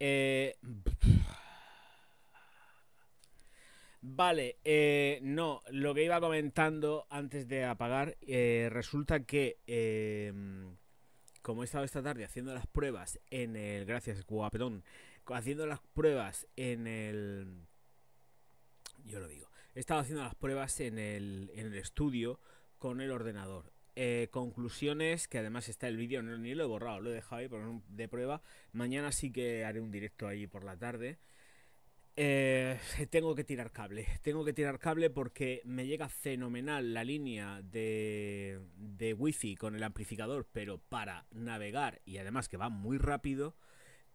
Eh, vale, eh, no, lo que iba comentando antes de apagar, eh, resulta que eh, como he estado esta tarde haciendo las pruebas en el... Gracias, guapetón. Haciendo las pruebas en el... Yo lo digo. He estado haciendo las pruebas en el, en el estudio con el ordenador. Eh, conclusiones, que además está el vídeo, no, ni lo he borrado, lo he dejado ahí por un, de prueba. Mañana sí que haré un directo ahí por la tarde. Eh, tengo que tirar cable, tengo que tirar cable porque me llega fenomenal la línea de, de wifi con el amplificador, pero para navegar y además que va muy rápido.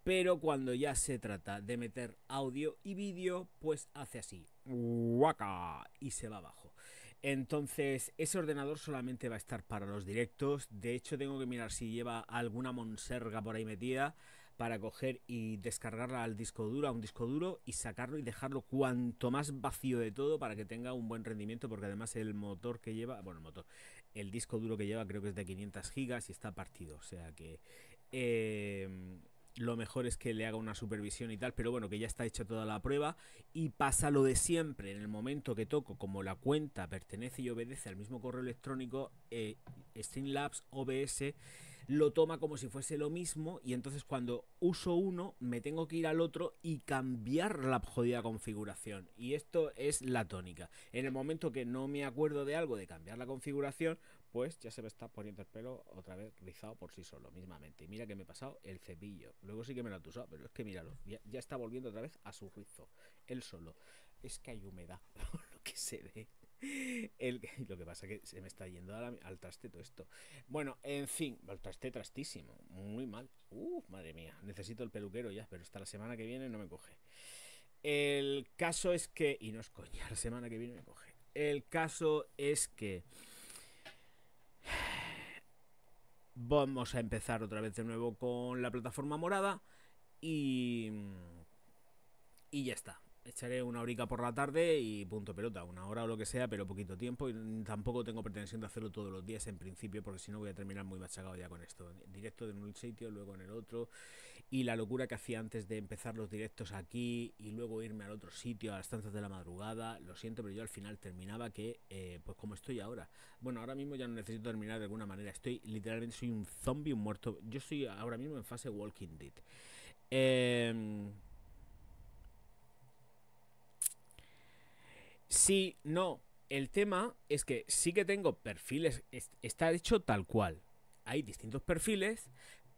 Pero cuando ya se trata de meter audio y vídeo, pues hace así, ¡guaca! y se va abajo. Entonces, ese ordenador solamente va a estar para los directos. De hecho, tengo que mirar si lleva alguna monserga por ahí metida para coger y descargarla al disco duro, a un disco duro y sacarlo y dejarlo cuanto más vacío de todo para que tenga un buen rendimiento, porque además el motor que lleva, bueno, el motor, el disco duro que lleva creo que es de 500 gigas y está partido, o sea que eh, lo mejor es que le haga una supervisión y tal, pero bueno, que ya está hecha toda la prueba y pasa lo de siempre, en el momento que toco, como la cuenta pertenece y obedece al mismo correo electrónico, eh, Streamlabs OBS lo toma como si fuese lo mismo y entonces cuando uso uno me tengo que ir al otro y cambiar la jodida configuración. Y esto es la tónica. En el momento que no me acuerdo de algo, de cambiar la configuración, pues ya se me está poniendo el pelo otra vez rizado por sí solo, mismamente. Y mira que me he pasado el cepillo. Luego sí que me lo ha usado, pero es que míralo, ya, está volviendo otra vez a su rizo, él solo. Es que hay humedad, lo que se ve. El, lo que pasa es que se me está yendo al traste todo esto. Bueno, en fin, al traste trastísimo, muy mal. Uf, madre mía, necesito el peluquero ya, pero hasta la semana que viene no me coge. El caso es que, y no es coña, la semana que viene me coge. El caso es que Vamos a empezar otra vez de nuevo con la plataforma morada y... Y ya está echaré una horica por la tarde y punto pelota, una hora o lo que sea, pero poquito tiempo. Y tampoco tengo pretensión de hacerlo todos los días en principio, porque si no voy a terminar muy machacado ya con esto. Directo de un sitio, luego en el otro. Y la locura que hacía antes de empezar los directos aquí y luego irme al otro sitio a las tantas de la madrugada. Lo siento, pero yo al final terminaba que, eh, pues como estoy ahora. Bueno, ahora mismo ya no necesito terminar de alguna manera. Estoy literalmente, soy un zombie, un muerto. Yo estoy ahora mismo en fase Walking Dead. Eh Sí, no. El tema es que sí que tengo perfiles, está hecho tal cual. Hay distintos perfiles,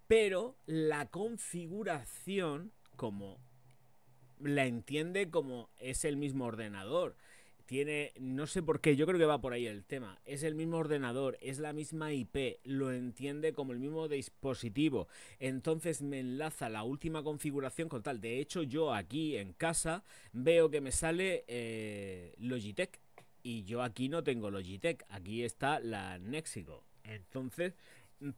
pero la configuración, como la entiende como es el mismo ordenador, tiene, no sé por qué, yo creo que va por ahí el tema. Es el mismo ordenador, es la misma IP, lo entiende como el mismo dispositivo. Entonces me enlaza la última configuración con tal. De hecho, yo aquí en casa veo que me sale eh, Logitech. Y yo aquí no tengo Logitech, aquí está la Nexigo. Entonces,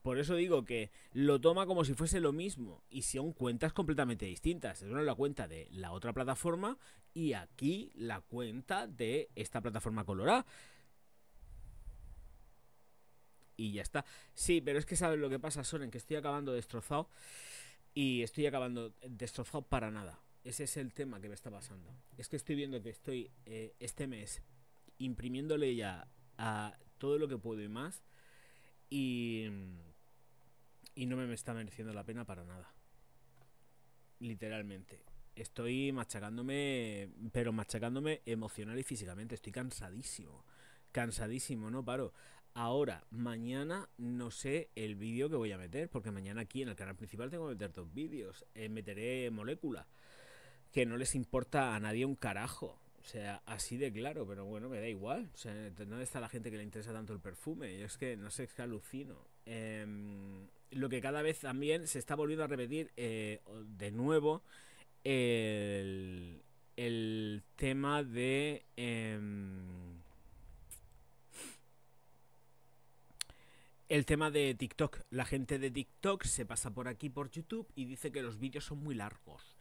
por eso digo que lo toma como si fuese lo mismo y son cuentas completamente distintas. Es una la cuenta de la otra plataforma y aquí la cuenta de esta plataforma colorada. Y ya está. Sí, pero es que sabes lo que pasa, Soren, que estoy acabando destrozado y estoy acabando destrozado para nada. Ese es el tema que me está pasando. Es que estoy viendo que estoy eh, este mes imprimiéndole ya a todo lo que puedo y más y, y no me está mereciendo la pena para nada. Literalmente. Estoy machacándome, pero machacándome emocional y físicamente. Estoy cansadísimo. Cansadísimo, no paro. Ahora, mañana no sé el vídeo que voy a meter, porque mañana aquí en el canal principal tengo que meter dos vídeos. Eh, meteré molécula, que no les importa a nadie un carajo. O sea, así de claro, pero bueno, me da igual. O sea, ¿dónde está la gente que le interesa tanto el perfume? Yo es que no sé, es que alucino. Em, lo que cada vez también se está volviendo a repetir eh, de nuevo el, tema de... Em, el tema de TikTok. La gente de TikTok se pasa por aquí, por YouTube, y dice que los vídeos son muy largos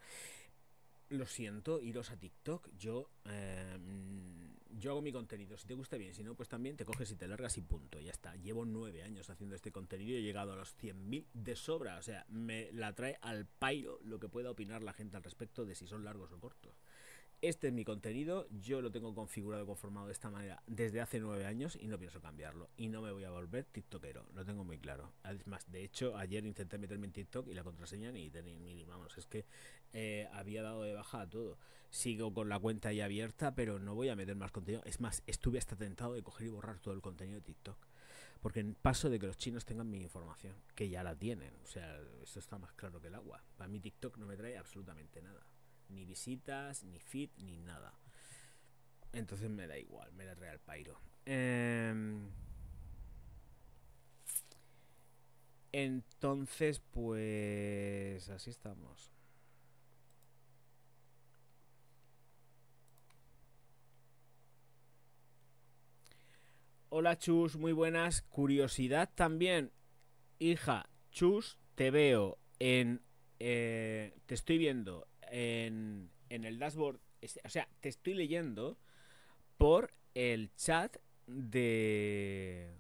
lo siento, iros a TikTok. Yo, em, yo hago mi contenido. Si te gusta bien, si no, pues también te coges y te largas y punto. Ya está. Llevo nueve años haciendo este contenido y he llegado a los 100.000 de sobra. O sea, me la trae al pairo lo que pueda opinar la gente al respecto de si son largos o cortos. Este es mi contenido, yo lo tengo configurado conformado de esta manera desde hace nueve años y no pienso cambiarlo. Y no me voy a volver tiktokero, lo tengo muy claro. Además, de hecho, ayer intenté meterme en TikTok y la contraseña ni tenía ni, vamos, es que eh, había dado de baja todo. Sigo con la cuenta ahí abierta, pero no voy a meter más contenido. Es más, estuve hasta tentado de coger y borrar todo el contenido de TikTok. Porque en paso de que los chinos tengan mi información, que ya la tienen. O sea, eso está más claro que el agua. Para mí TikTok no me trae absolutamente nada. Ni visitas, ni feed, ni nada. Entonces me da igual, me da real pairo. Em, entonces, pues así estamos. Hola Chus, muy buenas. Curiosidad también. Hija, Chus, te veo en... Eh, te estoy viendo en, el dashboard, o sea, te estoy leyendo por el chat de...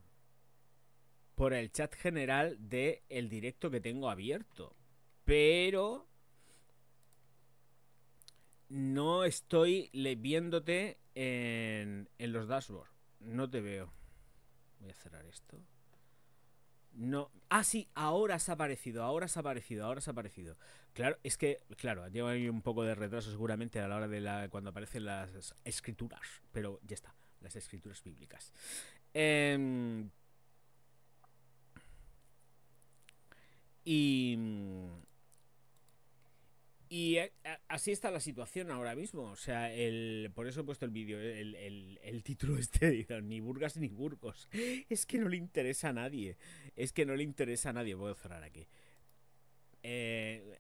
Por el chat general de directo que tengo abierto. Pero... No estoy viéndote en, en los dashboards. No te veo. Voy a cerrar esto. No. Ah, sí, ahora se ha aparecido, ahora se ha aparecido, ahora se ha aparecido. Claro, es que, claro, lleva ahí un poco de retraso seguramente a la hora de la, cuando aparecen las escrituras, pero ya está, las escrituras bíblicas. Em, y... Y eh, así está la situación ahora mismo. O sea, el, por eso he puesto el vídeo, el, el, título este, ni Burgas ni Burgos. Es que no le interesa a nadie. Es que no le interesa a nadie. Voy a cerrar aquí. Eh,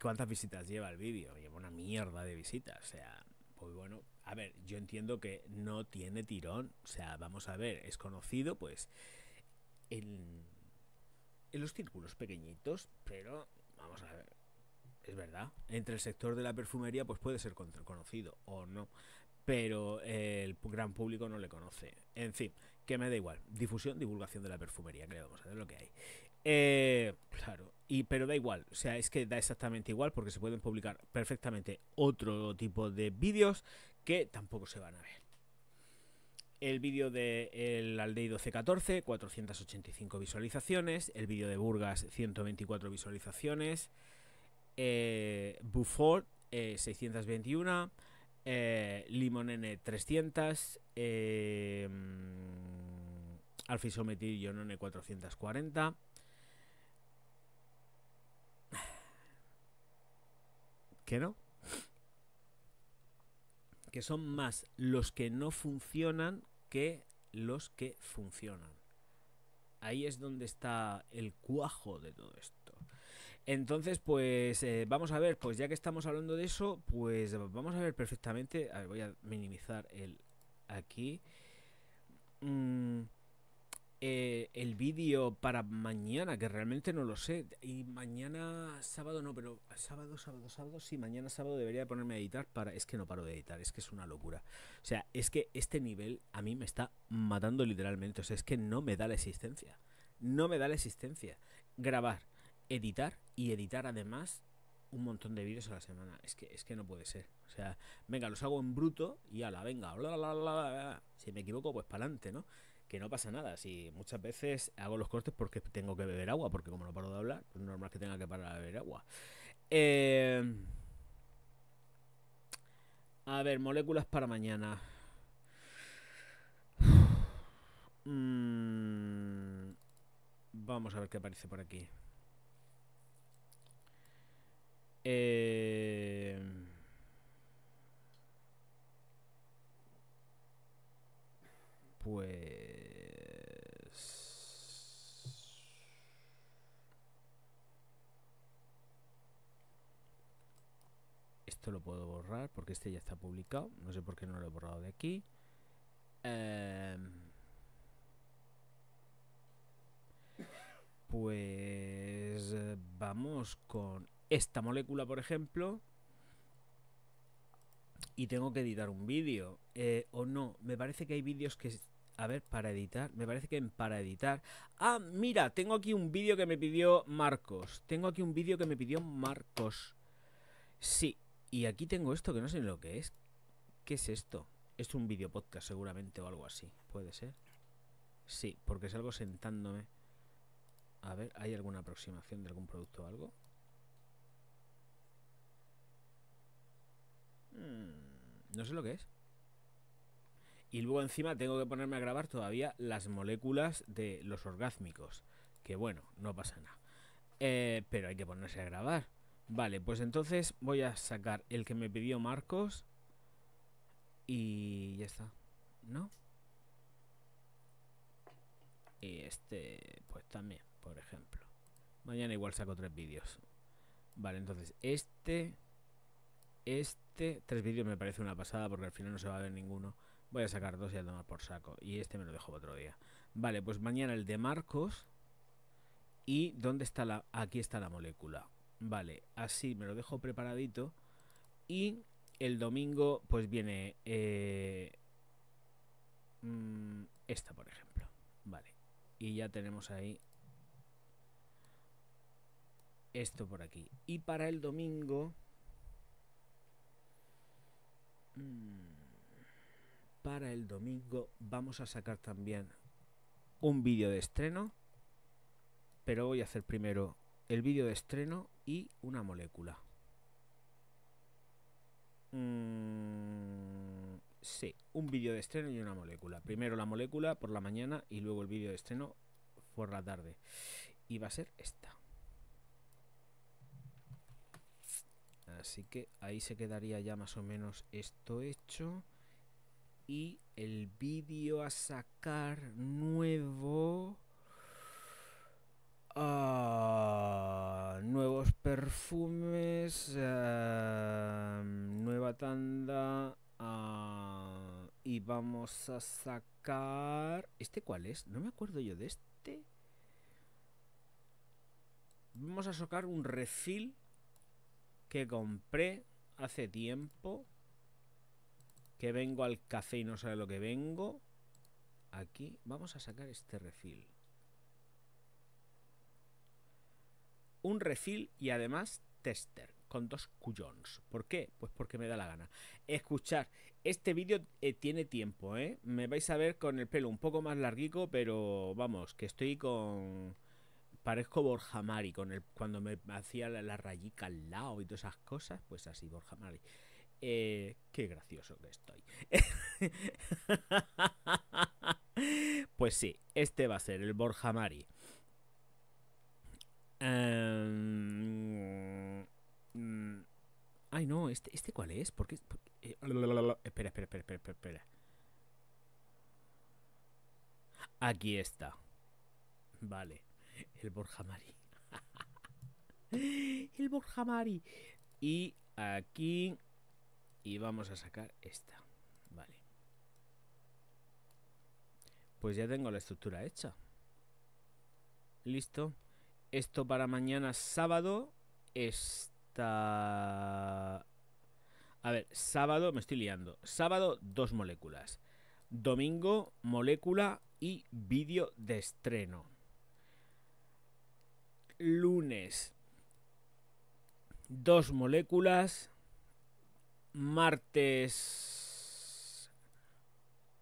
¿Cuántas visitas lleva el vídeo? Lleva una mierda de visitas. O sea, pues bueno. A ver, yo entiendo que no tiene tirón. O sea, vamos a ver, es conocido, pues, en los círculos pequeñitos, pero vamos a ver es verdad, entre el sector de la perfumería pues puede ser conocido o no, pero eh, el gran público no le conoce. En fin, que me da igual. Difusión, divulgación de la perfumería, creo, vamos a ver lo que hay. Eh, claro, y, pero da igual, o sea, es que da exactamente igual porque se pueden publicar perfectamente otro tipo de vídeos que tampoco se van a ver. El vídeo del Aldeido C14, 485 visualizaciones. El vídeo de Burgas, 124 visualizaciones eh, 621, Limonene 300, eh, 440. Eh, eh, mm, ¿Qué no? Que son más los que no funcionan que los que funcionan. Ahí es donde está el cuajo de todo esto. Entonces, pues eh, vamos a ver, pues ya que estamos hablando de eso, pues vamos a ver perfectamente. voy a minimizar el aquí. Mm, eh, el vídeo para mañana, que realmente no lo sé. Y mañana sábado no, pero sábado, sábado, sábado, sí, mañana sábado debería ponerme a editar para. Es que no paro de editar, es que es una locura. O sea, es que este nivel a mí me está matando literalmente. O sea, es que no me da la existencia. No me da la existencia. Grabar editar y editar además un montón de vídeos a la semana. Es que, es que no puede ser. O sea, venga, los hago en bruto y ala, venga, bla, bla, Si me equivoco, pues para adelante, ¿no? Que no pasa nada. Si muchas veces hago los cortes porque tengo que beber agua, porque como no paro de hablar, pues normal que tenga que parar a beber agua. Em, a ver, moléculas para mañana. Mm, vamos a ver qué aparece por aquí. Eh... Pues... Esto lo puedo borrar porque este ya está publicado. No sé por qué no lo he borrado de aquí. Em, pues, eh... Pues vamos con esta molécula, por ejemplo, y tengo que editar un vídeo. Eh, o no, me parece que hay vídeos que... A ver, para editar, me parece que para editar... Ah, mira, tengo aquí un vídeo que me pidió Marcos. Tengo aquí un vídeo que me pidió Marcos. Sí, y aquí tengo esto que no sé lo que es. ¿Qué es esto? Es un vídeo podcast seguramente o algo así. ¿Puede ser? Sí, porque salgo sentándome. A ver, ¿hay alguna aproximación de algún producto o algo? Mm, no sé lo que es. Y luego encima tengo que ponerme a grabar todavía las moléculas de los orgásmicos. Que bueno, no pasa nada. Eh, pero hay que ponerse a grabar. Vale, pues entonces voy a sacar el que me pidió Marcos. Y ya está. ¿No? Y este, pues también, por ejemplo. Mañana igual saco tres vídeos. Vale, entonces este... Este, tres vídeos me parece una pasada porque al final no se va a ver ninguno. Voy a sacar dos y a tomar por saco. Y este me lo dejo para otro día. Vale, pues mañana el de Marcos. ¿Y dónde está la...? Aquí está la molécula. Vale, así me lo dejo preparadito. Y el domingo pues viene... Eh, mm, esta, por ejemplo. Vale. Y ya tenemos ahí... Esto por aquí. Y para el domingo Mm. para el domingo vamos a sacar también un vídeo de estreno, pero voy a hacer primero el vídeo de estreno y una molécula. Mm, sí, un vídeo de estreno y una molécula. Primero la molécula por la mañana y luego el vídeo de estreno por la tarde. Y va a ser esta. Así que ahí se quedaría ya más o menos esto hecho. Y el vídeo a sacar nuevo... Ah, nuevos perfumes, em, nueva tanda. Ah, y vamos a sacar... ¿Este cuál es? No me acuerdo yo de este. Vamos a sacar un refill que compré hace tiempo. Que vengo al café y no sabe lo que vengo. Aquí vamos a sacar este refil. Un refil y además tester con dos cuyons. ¿Por qué? Pues porque me da la gana. Escuchar, este vídeo eh, tiene tiempo, ¿eh? Me vais a ver con el pelo un poco más larguico, pero vamos, que estoy con parezco Borja con el, cuando me hacía la, rayita rayica al lado y todas esas cosas, pues así Borja eh, qué gracioso que estoy. pues sí, este va a ser el Borja Mari. Em, ay, no, este, este cuál es? Porque eh, espera, espera, espera, espera. Aquí está. Vale. El Borja Mari. el Borja Mari. Y aquí. Y vamos a sacar esta. Vale. Pues ya tengo la estructura hecha. Listo. Esto para mañana sábado. Está... A ver, sábado me estoy liando. Sábado dos moléculas. Domingo molécula y vídeo de estreno lunes dos moléculas, martes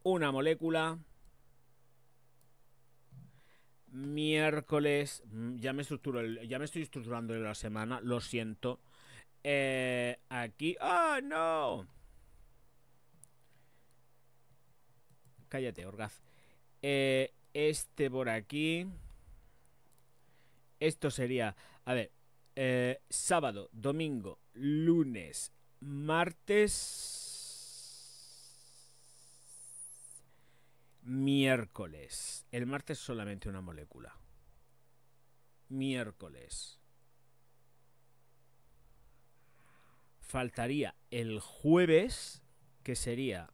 una molécula, miércoles mm, ya me estructuro, ya me estoy estructurando la semana, lo siento. Eh, aquí, ¡ah ¡Oh, no! Cállate, Orgaz. Eh, este por aquí. Esto sería, a ver, eh, sábado, domingo, lunes, martes, miércoles. El martes solamente una molécula. Miércoles. Faltaría el jueves, que sería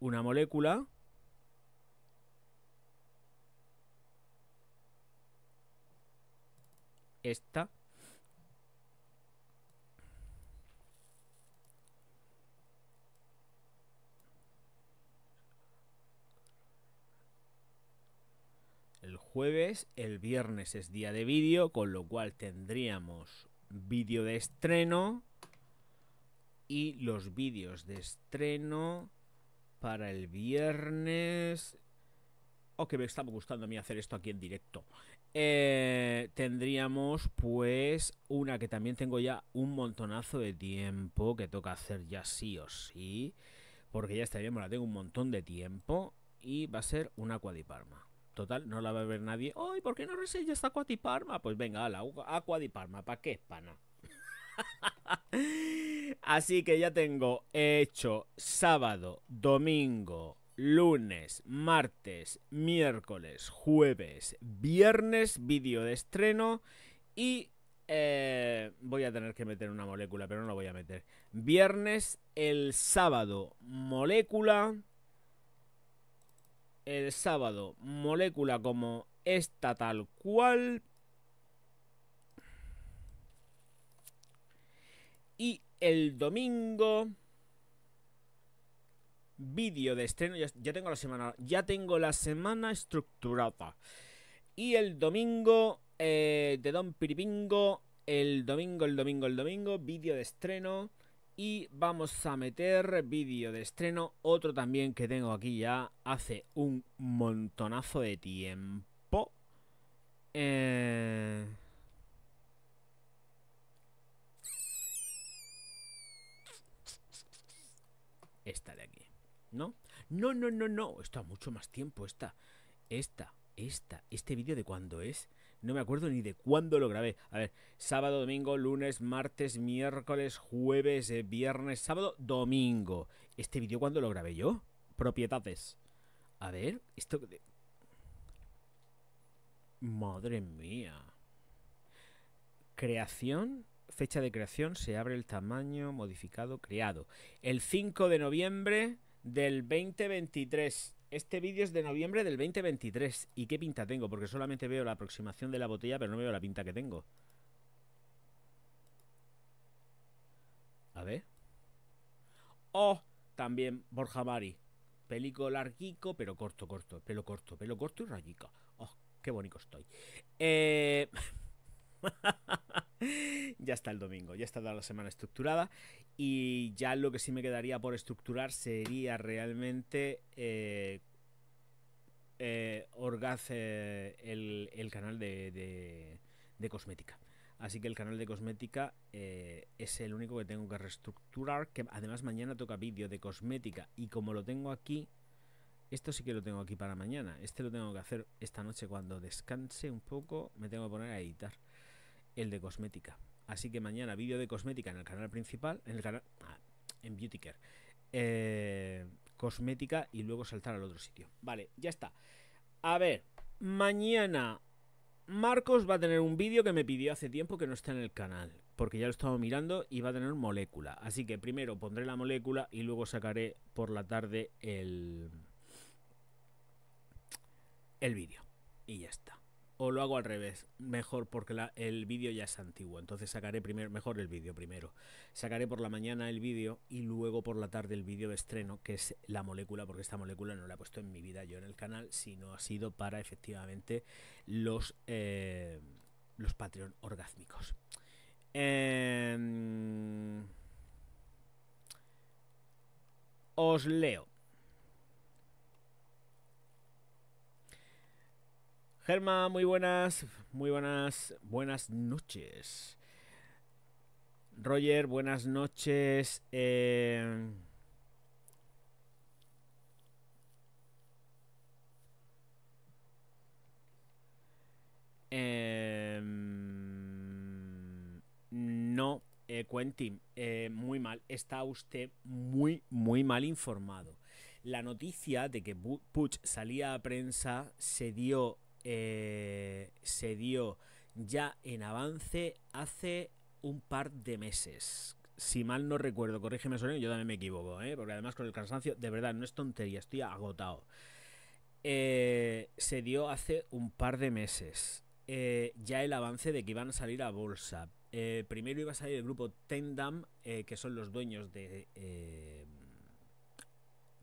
una molécula. esta. El jueves, el viernes es día de vídeo, con lo cual tendríamos vídeo de estreno y los vídeos de estreno para el viernes. O oh, que me está gustando a mí hacer esto aquí en directo. Eh, tendríamos pues una que también tengo ya un montonazo de tiempo que toca hacer ya sí o sí, porque ya está bien, la tengo un montón de tiempo y va a ser una Parma. Total, no la va a ver nadie. ¡Ay, ¿por qué no reseña esta cuadiparma? Pues venga, a la acuadiparma, ¿para qué pana? Así que ya tengo hecho sábado, domingo, lunes, martes, miércoles, jueves, viernes, vídeo de estreno y eh, voy a tener que meter una molécula, pero no la voy a meter. Viernes, el sábado, molécula. El sábado, molécula como esta tal cual. Y el domingo vídeo de estreno. Ya, tengo la semana. Ya tengo la semana estructurada. Y el domingo. Eh, de Don Piripingo. El domingo, el domingo, el domingo. Vídeo de estreno. Y vamos a meter vídeo de estreno. Otro también que tengo aquí ya. Hace un montonazo de tiempo. Eh, esta de ¿no? No, no, no, no, esto mucho más tiempo, esta, esta, esta, este vídeo de cuándo es, no me acuerdo ni de cuándo lo grabé. A ver, sábado, domingo, lunes, martes, miércoles, jueves, eh, viernes, sábado, domingo. ¿Este vídeo cuándo lo grabé yo? Propiedades. A ver, esto... Madre mía. Creación, fecha de creación, se abre el tamaño modificado creado. El 5 de noviembre del 2023. Este vídeo es de noviembre del 2023. ¿Y qué pinta tengo? Porque solamente veo la aproximación de la botella, pero no veo la pinta que tengo. A ver. Oh, también Borja Mari. Pelico larguico, pero corto, corto. Pelo corto, pelo corto y rayica. Oh, qué bonito estoy. Eh... ya está el domingo, ya está toda la semana estructurada y ya lo que sí me quedaría por estructurar sería realmente eh, eh Orgaz eh, el, canal de, de, cosmética. Así que el canal de cosmética eh, es el único que tengo que reestructurar, que además mañana toca vídeo de cosmética y como lo tengo aquí, esto sí que lo tengo aquí para mañana, este lo tengo que hacer esta noche cuando descanse un poco, me tengo que poner a editar el de cosmética. Así que mañana vídeo de cosmética en el canal principal, en el canal, ah, en Beautycare. Eh, cosmética y luego saltar al otro sitio. Vale, ya está. A ver, mañana Marcos va a tener un vídeo que me pidió hace tiempo que no está en el canal, porque ya lo estaba mirando y va a tener molécula. Así que primero pondré la molécula y luego sacaré por la tarde el, el vídeo. Y ya está o lo hago al revés, mejor porque el vídeo ya es antiguo, entonces sacaré primero, mejor el vídeo primero. Sacaré por la mañana el vídeo y luego por la tarde el vídeo de estreno, que es la molécula, porque esta molécula no la he puesto en mi vida yo en el canal, sino ha sido para efectivamente los, eh, los Patreon orgásmicos. Em, os leo. Germa, muy buenas, muy buenas, buenas noches. Roger, buenas noches. Em, no, eh, Quentin, eh, muy mal. Está usted muy, muy mal informado. La noticia de que Puch salía a prensa se dio eh, se dio ya en avance hace un par de meses. Si mal no recuerdo, corrígeme Sonia, yo también me equivoco, ¿eh? porque además con el cansancio, de verdad, no es tontería, estoy agotado. Eh, se dio hace un par de meses ya el avance de que iban a salir a bolsa. primero iba a salir el grupo Tendam, que son los dueños de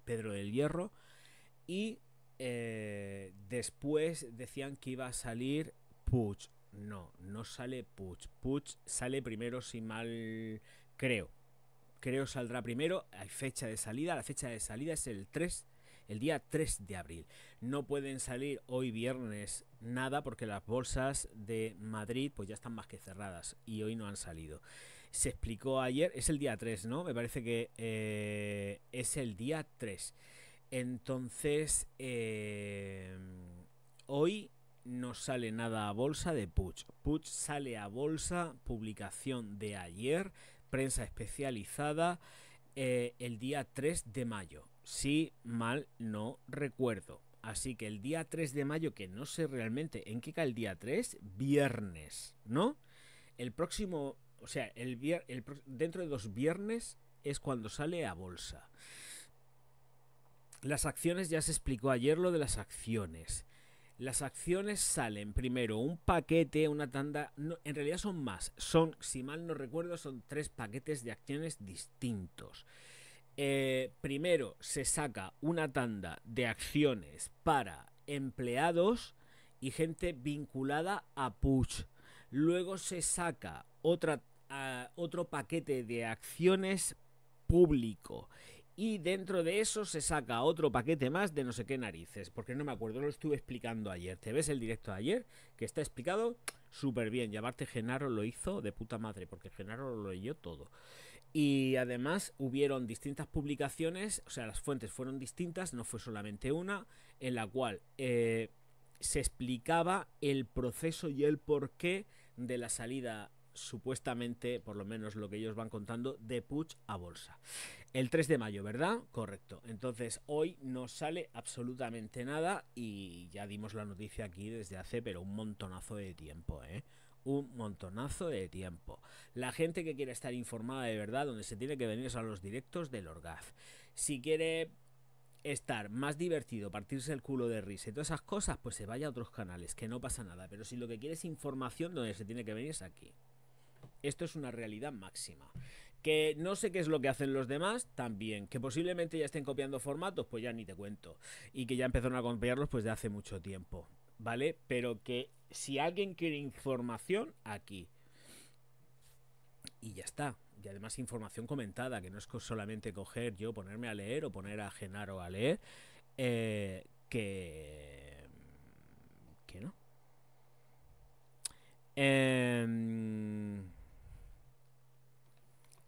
Pedro del Hierro, y eh, después decían que iba a salir Puch. No, no sale Puch. Puch sale primero, si mal creo. Creo saldrá primero. Hay fecha de salida. La fecha de salida es el 3 el día 3 de abril. No pueden salir hoy viernes nada porque las bolsas de Madrid pues ya están más que cerradas y hoy no han salido. Se explicó ayer, es el día 3, ¿no? Me parece que eh, es el día 3. Entonces, eh, hoy no sale nada a bolsa de Puch. Puch sale a bolsa, publicación de ayer, prensa especializada, eh, el día 3 de mayo. Si mal no recuerdo. Así que el día 3 de mayo, que no sé realmente en qué cae el día 3, viernes, ¿no? El próximo, o sea, el, dentro de dos viernes es cuando sale a bolsa. Las acciones, ya se explicó ayer lo de las acciones. Las acciones salen primero un paquete, una tanda. en realidad son más. Son, si mal no recuerdo, son tres paquetes de acciones distintos. Eh, primero se saca una tanda de acciones para empleados y gente vinculada a push. Luego se saca otra, ah, otro paquete de acciones público y dentro de eso se saca otro paquete más de no sé qué narices, porque no me acuerdo, lo estuve explicando ayer. ¿Te ves el directo de ayer? Que está explicado súper bien. Y aparte Genaro lo hizo de puta madre, porque Genaro lo leyó todo. Y además hubieron distintas publicaciones, o sea, las fuentes fueron distintas, no fue solamente una, en la cual... Eh, se explicaba el proceso y el porqué de la salida supuestamente, por lo menos lo que ellos van contando, de Puch a bolsa. El 3 de mayo, ¿verdad? Correcto. Entonces, hoy no sale absolutamente nada y ya dimos la noticia aquí desde hace, pero un montonazo de tiempo, ¿eh? un montonazo de tiempo. La gente que quiere estar informada de verdad, donde se tiene que venir es a los directos del Orgaz. Si quiere estar más divertido, partirse el culo de risa y todas esas cosas, pues se vaya a otros canales, que no pasa nada. Pero si lo que quiere es información, donde se tiene que venir es aquí. Esto es una realidad máxima. Que no sé qué es lo que hacen los demás, también. Que posiblemente ya estén copiando formatos, pues ya ni te cuento. Y que ya empezaron a copiarlos pues de hace mucho tiempo. ¿Vale? Pero que si alguien quiere información, aquí. Y ya está. Y además información comentada, que no es solamente coger yo, ponerme a leer o poner a Genaro a leer. Eh, que... Que no. Em,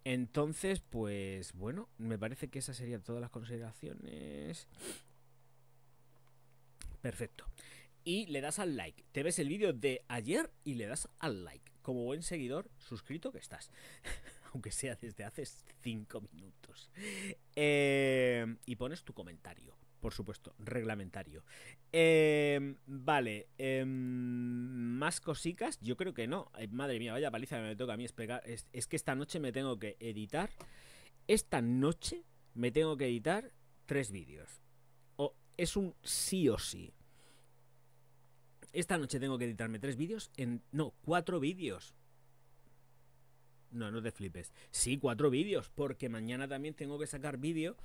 entonces, pues bueno, me parece que esas serían todas las consideraciones. Perfecto. Y le das al like. Te ves el vídeo de ayer y le das al like. Como buen seguidor, suscrito que estás. Aunque sea desde hace 5 minutos. Em, y pones tu comentario por supuesto, reglamentario. Em, vale, em, más cositas, yo creo que no. madre mía, vaya paliza me toca a mí Es, que esta noche me tengo que editar. Esta noche me tengo que editar tres vídeos. O, es un sí o sí. Esta noche tengo que editarme tres vídeos en... No, cuatro vídeos. No, no te flipes. Sí, cuatro vídeos, porque mañana también tengo que sacar vídeo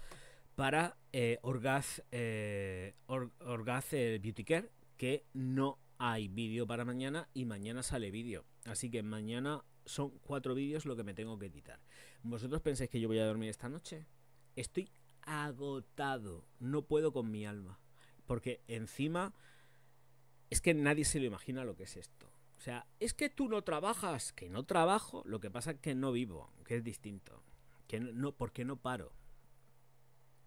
para eh, Orgaz, eh, Orgaz eh, Beauty Care, que no hay vídeo para mañana y mañana sale vídeo. Así que mañana son cuatro vídeos lo que me tengo que editar. ¿Vosotros pensáis que yo voy a dormir esta noche? Estoy agotado, no puedo con mi alma. Porque encima es que nadie se lo imagina lo que es esto. O sea, es que tú no trabajas, que no trabajo, lo que pasa es que no vivo, que es distinto. Que no, porque no paro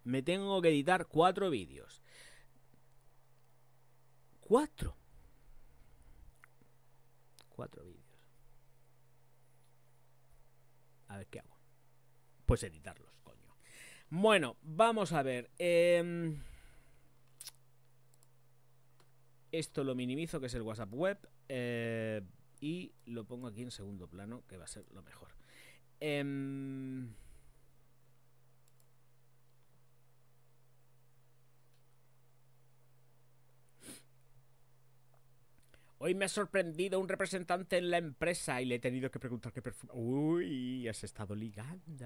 me tengo que editar cuatro vídeos. Cuatro. Cuatro vídeos. A ver qué hago. Pues editarlos, coño. Bueno, vamos a ver. Em, esto lo minimizo, que es el WhatsApp web. Eh, y lo pongo aquí en segundo plano, que va a ser lo mejor. Em, Hoy me ha sorprendido un representante en la empresa y le he tenido que preguntar qué perfume. Uy, has estado ligando.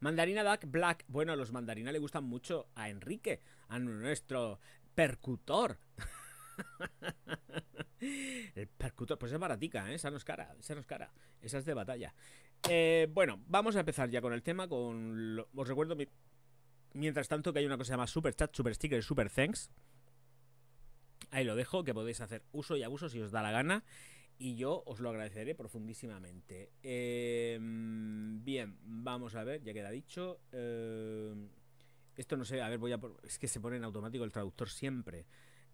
Mandarina Duck Black. Bueno, los mandarina le gustan mucho a Enrique, a nuestro percutor. El percutor, pues es baratica, ¿eh? esa no es cara, esa no es cara, esa es de batalla. Eh, bueno, vamos a empezar ya con el tema. Con Os recuerdo, mientras tanto, que hay una cosa que Super Chat, Super Sticker, Super Thanks Ahí lo dejo, que podéis hacer uso y abuso si os da la gana. Y yo os lo agradeceré profundísimamente. Em, bien, vamos a ver, ya queda dicho. Em, esto no sé, a ver, voy a... Es que se pone en automático el traductor siempre.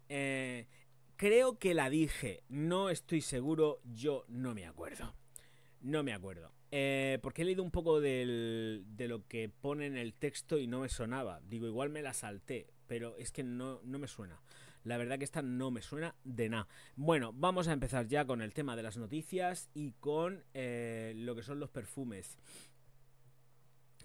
Eh, creo que la dije, no estoy seguro, yo no me acuerdo. No me acuerdo. Eh, porque he leído un poco de lo que pone en el texto y no me sonaba. Digo, igual me la salté, pero es que no, no me suena. La verdad que esta no me suena de nada. Bueno, vamos a empezar ya con el tema de las noticias y con eh, lo que son los perfumes.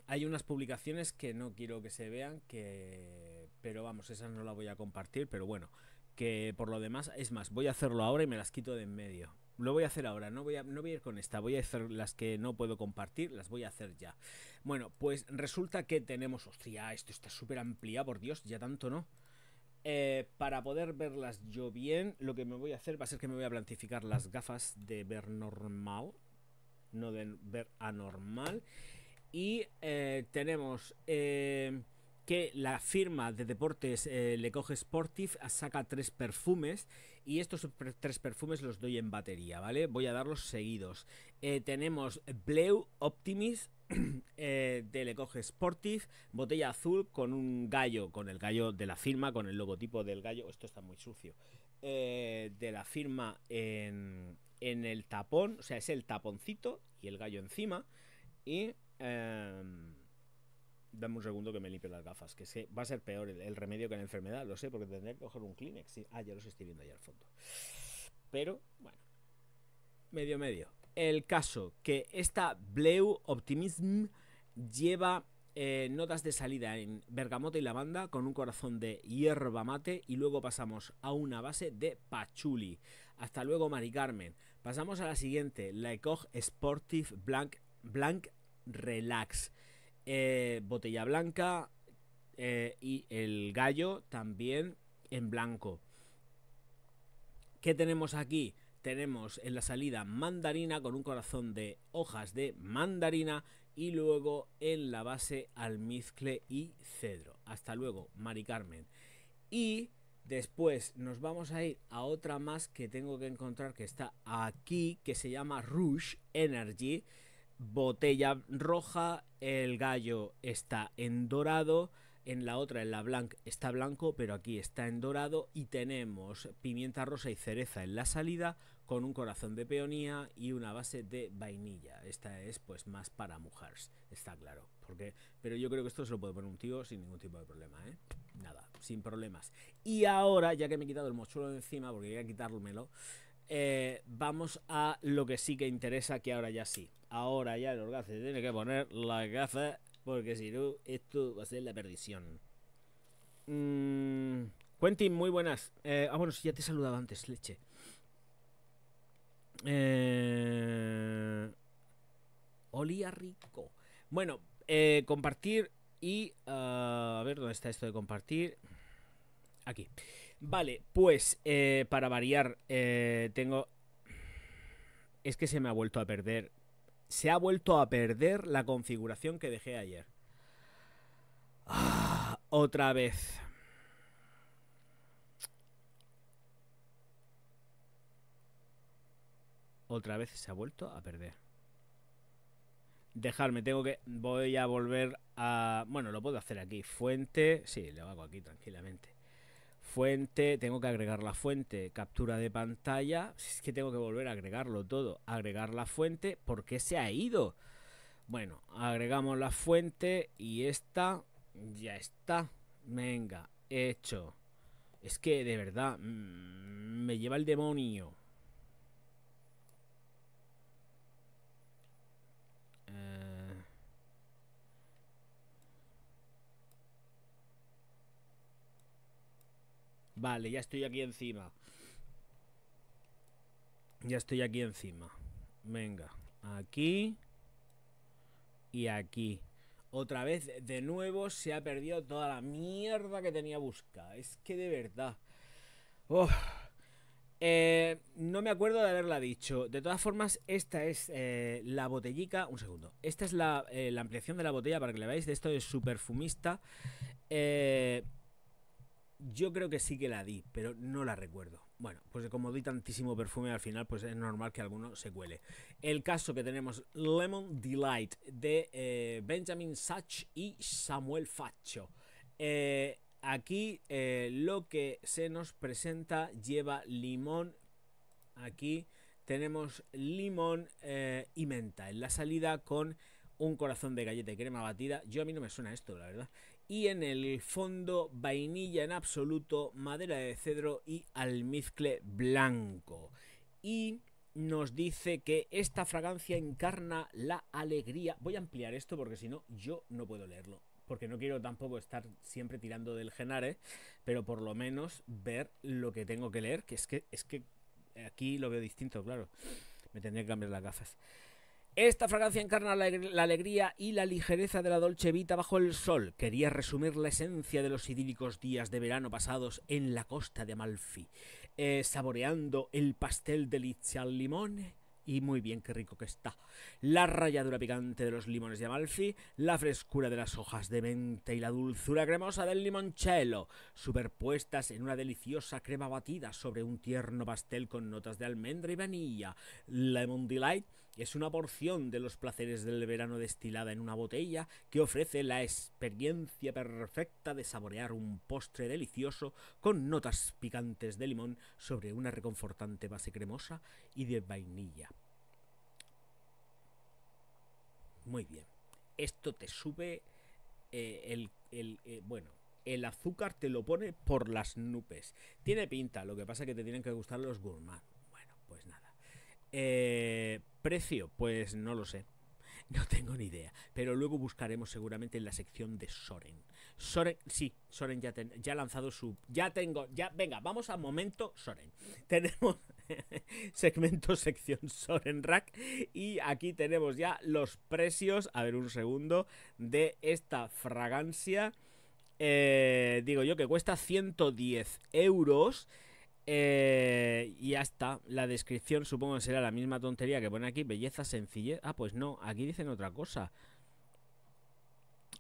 Hay unas publicaciones que no quiero que se vean, que... Pero vamos, esas no las voy a compartir, pero bueno, que por lo demás, es más, voy a hacerlo ahora y me las quito de en medio. Lo voy a hacer ahora, no voy, a, no voy a ir con esta, voy a hacer las que no puedo compartir, las voy a hacer ya. Bueno, pues resulta que tenemos, hostia, esto está súper ampliado, por Dios, ya tanto no. Eh, para poder verlas yo bien, lo que me voy a hacer va a ser que me voy a plantificar las gafas de ver normal, no de ver anormal. Y eh, tenemos eh, que la firma de deportes Le Coge Sportif saca tres perfumes y estos tres perfumes los doy en batería, ¿vale? Voy a darlos seguidos. tenemos Bleu Optimist eh, del Sportive Sportif, botella azul con un gallo, con el gallo de la firma, con el logotipo del gallo, esto está muy sucio, eh, de la firma en, el tapón, o sea, es el taponcito y el gallo encima. Y... Em, dame un segundo que me limpio las gafas, que, va a ser peor el, remedio que la enfermedad, lo sé, porque tendré que coger un Kleenex. Sí. Ah, ya los estoy viendo ahí al fondo. Pero, bueno, medio medio el caso que esta Bleu Optimism lleva eh, notas de salida en bergamota y lavanda con un corazón de hierba mate y luego pasamos a una base de pachuli. Hasta luego Mari Carmen. Pasamos a la siguiente, la Ecoge Sportive Blanc, Blanc Relax. Eh, botella blanca eh, y el gallo también en blanco. ¿Qué tenemos aquí? tenemos en la salida mandarina con un corazón de hojas de mandarina y luego en la base almizcle y cedro. Hasta luego, Mari Carmen. Y después nos vamos a ir a otra más que tengo que encontrar que está aquí, que se llama Rouge Energy. Botella roja, el gallo está en dorado en la otra, en la blanca, está blanco, pero aquí está en dorado y tenemos pimienta rosa y cereza en la salida con un corazón de peonía y una base de vainilla. Esta es pues más para mujeres, está claro. Porque, pero yo creo que esto se lo puede poner un tío sin ningún tipo de problema, ¿eh? Nada, sin problemas. Y ahora, ya que me he quitado el mochuelo de encima, porque quería quitármelo, eh, vamos a lo que sí que interesa, que ahora ya sí. Ahora ya el se tiene que poner la gafa porque si no, esto va a ser la perdición. Mm, Quentin, muy buenas. Eh, ah, bueno, ya te he saludado antes, leche. Eh, olía rico. Bueno, eh, compartir y... Ah, a ver, ¿dónde está esto de compartir? Aquí. Vale, pues para variar, tengo... Es que se me ha vuelto a perder se ha vuelto a perder la configuración que dejé ayer. Ah, otra vez. Otra vez se ha vuelto a perder. Dejarme, tengo que... Voy a volver a... Bueno, lo puedo hacer aquí. Fuente... Sí, lo hago aquí tranquilamente. Fuente, tengo que agregar la fuente, captura de pantalla, es que tengo que volver a agregarlo todo, agregar la fuente, ¿por qué se ha ido? Bueno, agregamos la fuente y esta ya está, venga, hecho. Es que de verdad mm, me lleva el demonio. Eh... Vale, ya estoy aquí encima. Ya estoy aquí encima. Venga, aquí y aquí. Otra vez, de nuevo, se ha perdido toda la mierda que tenía busca. Es que de verdad. Eh, no me acuerdo de haberla dicho. De todas formas, esta es eh, la botellica. Un segundo. Esta es la, eh, ampliación de la botella para que le veáis. De esto es superfumista. Eh yo creo que sí que la di, pero no la recuerdo. Bueno, pues como di tantísimo perfume al final, pues es normal que alguno se cuele. El caso que tenemos Lemon Delight de eh, Benjamin Sach y Samuel facho eh, aquí eh, lo que se nos presenta lleva limón. Aquí tenemos limón y menta en la salida con un corazón de galleta y crema batida. Yo a mí no me suena esto, la verdad y en el fondo vainilla en absoluto, madera de cedro y almizcle blanco. Y nos dice que esta fragancia encarna la alegría. Voy a ampliar esto porque si no, yo no puedo leerlo. Porque no quiero tampoco estar siempre tirando del genare, ¿eh? pero por lo menos ver lo que tengo que leer, que es que, es que aquí lo veo distinto, claro. Me tendría que cambiar las gafas. Esta fragancia encarna la alegría y la ligereza de la Dolce Vita bajo el sol. Quería resumir la esencia de los idílicos días de verano pasados en la costa de Amalfi, eh, saboreando el pastel delicia al limón. y muy bien, qué rico que está. La ralladura picante de los limones de Amalfi, la frescura de las hojas de menta y la dulzura cremosa del limoncello, superpuestas en una deliciosa crema batida sobre un tierno pastel con notas de almendra y vainilla. Lemon Delight es una porción de los placeres del verano destilada en una botella que ofrece la experiencia perfecta de saborear un postre delicioso con notas picantes de limón sobre una reconfortante base cremosa y de vainilla. Muy bien. Esto te sube eh, el, eh, bueno, el azúcar te lo pone por las nubes. Tiene pinta, lo que pasa es que te tienen que gustar los gourmand. Bueno, pues nada. Eh, precio, pues no lo sé. No tengo ni idea. Pero luego buscaremos seguramente en la sección de Soren. Soren, sí, Soren ya, ha lanzado su. Ya tengo. Ya, venga, vamos a momento Soren. Tenemos segmento, sección Soren Rack. Y aquí tenemos ya los precios. A ver, un segundo. De esta fragancia. Eh, digo yo que cuesta 110 euros. Eh, y ya está. La descripción supongo que será la misma tontería que pone aquí. Belleza, sencillez. Ah, pues no. Aquí dicen otra cosa.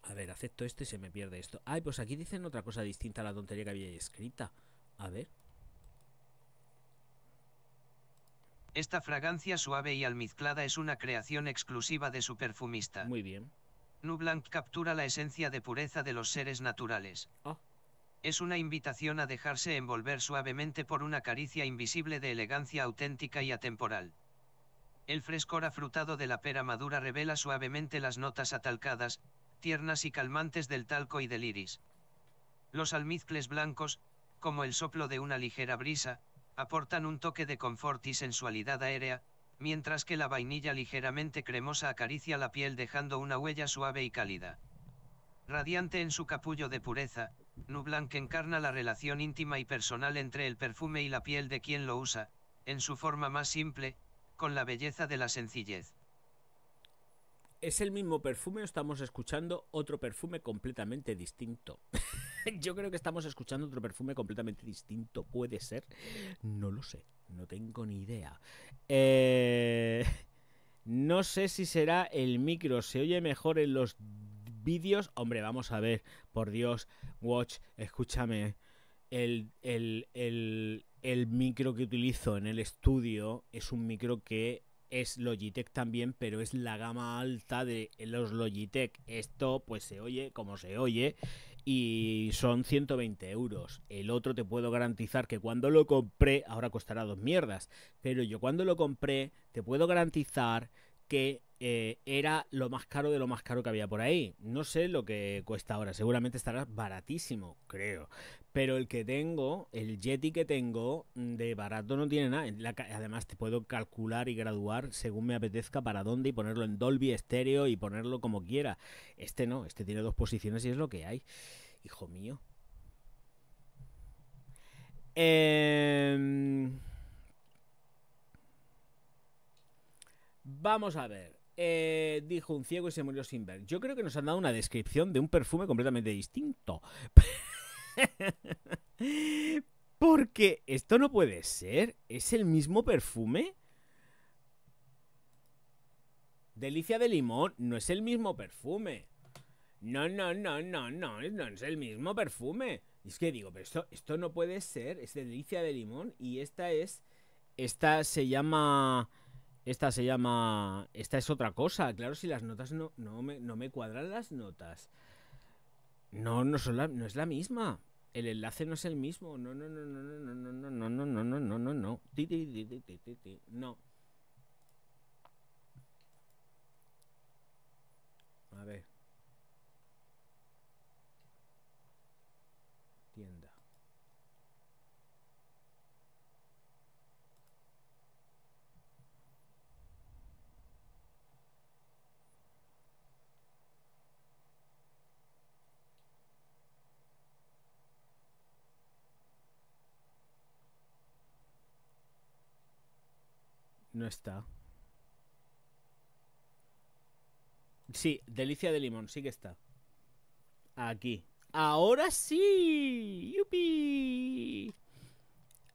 A ver, acepto esto y se me pierde esto. Ay, pues aquí dicen otra cosa distinta a la tontería que había escrita. A ver. Esta fragancia suave y almizclada es una creación exclusiva de su perfumista. Muy bien. Nublanc captura la esencia de pureza de los seres naturales. Ah es una invitación a dejarse envolver suavemente por una caricia invisible de elegancia auténtica y atemporal. El frescor afrutado de la pera madura revela suavemente las notas atalcadas, tiernas y calmantes del talco y del iris. Los almizcles blancos, como el soplo de una ligera brisa, aportan un toque de confort y sensualidad aérea, mientras que la vainilla ligeramente cremosa acaricia la piel dejando una huella suave y cálida. Radiante en su capullo de pureza, Nublan encarna la relación íntima y personal entre el perfume y la piel de quien lo usa, en su forma más simple, con la belleza de la sencillez. ¿Es el mismo perfume o estamos escuchando otro perfume completamente distinto? Yo creo que estamos escuchando otro perfume completamente distinto. ¿Puede ser? No lo sé. No tengo ni idea. Eh, no sé si será el micro. Se oye mejor en los vídeos. Hombre, vamos a ver, por Dios, Watch, escúchame. El, el, micro que utilizo en el estudio es un micro que es Logitech también, pero es la gama alta de los Logitech. Esto pues se oye como se oye y son 120 euros. El otro te puedo garantizar que cuando lo compré, ahora costará dos mierdas, pero yo cuando lo compré te puedo garantizar que eh, era lo más caro de lo más caro que había por ahí. No sé lo que cuesta ahora, seguramente estará baratísimo, creo. Pero el que tengo, el Yeti que tengo, mm, de barato no tiene nada. Además, te puedo calcular y graduar según me apetezca para dónde y ponerlo en Dolby estéreo y ponerlo como quiera. Este no, este tiene dos posiciones y es lo que hay. Hijo mío. Em, vamos a ver. Eh, dijo un ciego y se murió sin ver. Yo creo que nos han dado una descripción de un perfume completamente distinto. Porque esto no puede ser. ¿Es el mismo perfume? Delicia de limón no es el mismo perfume. No, no, no, no, no, no es el mismo perfume. Y es que digo, pero esto, esto no puede ser. Es delicia de limón y esta es... Esta se llama... Esta se llama... Esta es otra cosa. Claro, si las notas no, no, me, no me cuadran las notas. No, no, no es la misma. El enlace no es el mismo. No, no, no, no, no, no, no, no, no, no, no, no, no, no. no. A ver. Tienda. No está. Sí, delicia de limón, sí que está. Aquí. Ahora sí. ¡Yupi!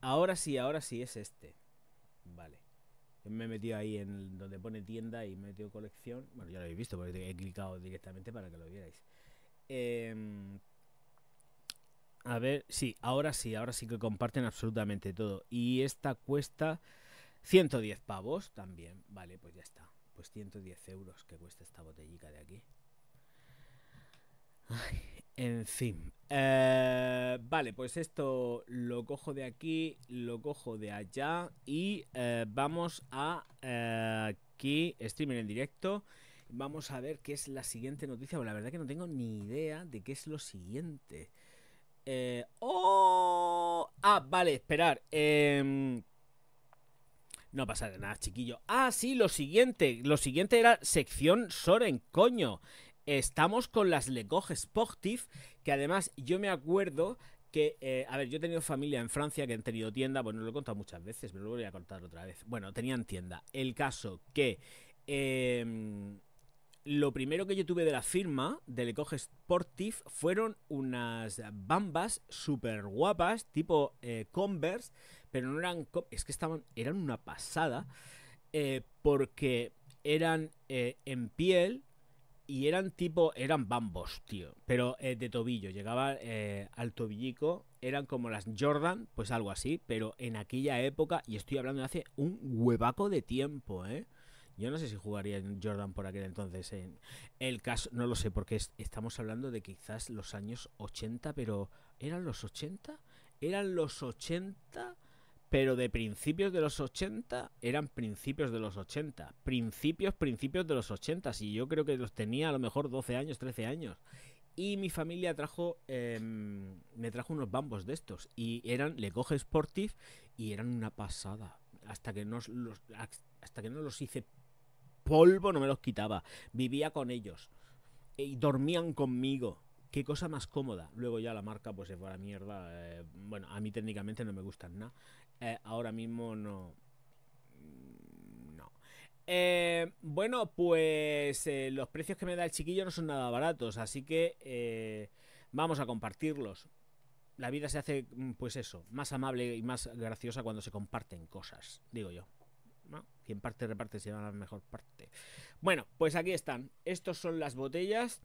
Ahora sí, ahora sí es este. Vale. Me he metido ahí en donde pone tienda y me he metido colección. Bueno, ya lo habéis visto porque he clicado directamente para que lo vierais. Em, a ver, sí, ahora sí, ahora sí que comparten absolutamente todo. Y esta cuesta 110 pavos también. Vale, pues ya está. Pues 110 euros que cuesta esta botellica de aquí. en fin. Eh, vale, pues esto lo cojo de aquí, lo cojo de allá y eh, vamos a eh, aquí, streaming en directo. Vamos a ver qué es la siguiente noticia. Bueno, la verdad que no tengo ni idea de qué es lo siguiente. ¡Oh! Ah, vale, esperar. Em, no pasa de nada, chiquillo. Ah, sí, lo siguiente. Lo siguiente era sección Soren, coño. Estamos con las Lecoge Sportif, que además yo me acuerdo que, eh, a ver, yo he tenido familia en Francia que han tenido tienda, bueno, lo he contado muchas veces, pero lo voy a contar otra vez. Bueno, tenían tienda. El caso que em, lo primero que yo tuve de la firma de Lecoge Sportif fueron unas bambas súper guapas, tipo eh, Converse pero no eran es que estaban eran una pasada eh, porque eran eh, en piel y eran tipo eran bambos tío pero eh, de tobillo llegaba al tobillico eran como las Jordan pues algo así pero en aquella época y estoy hablando de hace un huevaco de tiempo eh yo no sé si jugaría en Jordan por aquel entonces. En el caso, no lo sé, porque estamos hablando de quizás los años 80, pero ¿eran los 80? ¿Eran los 80? pero de principios de los 80 eran principios de los 80. Principios, principios de los 80. Y yo creo que los tenía a lo mejor 12 años, 13 años. Y mi familia trajo, em, me trajo unos bambos de estos. Y eran, le coge Sportif y eran una pasada. Hasta que, nos hasta que no los hice polvo, no me los quitaba. Vivía con ellos. Y dormían conmigo qué cosa más cómoda. Luego ya la marca pues se fue a la mierda. Eh, bueno, a mí técnicamente no me gustan nada. Eh, ahora mismo no. No. Eh, bueno, pues eh, los precios que me da el chiquillo no son nada baratos, así que vamos a compartirlos. La vida se hace, mm, pues eso, más amable y más graciosa cuando se comparten cosas, digo yo. ¿No? Quien parte reparte se lleva la mejor parte. Bueno, pues aquí están. Estos son las botellas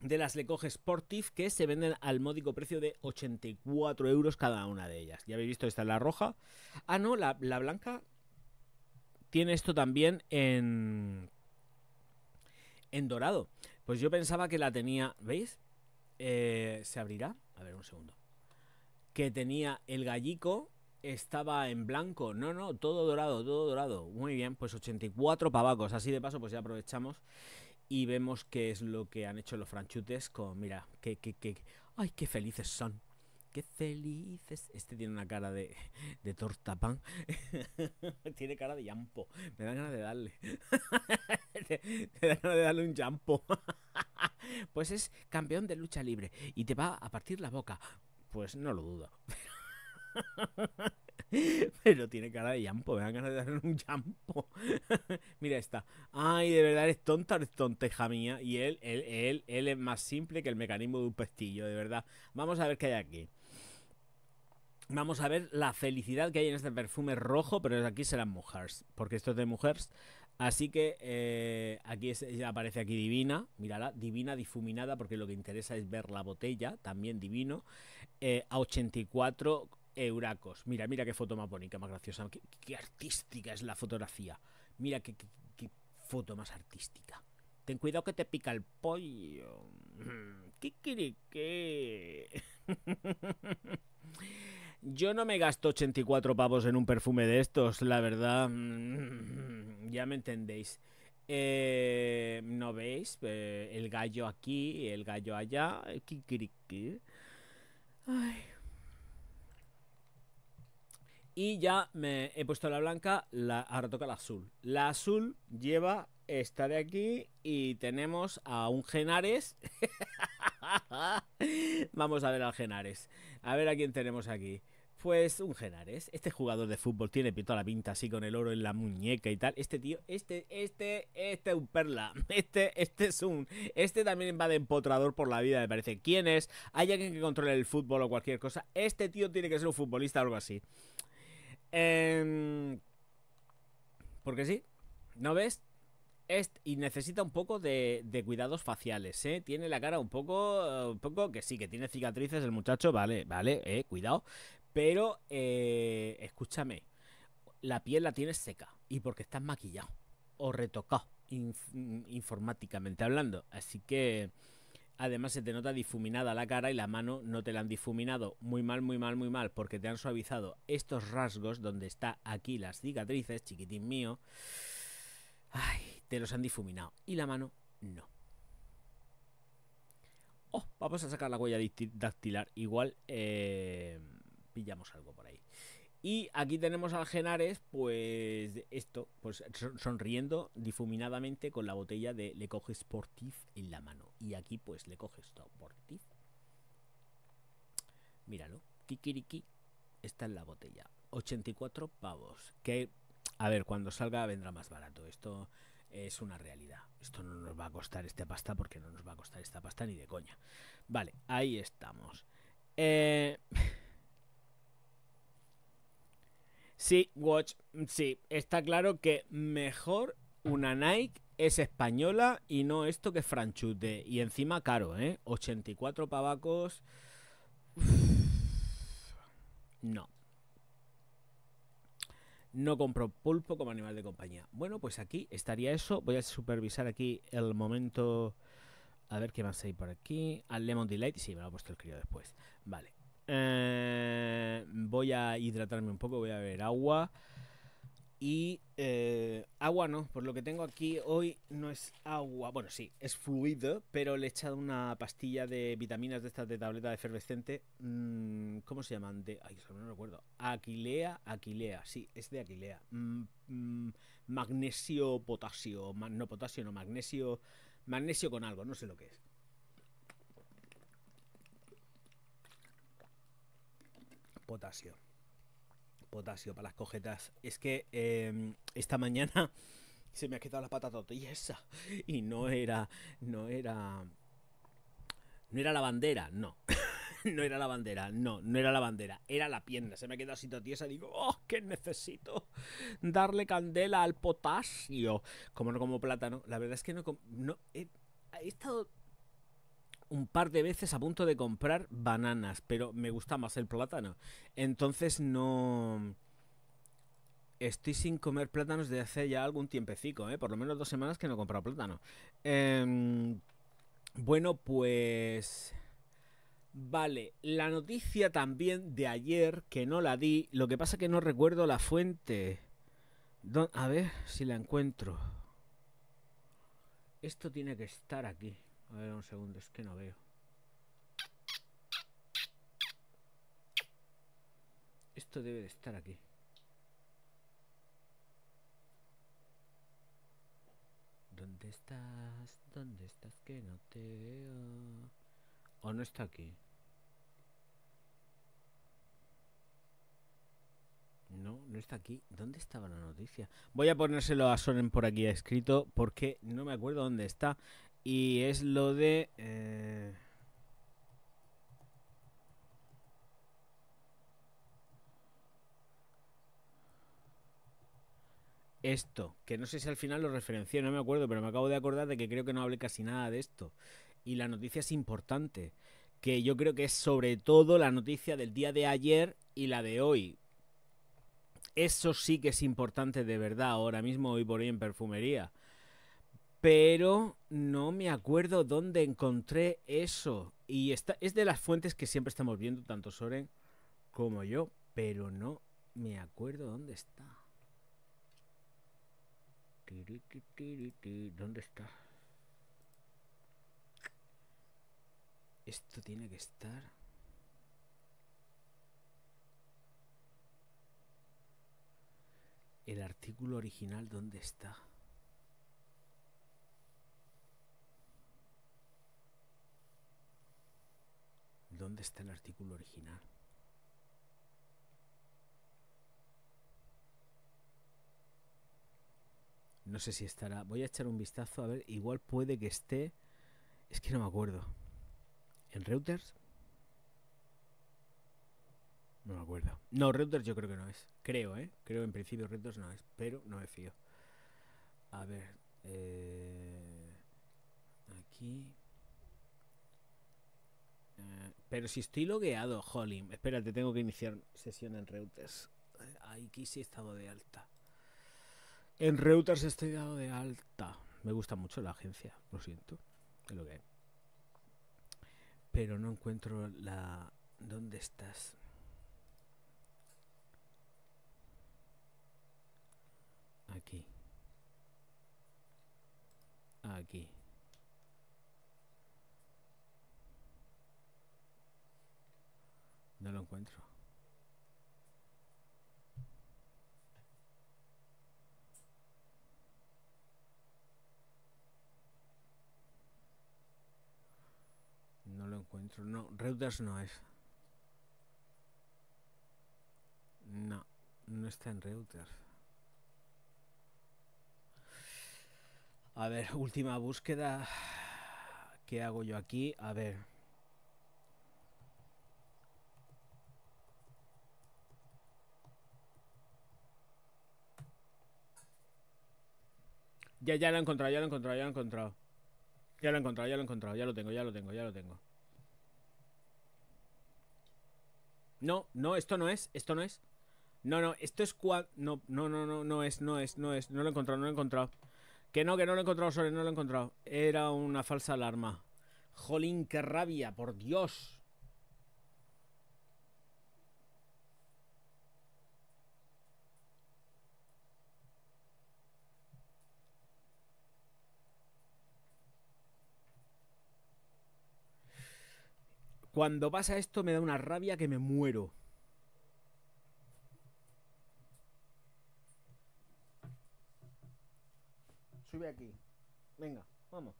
de las Lecoge Sportif que se venden al módico precio de 84 euros cada una de ellas. Ya habéis visto, esta la roja. Ah, no, la, blanca tiene esto también en, en dorado. Pues yo pensaba que la tenía, ¿veis? Eh, se abrirá. A ver, un segundo. Que tenía el gallico, estaba en blanco. No, no, todo dorado, todo dorado. Muy bien, pues 84 pavacos. Así de paso, pues ya aprovechamos y vemos qué es lo que han hecho los franchutes con, mira, que, que, ay, qué felices son. Qué felices. Este tiene una cara de, de torta pan. tiene cara de yampo. Me dan ganas de darle. Me da ganas de darle un yampo. pues es campeón de lucha libre y te va a partir la boca. Pues no lo dudo. Pero tiene cara de llampo, me dan ganas de darle un llampo. Mira esta. Ay, de verdad eres tonta, eres tonteja mía. Y él, él, él, él es más simple que el mecanismo de un pestillo, de verdad. Vamos a ver qué hay aquí. Vamos a ver la felicidad que hay en este perfume rojo, pero aquí serán mujeres, porque esto es de mujeres. Así que eh, aquí aparece aquí divina, mírala, divina difuminada, porque lo que interesa es ver la botella, también divino, eh, a 84 Euracos. Mira, mira qué foto más bonita, más graciosa. Qué, artística es la fotografía. Mira qué, foto más artística. Ten cuidado que te pica el pollo. Mm, ¿Qué qué? Yo no me gasto 84 pavos en un perfume de estos, la verdad. Mm, ya me entendéis. Eh, ¿No veis? Eh, el gallo aquí, el gallo allá. ¿Qué Ay, y ya me he puesto la blanca, la, ahora toca la azul. La azul lleva esta de aquí y tenemos a un Genares. Vamos a ver al Genares. A ver a quién tenemos aquí. Pues un Genares. Este jugador de fútbol tiene toda la pinta así con el oro en la muñeca y tal. Este tío, este, este, este es un perla. Este, este es un. Este también va de empotrador por la vida, me parece. ¿Quién es? Hay alguien que controle el fútbol o cualquier cosa. Este tío tiene que ser un futbolista o algo así. Em, porque sí, ¿no ves? y necesita un poco de, cuidados faciales, ¿eh? Tiene la cara un poco, eh, un poco que sí, que tiene cicatrices el muchacho, vale, vale, eh, cuidado. Pero, eh, escúchame, la piel la tienes seca y porque estás maquillado o retocado, mm, informáticamente hablando. Así que... Además se te nota difuminada la cara y la mano no te la han difuminado. Muy mal, muy mal, muy mal, porque te han suavizado estos rasgos donde está aquí las cicatrices, chiquitín mío. Ay, te los han difuminado. Y la mano no. Oh, vamos a sacar la huella dactilar. Igual eh, pillamos algo por ahí. Y aquí tenemos al Genares, pues esto, pues sonriendo difuminadamente con la botella de Le Coge Sportif en la mano. Y aquí pues Le Coge Sportif. Míralo, kikiriki, está en la botella. 84 pavos, que a ver, cuando salga vendrá más barato. Esto es una realidad. Esto no nos va a costar esta pasta porque no nos va a costar esta pasta ni de coña. Vale, ahí estamos. Eh... Sí, Watch, mm, sí, está claro que mejor una Nike es española y no esto que es franchute. Y encima caro, ¿eh? 84 pavacos. No. No compro pulpo como animal de compañía. Bueno, pues aquí estaría eso. Voy a supervisar aquí el momento. A ver qué más hay por aquí. Al Lemon Delight. Sí, me lo ha puesto el crío después. Vale. Eh, voy a hidratarme un poco, voy a beber agua. Y eh, agua no, por lo que tengo aquí hoy no es agua, bueno sí, es fluido, pero le he echado una pastilla de vitaminas de estas de tableta efervescente, mm, ¿cómo se llaman? De, ay, no recuerdo, Aquilea, Aquilea, sí, es de Aquilea, mm, mm, magnesio, potasio, no potasio, no magnesio, magnesio con algo, no sé lo que es. Potasio. Potasio para las cojetas. Es que em, esta mañana se me ha quedado la patata esa Y no era. No era. No era la bandera, no. no era la bandera, no, no era la bandera, era la pierna. Se me ha quedado así tiesa. Digo, oh, que necesito darle candela al potasio. Como no como plátano. La verdad es que no. no he estado un par de veces a punto de comprar bananas, pero me gusta más el plátano. Entonces no... Estoy sin comer plátanos desde hace ya algún tiempecico, ¿eh? por lo menos dos semanas que no he comprado plátano. Em, bueno, pues... Vale, la noticia también de ayer, que no la di, lo que pasa que no recuerdo la fuente. A ver si la encuentro. Esto tiene que estar aquí. A ver, un segundo, es que no veo. Esto debe de estar aquí. ¿Dónde estás? ¿Dónde estás que no te veo? ¿O no está aquí? No, no está aquí. ¿Dónde estaba la noticia? Voy a ponérselo a Soren por aquí escrito porque no me acuerdo dónde está. Y es lo de... Eh, esto, que no sé si al final lo referencié, no me acuerdo, pero me acabo de acordar de que creo que no hablé casi nada de esto. Y la noticia es importante, que yo creo que es sobre todo la noticia del día de ayer y la de hoy. Eso sí que es importante de verdad ahora mismo, hoy por hoy en perfumería pero no me acuerdo dónde encontré eso. Y es de las fuentes que siempre estamos viendo, tanto Soren como yo, pero no me acuerdo dónde está. ¿Dónde está? Esto tiene que estar... El artículo original, ¿dónde está? ¿Dónde está el artículo original? No sé si estará. Voy a echar un vistazo. A ver, igual puede que esté. Es que no me acuerdo. ¿En Reuters? No me acuerdo. No, Reuters yo creo que no es. Creo, ¿eh? Creo en principio Reuters no es. Pero no me fío. A ver. Eh, aquí. Pero si estoy logueado, jolín. Espérate, tengo que iniciar sesión en Reuters. Aquí sí he estado de alta. En Reuters estoy dado de alta. Me gusta mucho la agencia, lo siento. lo que Pero no encuentro la... ¿Dónde estás? Aquí. Aquí. No lo encuentro. No lo encuentro. No, Reuters no es. No, no está en Reuters. A ver, última búsqueda. ¿Qué hago yo aquí? A ver. Ya, ya lo he encontrado, ya lo he encontrado, ya lo he encontrado. Ya lo he encontrado, ya lo he encontrado, ya lo tengo, ya lo tengo, ya lo tengo. No, no, esto no es, esto no es. No, no, esto es No, no, no, no, es, no es, no es. No lo he encontrado, no lo he encontrado. Que no, que no lo he encontrado, sorry, no lo he encontrado. Era una falsa alarma. Jolín, qué rabia, por Dios. Cuando pasa esto me da una rabia que me muero. Sube aquí. Venga, vamos.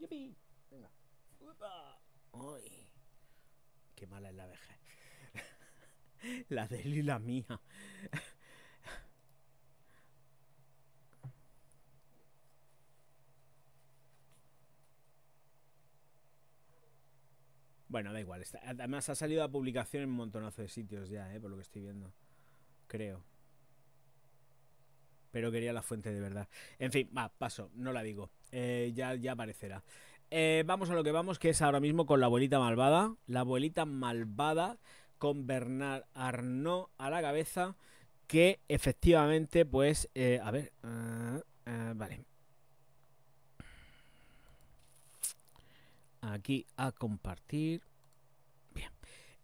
¡Yupi! Venga. ¡Upa! ¡Ay! Qué mala es la vejez. la de él y la mía. Bueno, da igual. además ha salido a publicación en un montonazo de sitios ya, eh, por lo que estoy viendo. Creo. Pero quería la fuente de verdad. En fin, va, paso, no la digo. Eh, ya, ya aparecerá. Eh, vamos a lo que vamos, que es ahora mismo con la abuelita malvada. La abuelita malvada con Bernard Arnault a la cabeza. Que efectivamente, pues, a ver. Ah, ah, vale. aquí a compartir. Bien.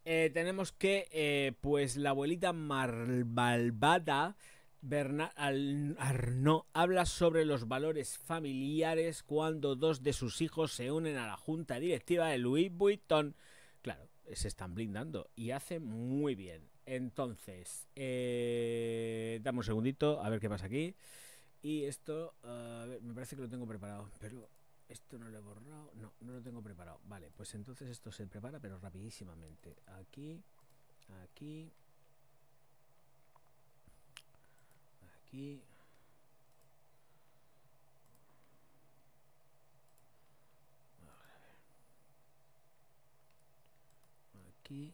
Eh, tenemos que, eh, pues, la abuelita malvada Bernard Arnaud habla sobre los valores familiares cuando dos de sus hijos se unen a la junta directiva de Louis Vuitton. Claro, se están blindando y hace muy bien. Entonces, eh, dame un segundito a ver qué pasa aquí. Y esto, a ver, me parece que lo tengo preparado, pero esto no lo he borrado. No, no lo tengo preparado. Vale, pues entonces esto se prepara, pero rapidísimamente. Aquí, aquí, aquí. Aquí.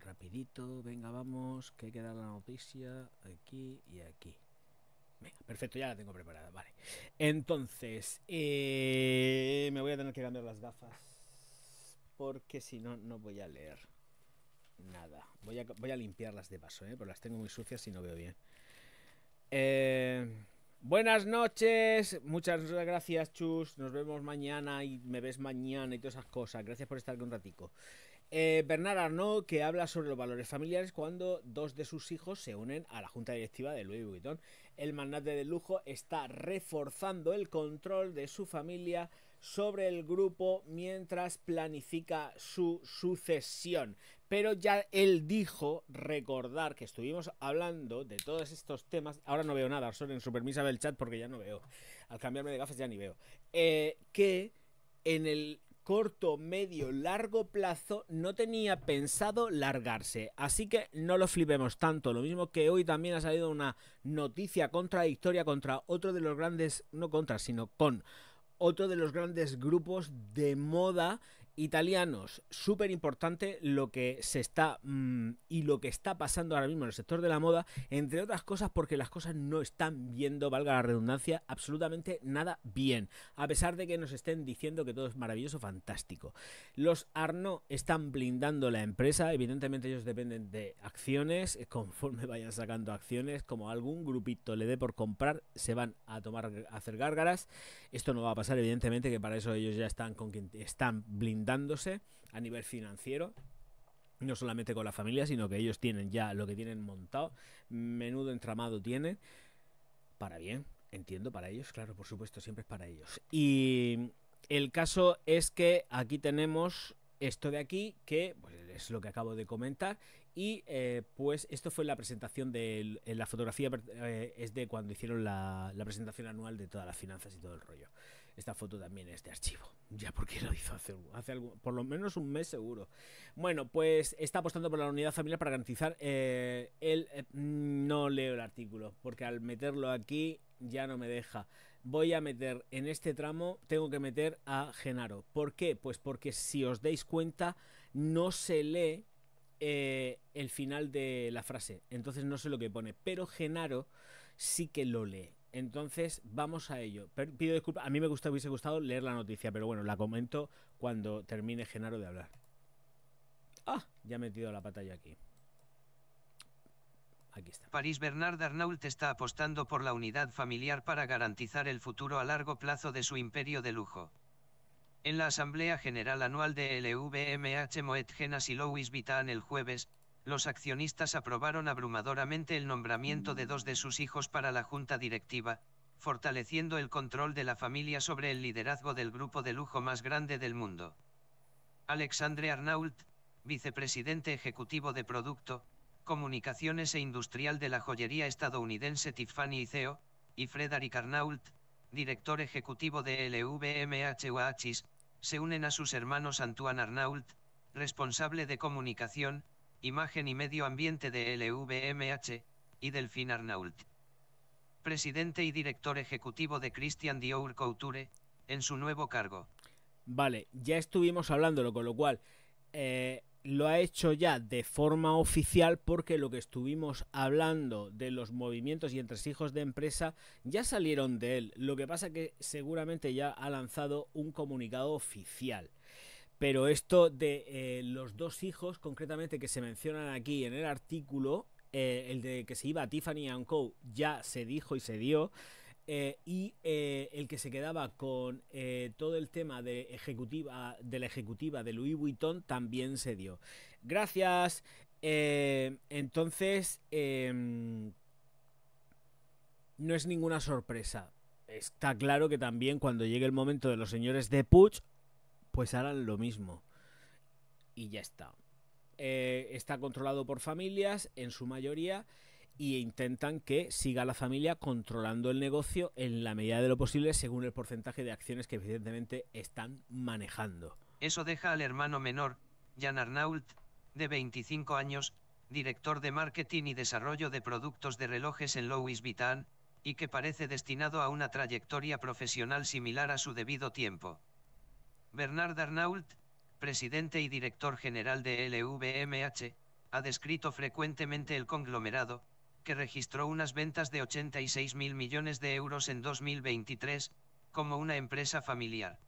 Rapidito, venga, vamos, que queda la noticia aquí y aquí. Venga, perfecto, ya la tengo preparada, vale. Entonces, eh, me voy a tener que cambiar las gafas porque si no, no voy a leer nada. Voy a, voy a limpiarlas de paso, ¿eh? pero las tengo muy sucias y no veo bien. Eh, buenas noches, muchas gracias, Chus. Nos vemos mañana y me ves mañana y todas esas cosas. Gracias por estar aquí un ratico. Eh, Bernard Arnault, que habla sobre los valores familiares cuando dos de sus hijos se unen a la junta directiva de Louis Vuitton. El magnate de lujo está reforzando el control de su familia sobre el grupo mientras planifica su sucesión. Pero ya él dijo, recordar que estuvimos hablando de todos estos temas, ahora no veo nada, solo en su permisa del chat porque ya no veo, al cambiarme de gafas ya ni veo, eh, que en el corto, medio, largo plazo no tenía pensado largarse. Así que no lo flipemos tanto. Lo mismo que hoy también ha salido una noticia contradictoria contra otro de los grandes, no contra, sino con otro de los grandes grupos de moda italianos, súper importante lo que se está mm, y lo que está pasando ahora mismo en el sector de la moda, entre otras cosas porque las cosas no están viendo, valga la redundancia, absolutamente nada bien, a pesar de que nos estén diciendo que todo es maravilloso, fantástico. Los Arno están blindando la empresa, evidentemente ellos dependen de acciones, eh, conforme vayan sacando acciones, como algún grupito le dé por comprar, se van a tomar a hacer gárgaras. Esto no va a pasar, evidentemente, que para eso ellos ya están con quien están blindando dándose a nivel financiero no solamente con la familia, sino que ellos tienen ya lo que tienen montado, menudo entramado tienen, para bien, entiendo, para ellos, claro, por supuesto, siempre es para ellos. Y el caso es que aquí tenemos esto de aquí, que pues, es lo que acabo de comentar, y eh, pues esto fue la presentación de eh, la fotografía, eh, es de cuando hicieron la, la presentación anual de todas las finanzas y todo el rollo. Esta foto también es de archivo. Ya porque lo hizo hace, hace algo, por lo menos un mes seguro. Bueno, pues está apostando por la unidad familiar para garantizar él eh, eh, mm, no leo el artículo, porque al meterlo aquí ya no me deja. Voy a meter en este tramo, tengo que meter a Genaro. ¿Por qué? Pues porque si os dais cuenta, no se lee eh, el final de la frase. Entonces no sé lo que pone. Pero Genaro sí que lo lee. Entonces, vamos a ello. Pido disculpas, a mí me gusta, hubiese gustado leer la noticia, pero bueno, la comento cuando termine Genaro de hablar. Ah, ya he metido la pantalla aquí. Aquí está. París Bernard Arnault está apostando por la unidad familiar para garantizar el futuro a largo plazo de su imperio de lujo. En la Asamblea General Anual de LVMH Moet Genas y Louis Vuitton el jueves, los accionistas aprobaron abrumadoramente el nombramiento de dos de sus hijos para la junta directiva, fortaleciendo el control de la familia sobre el liderazgo del grupo de lujo más grande del mundo. Alexandre Arnault, vicepresidente ejecutivo de Producto, Comunicaciones e Industrial de la joyería estadounidense Tiffany Co., e y Frederick Arnault, director ejecutivo de LVMH se unen a sus hermanos Antoine Arnault, responsable de comunicación, Imagen y Medio Ambiente de LVMH, y Delfín Arnault. Presidente y director ejecutivo de Christian Dior Couture, en su nuevo cargo. Vale, ya estuvimos hablándolo, con lo cual eh, lo ha hecho ya de forma oficial porque lo que estuvimos hablando de los movimientos y entresijos de empresa ya salieron de él. Lo que pasa que seguramente ya ha lanzado un comunicado oficial. Pero esto de eh, los dos hijos, concretamente, que se mencionan aquí en el artículo, eh, el de que se iba Tiffany and Co. ya se dijo y se dio. Eh, y el que se quedaba con todo el tema de, ejecutiva, de la ejecutiva de Louis Vuitton también se dio. Gracias. entonces, em, no es ninguna sorpresa. Está claro que también cuando llegue el momento de los señores de Puch, pues harán lo mismo. Y ya está. Eh, está controlado por familias, en su mayoría, e intentan que siga la familia controlando el negocio en la medida de lo posible según el porcentaje de acciones que evidentemente están manejando. Eso deja al hermano menor, Jan Arnault, de 25 años, director de marketing y desarrollo de productos de relojes en Louis Vuitton, y que parece destinado a una trayectoria profesional similar a su debido tiempo. Bernard Arnault, presidente y director general de LVMH, ha descrito frecuentemente el conglomerado, que registró unas ventas de 86 mil millones de euros en 2023, como una empresa familiar.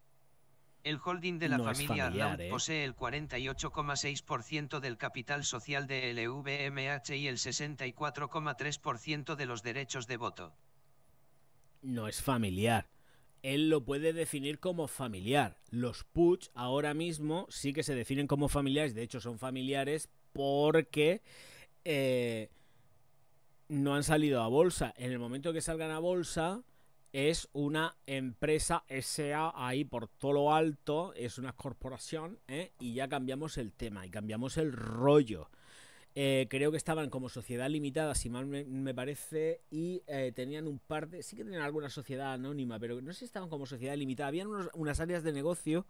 El holding de la familia Arnault ¿eh? posee el 48,6% del capital social de LVMH y el 64,3% de los derechos de voto. No es familiar él lo puede definir como familiar. Los Puts ahora mismo sí que se definen como familiares, de hecho son familiares porque eh, no han salido a bolsa. En el momento que salgan a bolsa es una empresa SA ahí por todo lo alto, es una corporación ¿eh? y ya cambiamos el tema y cambiamos el rollo. Eh, creo que estaban como sociedad limitada, si mal me, parece, y eh, tenían un par de... Sí que tenían alguna sociedad anónima, pero no sé si estaban como sociedad limitada. Habían unas áreas de negocio,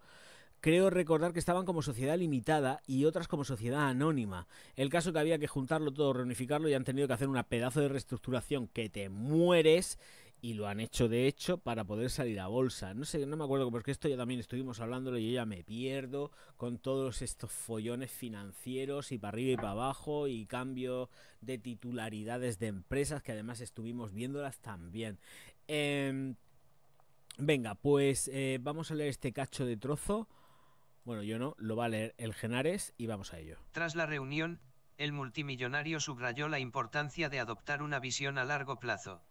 creo recordar que estaban como sociedad limitada y otras como sociedad anónima. El caso que había que juntarlo todo, reunificarlo y han tenido que hacer una pedazo de reestructuración que te mueres y lo han hecho de hecho para poder salir a bolsa. No sé, no me acuerdo, porque esto ya también estuvimos hablándolo y yo ya me pierdo con todos estos follones financieros y para arriba y para abajo y cambio de titularidades de empresas que además estuvimos viéndolas también. Em, venga, pues eh, vamos a leer este cacho de trozo. Bueno, yo no, lo va a leer el Genares y vamos a ello. Tras la reunión, el multimillonario subrayó la importancia de adoptar una visión a largo plazo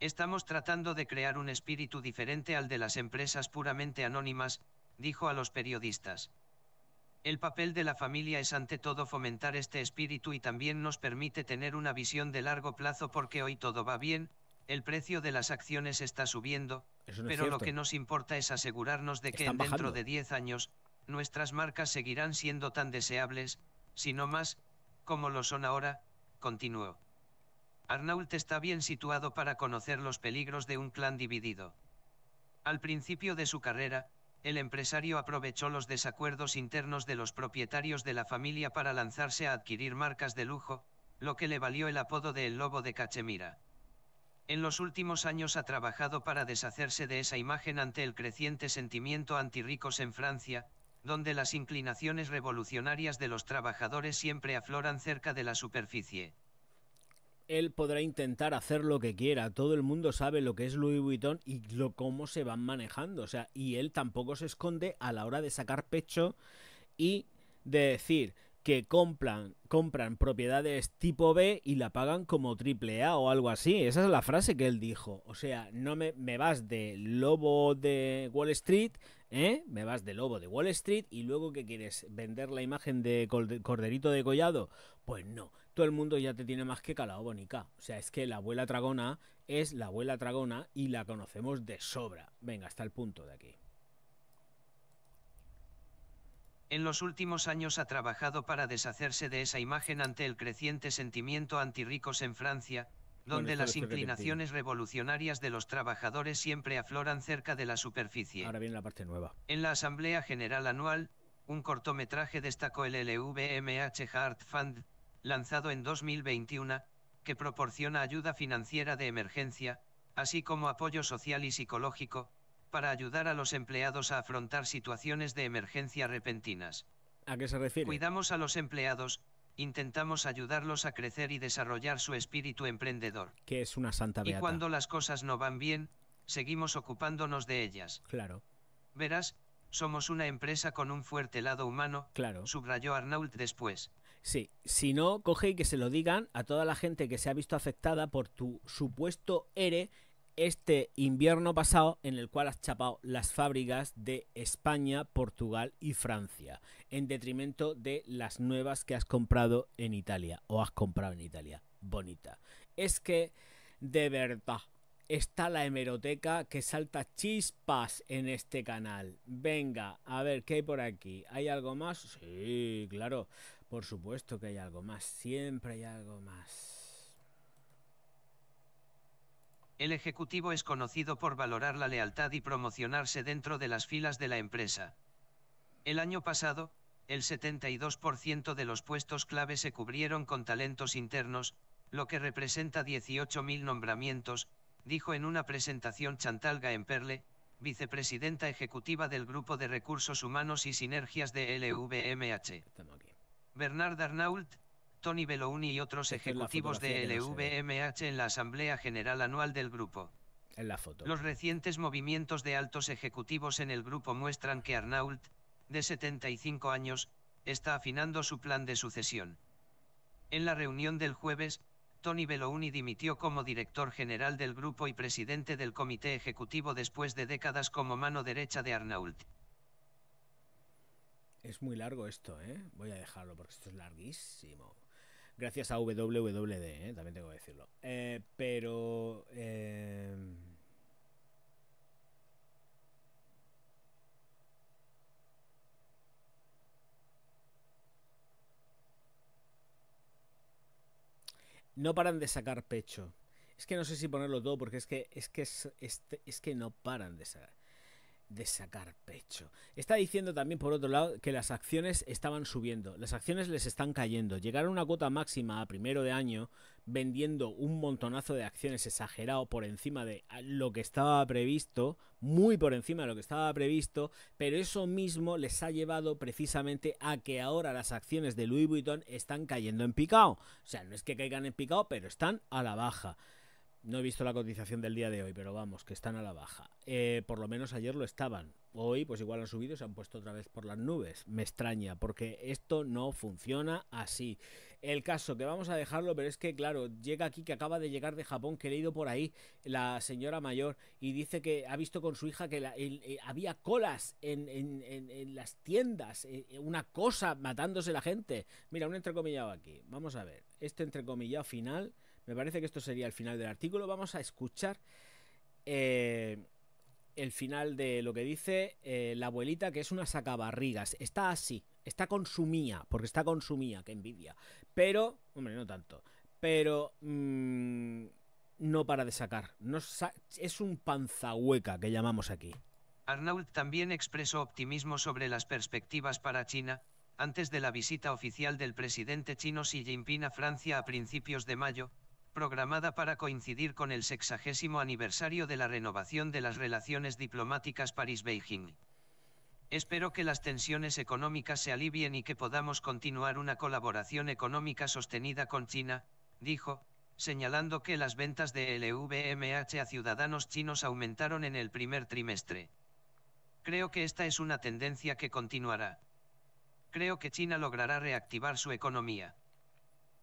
Estamos tratando de crear un espíritu diferente al de las empresas puramente anónimas, dijo a los periodistas. El papel de la familia es ante todo fomentar este espíritu y también nos permite tener una visión de largo plazo porque hoy todo va bien, el precio de las acciones está subiendo, pero lo que nos importa es asegurarnos de que dentro de 10 años, nuestras marcas seguirán siendo tan deseables, si no más, como lo son ahora, continuó. Arnault está bien situado para conocer los peligros de un clan dividido. Al principio de su carrera, el empresario aprovechó los desacuerdos internos de los propietarios de la familia para lanzarse a adquirir marcas de lujo, lo que le valió el apodo de El Lobo de Cachemira. En los últimos años ha trabajado para deshacerse de esa imagen ante el creciente sentimiento antirricos en Francia, donde las inclinaciones revolucionarias de los trabajadores siempre afloran cerca de la superficie. Él podrá intentar hacer lo que quiera. Todo el mundo sabe lo que es Louis Vuitton y lo, cómo se van manejando. O sea, y él tampoco se esconde a la hora de sacar pecho y de decir que compran, compran propiedades tipo B y la pagan como triple A o algo así. Esa es la frase que él dijo. O sea, no me, me vas de lobo de Wall Street, ¿eh? Me vas de lobo de Wall Street y luego que quieres vender la imagen de corderito de collado. Pues no, todo el mundo ya te tiene más que calado O sea, es que la abuela tragona es la abuela tragona y la conocemos de sobra. Venga, hasta el punto de aquí. En los últimos años ha trabajado para deshacerse de esa imagen ante el creciente sentimiento antirricos en Francia, donde las inclinaciones revolucionarias de los trabajadores siempre afloran cerca de la superficie. Ahora viene la parte nueva. En la Asamblea General Anual, un cortometraje destacó el LVMH Hart Fund, lanzado en 2021, que proporciona ayuda financiera de emergencia, así como apoyo social y psicológico, para ayudar a los empleados a afrontar situaciones de emergencia repentinas. ¿A qué se refiere? Cuidamos a los empleados, intentamos ayudarlos a crecer y desarrollar su espíritu emprendedor. Que es una santa beata. Y cuando las cosas no van bien, seguimos ocupándonos de ellas. Claro. Verás, somos una empresa con un fuerte lado humano, claro. subrayó Arnault después. Sí, si no, coge y que se lo digan a toda la gente que se ha visto afectada por tu supuesto ERE este invierno pasado en el cual has chapado las fábricas de España, Portugal y Francia, en detrimento de las nuevas que has comprado en Italia o has comprado en Italia. Bonita. Es que, de verdad, está la hemeroteca que salta chispas en este canal. Venga, a ver, ¿qué hay por aquí? ¿Hay algo más? Sí, claro. Por supuesto que hay algo más, siempre hay algo más. El ejecutivo es conocido por valorar la lealtad y promocionarse dentro de las filas de la empresa. El año pasado, el 72% de los puestos clave se cubrieron con talentos internos, lo que representa 18.000 nombramientos, dijo en una presentación Chantal Gaemperle, vicepresidenta ejecutiva del Grupo de Recursos Humanos y Sinergias de LVMH. Bernard Arnault, Tony Belouni y otros ejecutivos de LVMH ¿eh? en la Asamblea General Anual del grupo. En la foto. Los recientes movimientos de altos ejecutivos en el grupo muestran que Arnault, de 75 años, está afinando su plan de sucesión. En la reunión del jueves, Tony Belouni dimitió como director general del grupo y presidente del comité ejecutivo después de décadas como mano derecha de Arnault. Es muy largo esto, ¿eh? Voy a dejarlo porque esto es larguísimo. Gracias a WWD, ¿eh? también tengo que decirlo. Eh, pero... Em, no paran de sacar pecho. Es que no sé si ponerlo todo porque es que es que es este, que no paran de sacar de sacar pecho. Está diciendo también, por otro lado, que las acciones estaban subiendo, las acciones les están cayendo. Llegaron a una cuota máxima a primero de año vendiendo un montonazo de acciones exagerado por encima de lo que estaba previsto, muy por encima de lo que estaba previsto, pero eso mismo les ha llevado precisamente a que ahora las acciones de Louis Vuitton están cayendo en picado. O sea, no es que caigan en picado, pero están a la baja. No he visto la cotización del día de hoy, pero vamos, que están a la baja. Eh, por lo menos ayer lo estaban. Hoy, pues igual han subido y se han puesto otra vez por las nubes. Me extraña, porque esto no funciona así. El caso, que vamos a dejarlo, pero es que, claro, llega aquí que acaba de llegar de Japón, que le he ido por ahí la señora mayor, y dice que ha visto con su hija que eh, había colas en, las tiendas, eh, una cosa matándose la gente. Mira, un entrecomillado aquí. Vamos a ver, este entrecomillado final me parece que esto sería el final del artículo. Vamos a escuchar eh, el final de lo que dice eh, la abuelita, que es una sacabarrigas. Está así, está consumía, porque está consumía, qué envidia. Pero, hombre, no tanto. Pero mm, no para de sacar. es un panzahueca que llamamos aquí. Arnaud también expresó optimismo sobre las perspectivas para China, antes de la visita oficial del presidente chino Xi Jinping a Francia a principios de mayo, programada para coincidir con el sexagésimo aniversario de la renovación de las relaciones diplomáticas París-Beijing. Espero que las tensiones económicas se alivien y que podamos continuar una colaboración económica sostenida con China, dijo, señalando que las ventas de LVMH a ciudadanos chinos aumentaron en el primer trimestre. Creo que esta es una tendencia que continuará. Creo que China logrará reactivar su economía.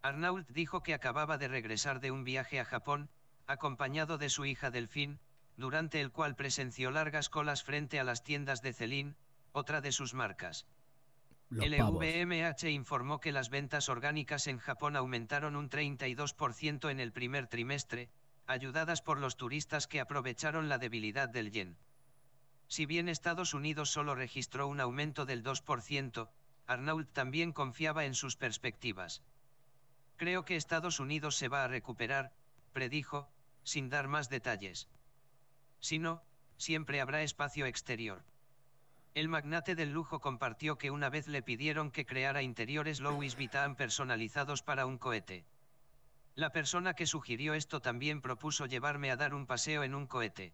Arnault dijo que acababa de regresar de un viaje a Japón, acompañado de su hija Delfín, durante el cual presenció largas colas frente a las tiendas de Celine, otra de sus marcas. LVMH el e informó que las ventas orgánicas en Japón aumentaron un 32% en el primer trimestre, ayudadas por los turistas que aprovecharon la debilidad del yen. Si bien Estados Unidos solo registró un aumento del 2%, Arnault también confiaba en sus perspectivas. Creo que Estados Unidos se va a recuperar, predijo, sin dar más detalles. Si no, siempre habrá espacio exterior. El magnate del lujo compartió que una vez le pidieron que creara interiores Louis Vuitton personalizados para un cohete. La persona que sugirió esto también propuso llevarme a dar un paseo en un cohete.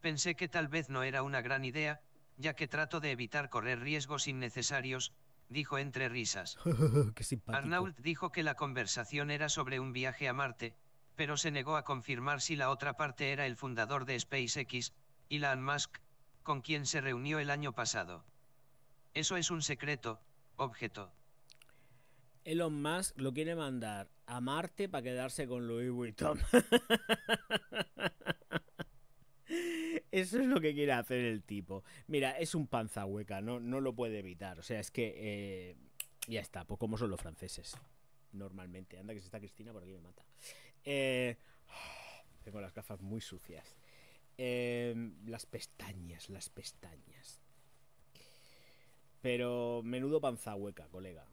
Pensé que tal vez no era una gran idea, ya que trato de evitar correr riesgos innecesarios, dijo entre risas. Arnault dijo que la conversación era sobre un viaje a Marte, pero se negó a confirmar si la otra parte era el fundador de SpaceX, Elon Musk, con quien se reunió el año pasado. Eso es un secreto, objeto. Elon Musk lo quiere mandar a Marte para quedarse con Louis Vuitton. Eso es lo que quiere hacer el tipo. Mira, es un panza hueca, no, no lo puede evitar. O sea, es que eh, ya está, pues como son los franceses. Normalmente. Anda que se está Cristina, por aquí me mata. Eh, tengo las gafas muy sucias. Eh, las pestañas, las pestañas. Pero menudo panza hueca, colega.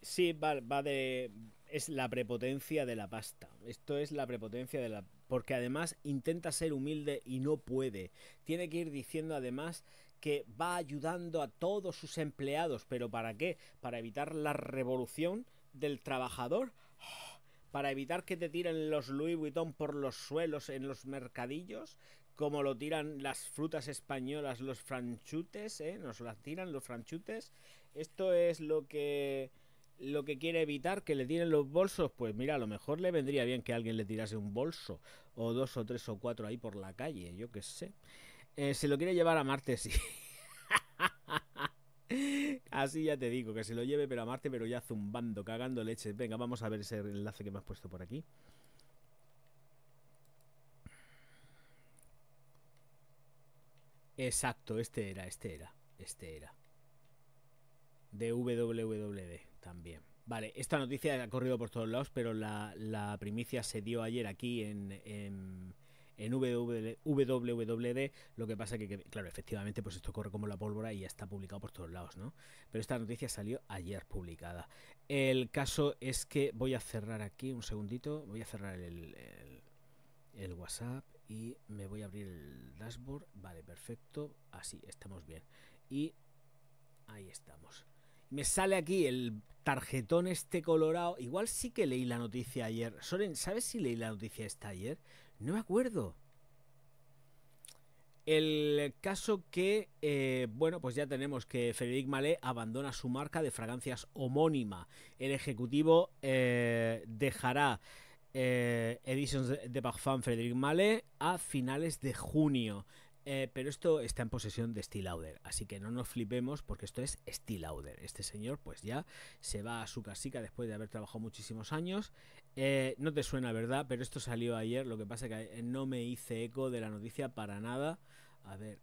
Sí, va, va de... Es la prepotencia de la pasta. Esto es la prepotencia de la porque además intenta ser humilde y no puede. Tiene que ir diciendo además que va ayudando a todos sus empleados, pero ¿para qué? Para evitar la revolución del trabajador. Para evitar que te tiren los Louis Vuitton por los suelos en los mercadillos, como lo tiran las frutas españolas, los franchutes, ¿eh? nos las tiran los franchutes. Esto es lo que lo que quiere evitar que le tiren los bolsos, pues mira, a lo mejor le vendría bien que alguien le tirase un bolso, o dos o tres o cuatro ahí por la calle, yo qué sé. Eh, se lo quiere llevar a Marte, sí. Así ya te digo, que se lo lleve, pero a Marte, pero ya zumbando, cagando leche. Venga, vamos a ver ese enlace que me has puesto por aquí. Exacto, este era, este era, este era de WWW también. Vale, esta noticia ha corrido por todos lados, pero la, primicia se dio ayer aquí en, en Lo que pasa que, que, claro, efectivamente, pues esto corre como la pólvora y ya está publicado por todos lados, ¿no? Pero esta noticia salió ayer publicada. El caso es que voy a cerrar aquí un segundito, voy a cerrar el, el WhatsApp y me voy a abrir el dashboard. Vale, perfecto. Así, estamos bien. Y ahí estamos me sale aquí el tarjetón este colorado. Igual sí que leí la noticia ayer. Soren, ¿sabes si leí la noticia esta ayer? No me acuerdo. El caso que, eh, bueno, pues ya tenemos que Frédéric Malé abandona su marca de fragancias homónima. El ejecutivo eh, dejará eh, Editions de Parfum Frédéric Malé a finales de junio. Eh, pero esto está en posesión de Steel así que no nos flipemos porque esto es Steel Este señor pues ya se va a su casica después de haber trabajado muchísimos años. Eh, no te suena, ¿verdad? Pero esto salió ayer, lo que pasa es que eh, no me hice eco de la noticia para nada. A ver,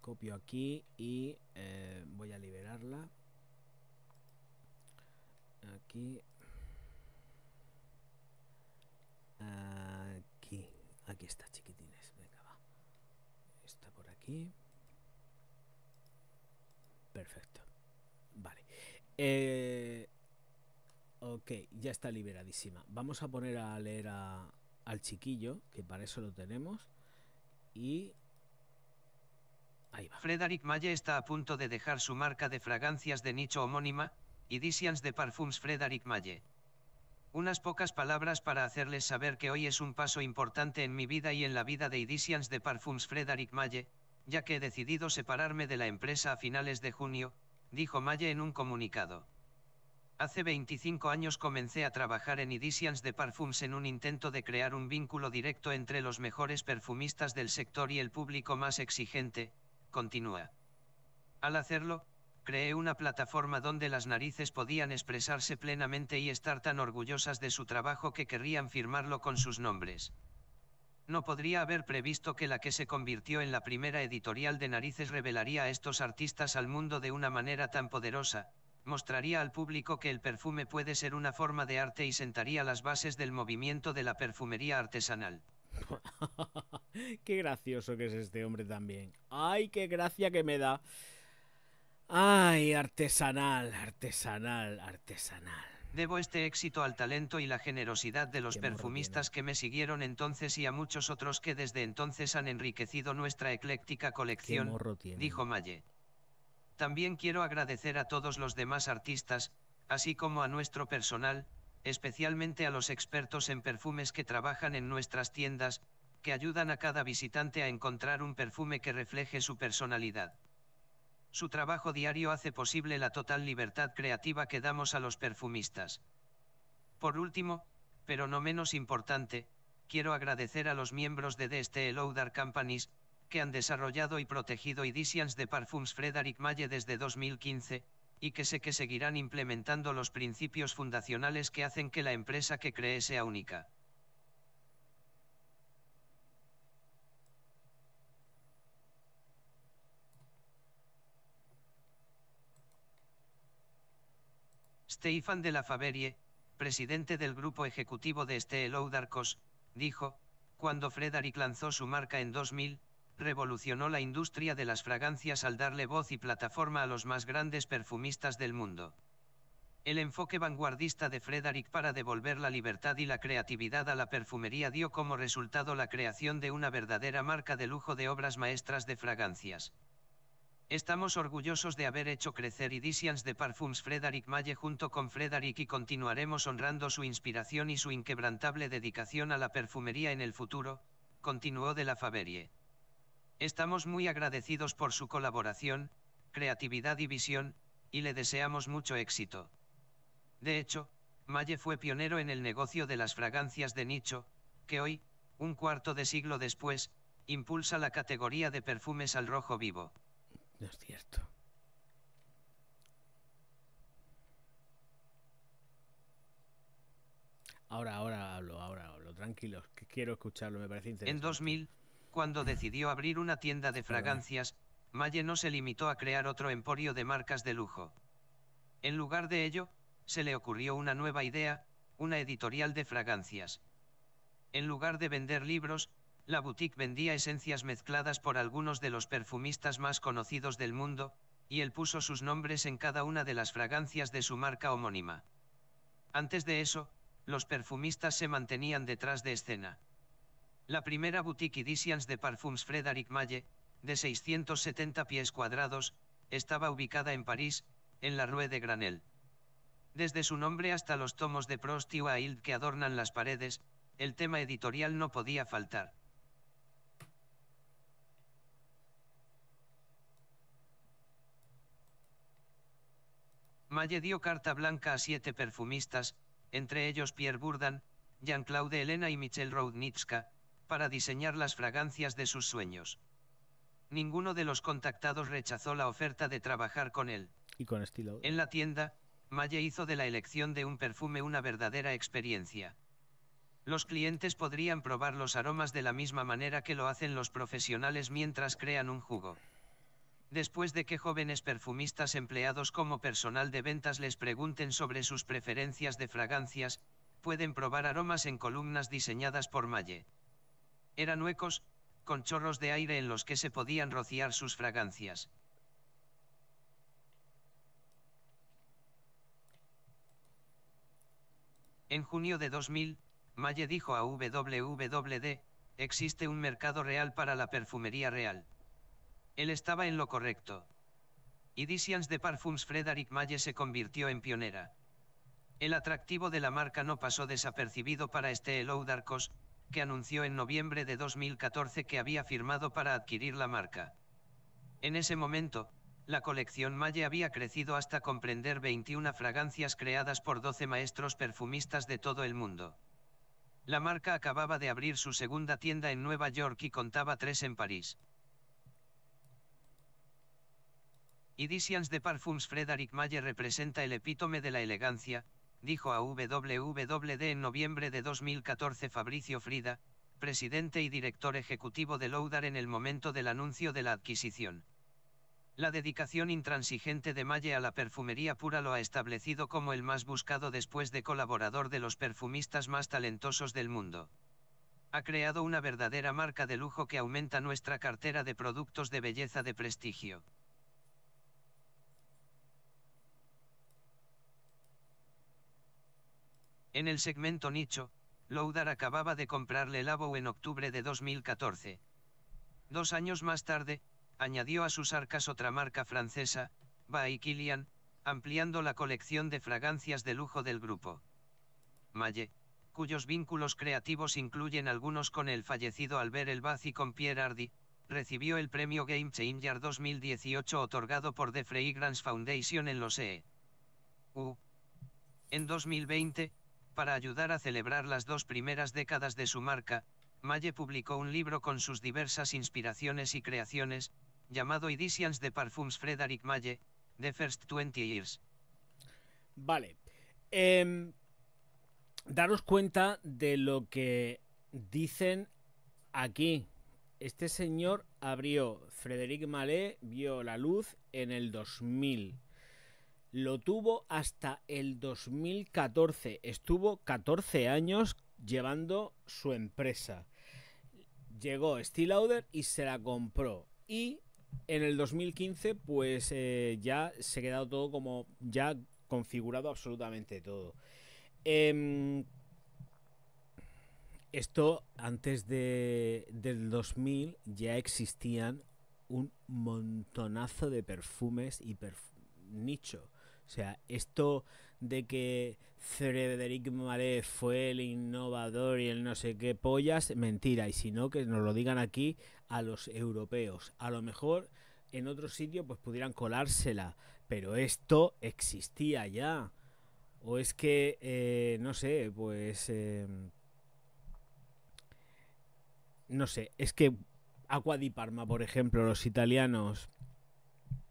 copio aquí y voy a liberarla. Aquí. Aquí. Aquí está, chiquitito. Perfecto. Vale. Eh, ok, ya está liberadísima. Vamos a poner a leer al chiquillo, que para eso lo tenemos. Y... Ahí va. Frederick Malle está a punto de dejar su marca de fragancias de nicho homónima, Editions de Parfums Frederick Malle. Unas pocas palabras para hacerles saber que hoy es un paso importante en mi vida y en la vida de Editions de Parfums Frederick Malle, ya que he decidido separarme de la empresa a finales de junio, dijo Maye en un comunicado. Hace 25 años comencé a trabajar en Editions de Parfums en un intento de crear un vínculo directo entre los mejores perfumistas del sector y el público más exigente, continúa. Al hacerlo, creé una plataforma donde las narices podían expresarse plenamente y estar tan orgullosas de su trabajo que querrían firmarlo con sus nombres no podría haber previsto que la que se convirtió en la primera editorial de Narices revelaría a estos artistas al mundo de una manera tan poderosa, mostraría al público que el perfume puede ser una forma de arte y sentaría las bases del movimiento de la perfumería artesanal. qué gracioso que es este hombre también. Ay, qué gracia que me da. Ay, artesanal, artesanal, artesanal. Debo este éxito al talento y la generosidad de los perfumistas que me siguieron entonces y a muchos otros que desde entonces han enriquecido nuestra ecléctica colección, dijo Malle. También quiero agradecer a todos los demás artistas, así como a nuestro personal, especialmente a los expertos en perfumes que trabajan en nuestras tiendas, que ayudan a cada visitante a encontrar un perfume que refleje su personalidad. Su trabajo diario hace posible la total libertad creativa que damos a los perfumistas. Por último, pero no menos importante, quiero agradecer a los miembros de DST este Lauder Companies, que han desarrollado y protegido Editions de Parfums Frederick Maye desde 2015, y que sé que seguirán implementando los principios fundacionales que hacen que la empresa que cree sea única. Stefan de la Faverie, presidente del grupo ejecutivo de Lauder Cos, dijo, cuando Frederick lanzó su marca en 2000, revolucionó la industria de las fragancias al darle voz y plataforma a los más grandes perfumistas del mundo. El enfoque vanguardista de Frederick para devolver la libertad y la creatividad a la perfumería dio como resultado la creación de una verdadera marca de lujo de obras maestras de fragancias. Estamos orgullosos de haber hecho crecer Editions de Parfums Frederick Malle junto con Frederick y continuaremos honrando su inspiración y su inquebrantable dedicación a la perfumería en el futuro, continuó de la Faberie. Estamos muy agradecidos por su colaboración, creatividad y visión, y le deseamos mucho éxito. De hecho, Malle fue pionero en el negocio de las fragancias de nicho, que hoy, un cuarto de siglo después, impulsa la categoría de perfumes al rojo vivo. No es cierto. Ahora, ahora hablo, ahora hablo. Tranquilos, que quiero escucharlo, me parece interesante. En 2000, cuando decidió abrir una tienda de fragancias, Malle no se limitó a crear otro emporio de marcas de lujo. En lugar de ello, se le ocurrió una nueva idea, una editorial de fragancias. En lugar de vender libros, la boutique vendía esencias mezcladas por algunos de los perfumistas más conocidos del mundo, y él puso sus nombres en cada una de las fragancias de su marca homónima. Antes de eso, los perfumistas se mantenían detrás de escena. La primera boutique Editions de Parfums Frédéric Malle, de 670 pies cuadrados, estaba ubicada en París, en la Rue de Granel. Desde su nombre hasta los tomos de Prost y Wild que adornan las paredes, el tema editorial no podía faltar. Malle dio carta blanca a siete perfumistas, entre ellos Pierre Bourdan, Jean-Claude Elena y Michel Roudnitska, para diseñar las fragancias de sus sueños. Ninguno de los contactados rechazó la oferta de trabajar con él. Y con estilo. En la tienda, Malle hizo de la elección de un perfume una verdadera experiencia. Los clientes podrían probar los aromas de la misma manera que lo hacen los profesionales mientras crean un jugo después de que jóvenes perfumistas empleados como personal de ventas les pregunten sobre sus preferencias de fragancias, pueden probar aromas en columnas diseñadas por Malle. Eran huecos, con chorros de aire en los que se podían rociar sus fragancias. En junio de 2000, Malle dijo a WWD, existe un mercado real para la perfumería real. Él estaba en lo correcto. Editions de Parfums Frederick Malle se convirtió en pionera. El atractivo de la marca no pasó desapercibido para este Darkos, que anunció en noviembre de 2014 que había firmado para adquirir la marca. En ese momento, la colección Malle había crecido hasta comprender 21 fragancias creadas por 12 maestros perfumistas de todo el mundo. La marca acababa de abrir su segunda tienda en Nueva York y contaba tres en París. Editions de Parfums Frederick Malle representa el epítome de la elegancia, dijo a WWD en noviembre de 2014 Fabricio Frida, presidente y director ejecutivo de Loudar en el momento del anuncio de la adquisición. La dedicación intransigente de Maye a la perfumería pura lo ha establecido como el más buscado después de colaborador de los perfumistas más talentosos del mundo. Ha creado una verdadera marca de lujo que aumenta nuestra cartera de productos de belleza de prestigio. En el segmento nicho, Loudar acababa de comprarle Labo en octubre de 2014. Dos años más tarde, añadió a sus arcas otra marca francesa, By ampliando la colección de fragancias de lujo del grupo. Malle, cuyos vínculos creativos incluyen algunos con el fallecido Albert Elbaz y con Pierre Hardy, recibió el premio Game Changer 2018 otorgado por The Fragrance Foundation en los e. U. En 2020, para ayudar a celebrar las dos primeras décadas de su marca, Malle publicó un libro con sus diversas inspiraciones y creaciones, llamado Editions de Parfums Frederic Malle, The First 20 Years. Vale. Em, daros cuenta de lo que dicen aquí. Este señor abrió Frederic Malle, vio la luz en el 2000 lo tuvo hasta el 2014. Estuvo 14 años llevando su empresa. Llegó Steel y se la compró. Y en el 2015 pues eh, ya se ha quedado todo como ya configurado absolutamente todo. Em, esto antes de, del 2000 ya existían un montonazo de perfumes y nicho. O sea, esto de que Frederic Malé fue el innovador y el no sé qué pollas, mentira. Y si no, que nos lo digan aquí a los europeos. A lo mejor en otro sitio pues pudieran colársela, pero esto existía ya. O es que, eh, no sé, pues... Em, no sé, es que Aqua di Parma, por ejemplo, los italianos...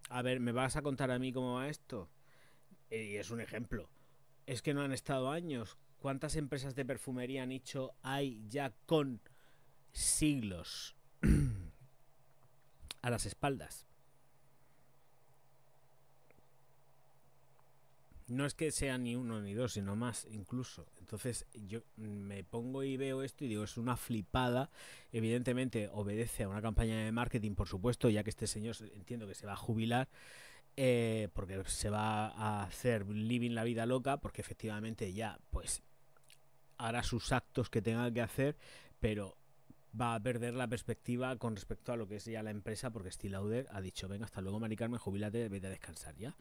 A ver, ¿me vas a contar a mí cómo va esto? Eh, y es un ejemplo. Es que no han estado años. ¿Cuántas empresas de perfumería han hecho hay ya con siglos a las espaldas? No es que sea ni uno ni dos, sino más incluso. Entonces yo me pongo y veo esto y digo, es una flipada. Evidentemente obedece a una campaña de marketing, por supuesto, ya que este señor entiendo que se va a jubilar. Eh, porque se va a hacer living la vida loca, porque efectivamente ya, pues, hará sus actos que tenga que hacer, pero va a perder la perspectiva con respecto a lo que es ya la empresa, porque Steve Lauder ha dicho, venga, hasta luego, maricarme, jubilate, vete a descansar ya.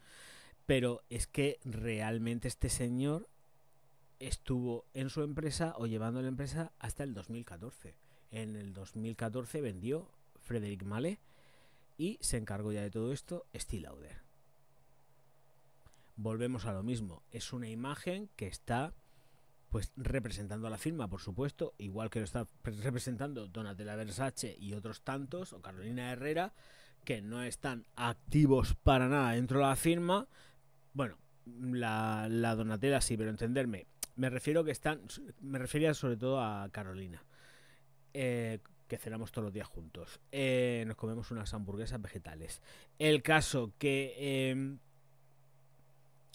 Pero es que realmente este señor estuvo en su empresa o llevando la empresa hasta el 2014. En el 2014 vendió Frederick Male y se encargó ya de todo esto Steve Lauder volvemos a lo mismo. Es una imagen que está pues representando a la firma, por supuesto, igual que lo está representando Donatella Versace y otros tantos, o Carolina Herrera, que no están activos para nada dentro de la firma. Bueno, la, Donatella sí, pero entenderme. Me refiero que están. Me refería sobre todo a Carolina. Eh, que cenamos todos los días juntos. Eh, nos comemos unas hamburguesas vegetales. El caso que. Em,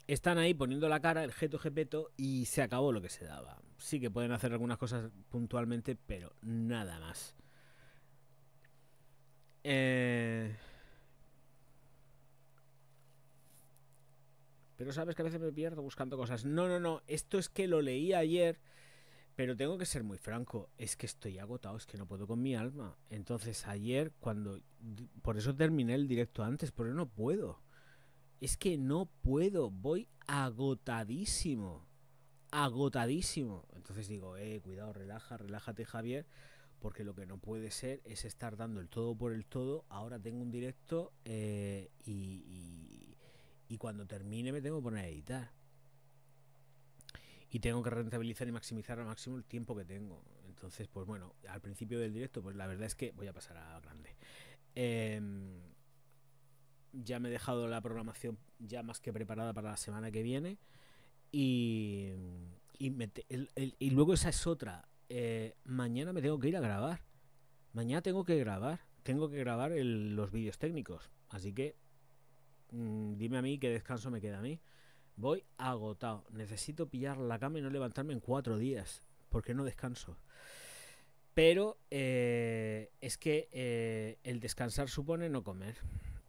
están ahí poniendo la cara, el geto gepeto, y se acabó lo que se daba. Sí que pueden hacer algunas cosas puntualmente, pero nada más. Eh, pero sabes que a veces me pierdo buscando cosas. No, no, no. Esto es que lo leí ayer. Pero tengo que ser muy franco. Es que estoy agotado. Es que no puedo con mi alma. Entonces ayer, cuando... Por eso terminé el directo antes. Porque no puedo es que no puedo, voy agotadísimo, agotadísimo. Entonces digo, eh, cuidado, relaja, relájate Javier, porque lo que no puede ser es estar dando el todo por el todo. Ahora tengo un directo eh, y, cuando termine me tengo que poner a editar y tengo que rentabilizar y maximizar al máximo el tiempo que tengo. Entonces, pues bueno, al principio del directo, pues la verdad es que voy a pasar a grande. Em, ya me he dejado la programación ya más que preparada para la semana que viene. Y, y, luego esa es otra. Eh, mañana me tengo que ir a grabar. Mañana tengo que grabar. Tengo que grabar los vídeos técnicos. Así que mm, dime a mí qué descanso me queda a mí. Voy agotado. Necesito pillar la cama y no levantarme en cuatro días. Porque no descanso. Pero eh, es que eh, el descansar supone no comer.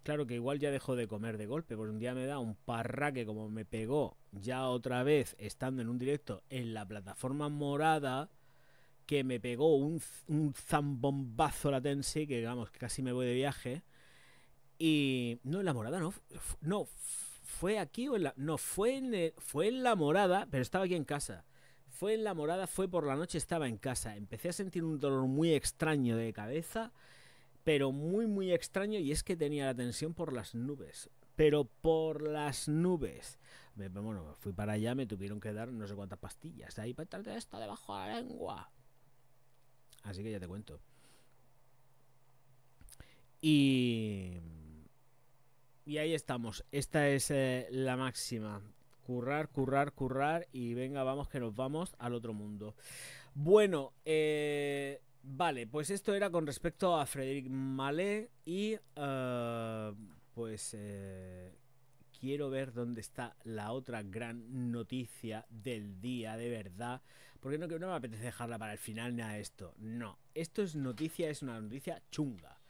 Claro que igual ya dejó de comer de golpe, porque un día me da un parraque como me pegó ya otra vez estando en un directo en la plataforma morada, que me pegó un, zambombazo latense, que que casi me voy de viaje. Y no, en la morada no, no, fue aquí o No, fue eh, fue en la morada, pero estaba aquí en casa. Fue en la morada, fue por la noche, estaba en casa. Empecé a sentir un dolor muy extraño de cabeza pero muy muy extraño y es que tenía la tensión por las nubes. Pero por las nubes. bueno, fui para allá, me tuvieron que dar no sé cuántas pastillas. Ahí para de esto debajo de la lengua. Así que ya te cuento. Y... Y ahí estamos. Esta es eh, la máxima. Currar, currar, currar. Y venga, vamos que nos vamos al otro mundo. Bueno, eh Vale, pues esto era con respecto a Frederick Malé y eh, pues eh, quiero ver dónde está la otra gran noticia del día, de verdad, porque no, no me apetece dejarla para el final ni a esto, no, esto es noticia, es una noticia chunga,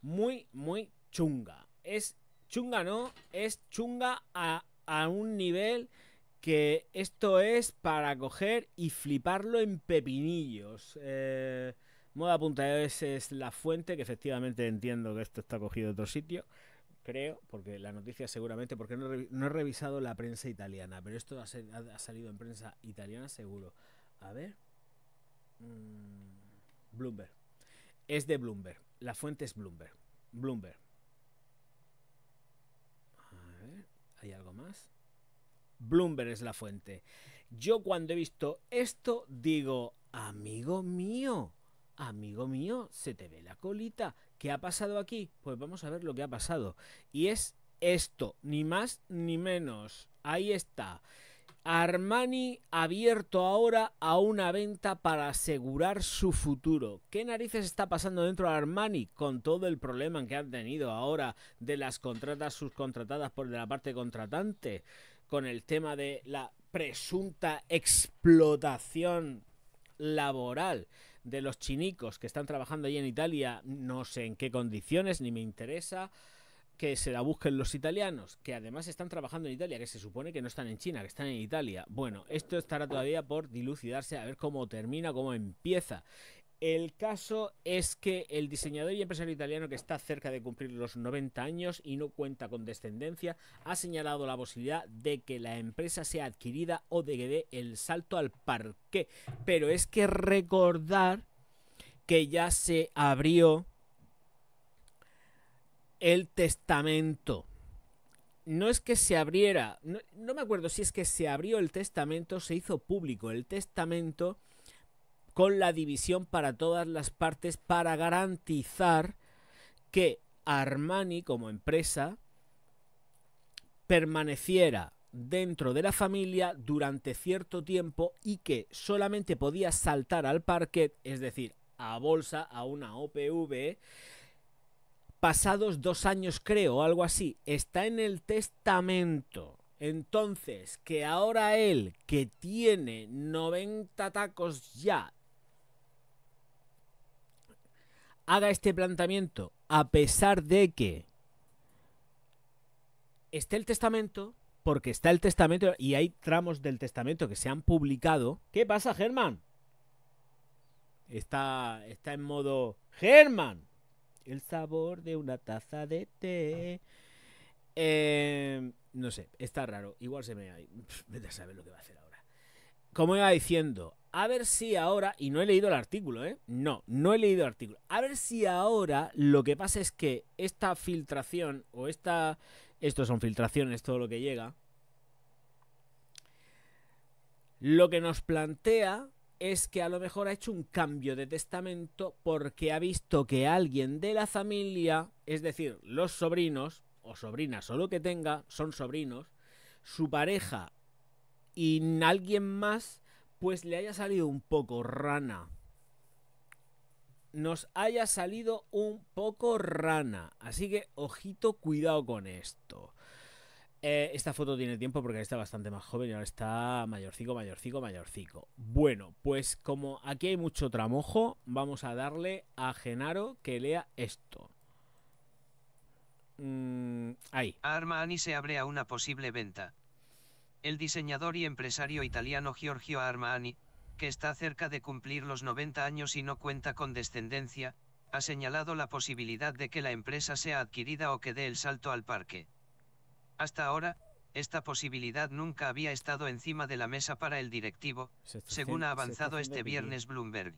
muy, muy chunga, es chunga no, es chunga a, a un nivel que esto es para coger y fliparlo en pepinillos, eh... Esa es la fuente, que efectivamente entiendo que esto está cogido de otro sitio. Creo, porque la noticia seguramente, porque no he, revisado la prensa italiana, pero esto ha, salido en prensa italiana seguro. A ver. Mm, Bloomberg. Es de Bloomberg. La fuente es Bloomberg. Bloomberg. A ver, ¿hay algo más? Bloomberg es la fuente. Yo cuando he visto esto digo, amigo mío, Amigo mío, se te ve la colita. ¿Qué ha pasado aquí? Pues vamos a ver lo que ha pasado. Y es esto, ni más ni menos. Ahí está. Armani abierto ahora a una venta para asegurar su futuro. ¿Qué narices está pasando dentro de Armani con todo el problema que han tenido ahora de las contratas subcontratadas por de la parte contratante? Con el tema de la presunta explotación laboral de los chinicos que están trabajando allí en Italia, no sé en qué condiciones, ni me interesa que se la busquen los italianos, que además están trabajando en Italia, que se supone que no están en China, que están en Italia. Bueno, esto estará todavía por dilucidarse a ver cómo termina, cómo empieza el caso es que el diseñador y empresario italiano que está cerca de cumplir los 90 años y no cuenta con descendencia ha señalado la posibilidad de que la empresa sea adquirida o de que dé el salto al parque. Pero es que recordar que ya se abrió el testamento. No es que se abriera, no, no me acuerdo si es que se abrió el testamento, se hizo público el testamento con la división para todas las partes para garantizar que Armani como empresa permaneciera dentro de la familia durante cierto tiempo y que solamente podía saltar al parquet, es decir, a bolsa, a una OPV, pasados dos años creo, algo así, está en el testamento. Entonces, que ahora él, que tiene 90 tacos ya haga este planteamiento a pesar de que esté el testamento, porque está el testamento y hay tramos del testamento que se han publicado. ¿Qué pasa, Germán? Está, está en modo Germán. El sabor de una taza de té. Em, no sé, está raro. Igual se me... vete a saber lo que va a hacer ahora. Como iba diciendo, a ver si ahora, y no he leído el artículo, ¿eh? No, no he leído el artículo. A ver si ahora lo que pasa es que esta filtración, o esta... Esto son filtraciones, todo lo que llega. Lo que nos plantea es que a lo mejor ha hecho un cambio de testamento porque ha visto que alguien de la familia, es decir, los sobrinos, o sobrinas, o lo que tenga, son sobrinos, su pareja y alguien más pues le haya salido un poco rana. Nos haya salido un poco rana. Así que ojito, cuidado con esto. Eh, esta foto tiene tiempo porque está bastante más joven y ahora está mayorcico, mayorcico, mayorcico. Bueno, pues como aquí hay mucho tramojo, vamos a darle a Genaro que lea esto. Mm, ahí. Arma se abre a una posible venta. El diseñador y empresario italiano Giorgio Armani, que está cerca de cumplir los 90 años y no cuenta con descendencia, ha señalado la posibilidad de que la empresa sea adquirida o que dé el salto al parque. Hasta ahora, esta posibilidad nunca había estado encima de la mesa para el directivo, según ha avanzado este viernes Bloomberg.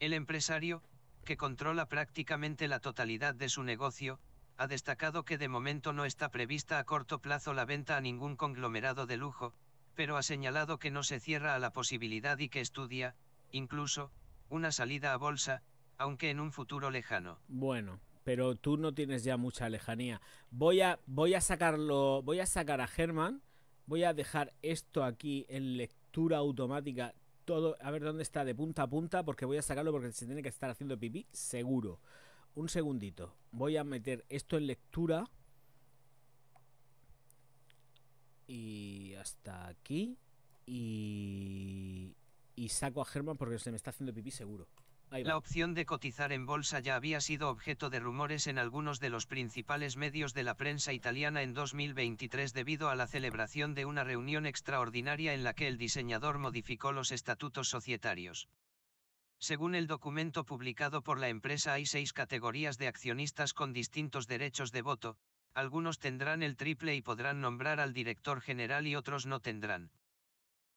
El empresario, que controla prácticamente la totalidad de su negocio, ha destacado que de momento no está prevista a corto plazo la venta a ningún conglomerado de lujo, pero ha señalado que no se cierra a la posibilidad y que estudia, incluso, una salida a bolsa, aunque en un futuro lejano. Bueno, pero tú no tienes ya mucha lejanía. Voy a, voy a sacarlo, voy a sacar a Germán, voy a dejar esto aquí en lectura automática. Todo, a ver dónde está de punta a punta, porque voy a sacarlo porque se tiene que estar haciendo pipí, seguro un segundito. Voy a meter esto en lectura. Y hasta aquí. Y, saco a Germán porque se me está haciendo pipí seguro. La opción de cotizar en bolsa ya había sido objeto de rumores en algunos de los principales medios de la prensa italiana en 2023 debido a la celebración de una reunión extraordinaria en la que el diseñador modificó los estatutos societarios. Según el documento publicado por la empresa hay seis categorías de accionistas con distintos derechos de voto, algunos tendrán el triple y podrán nombrar al director general y otros no tendrán.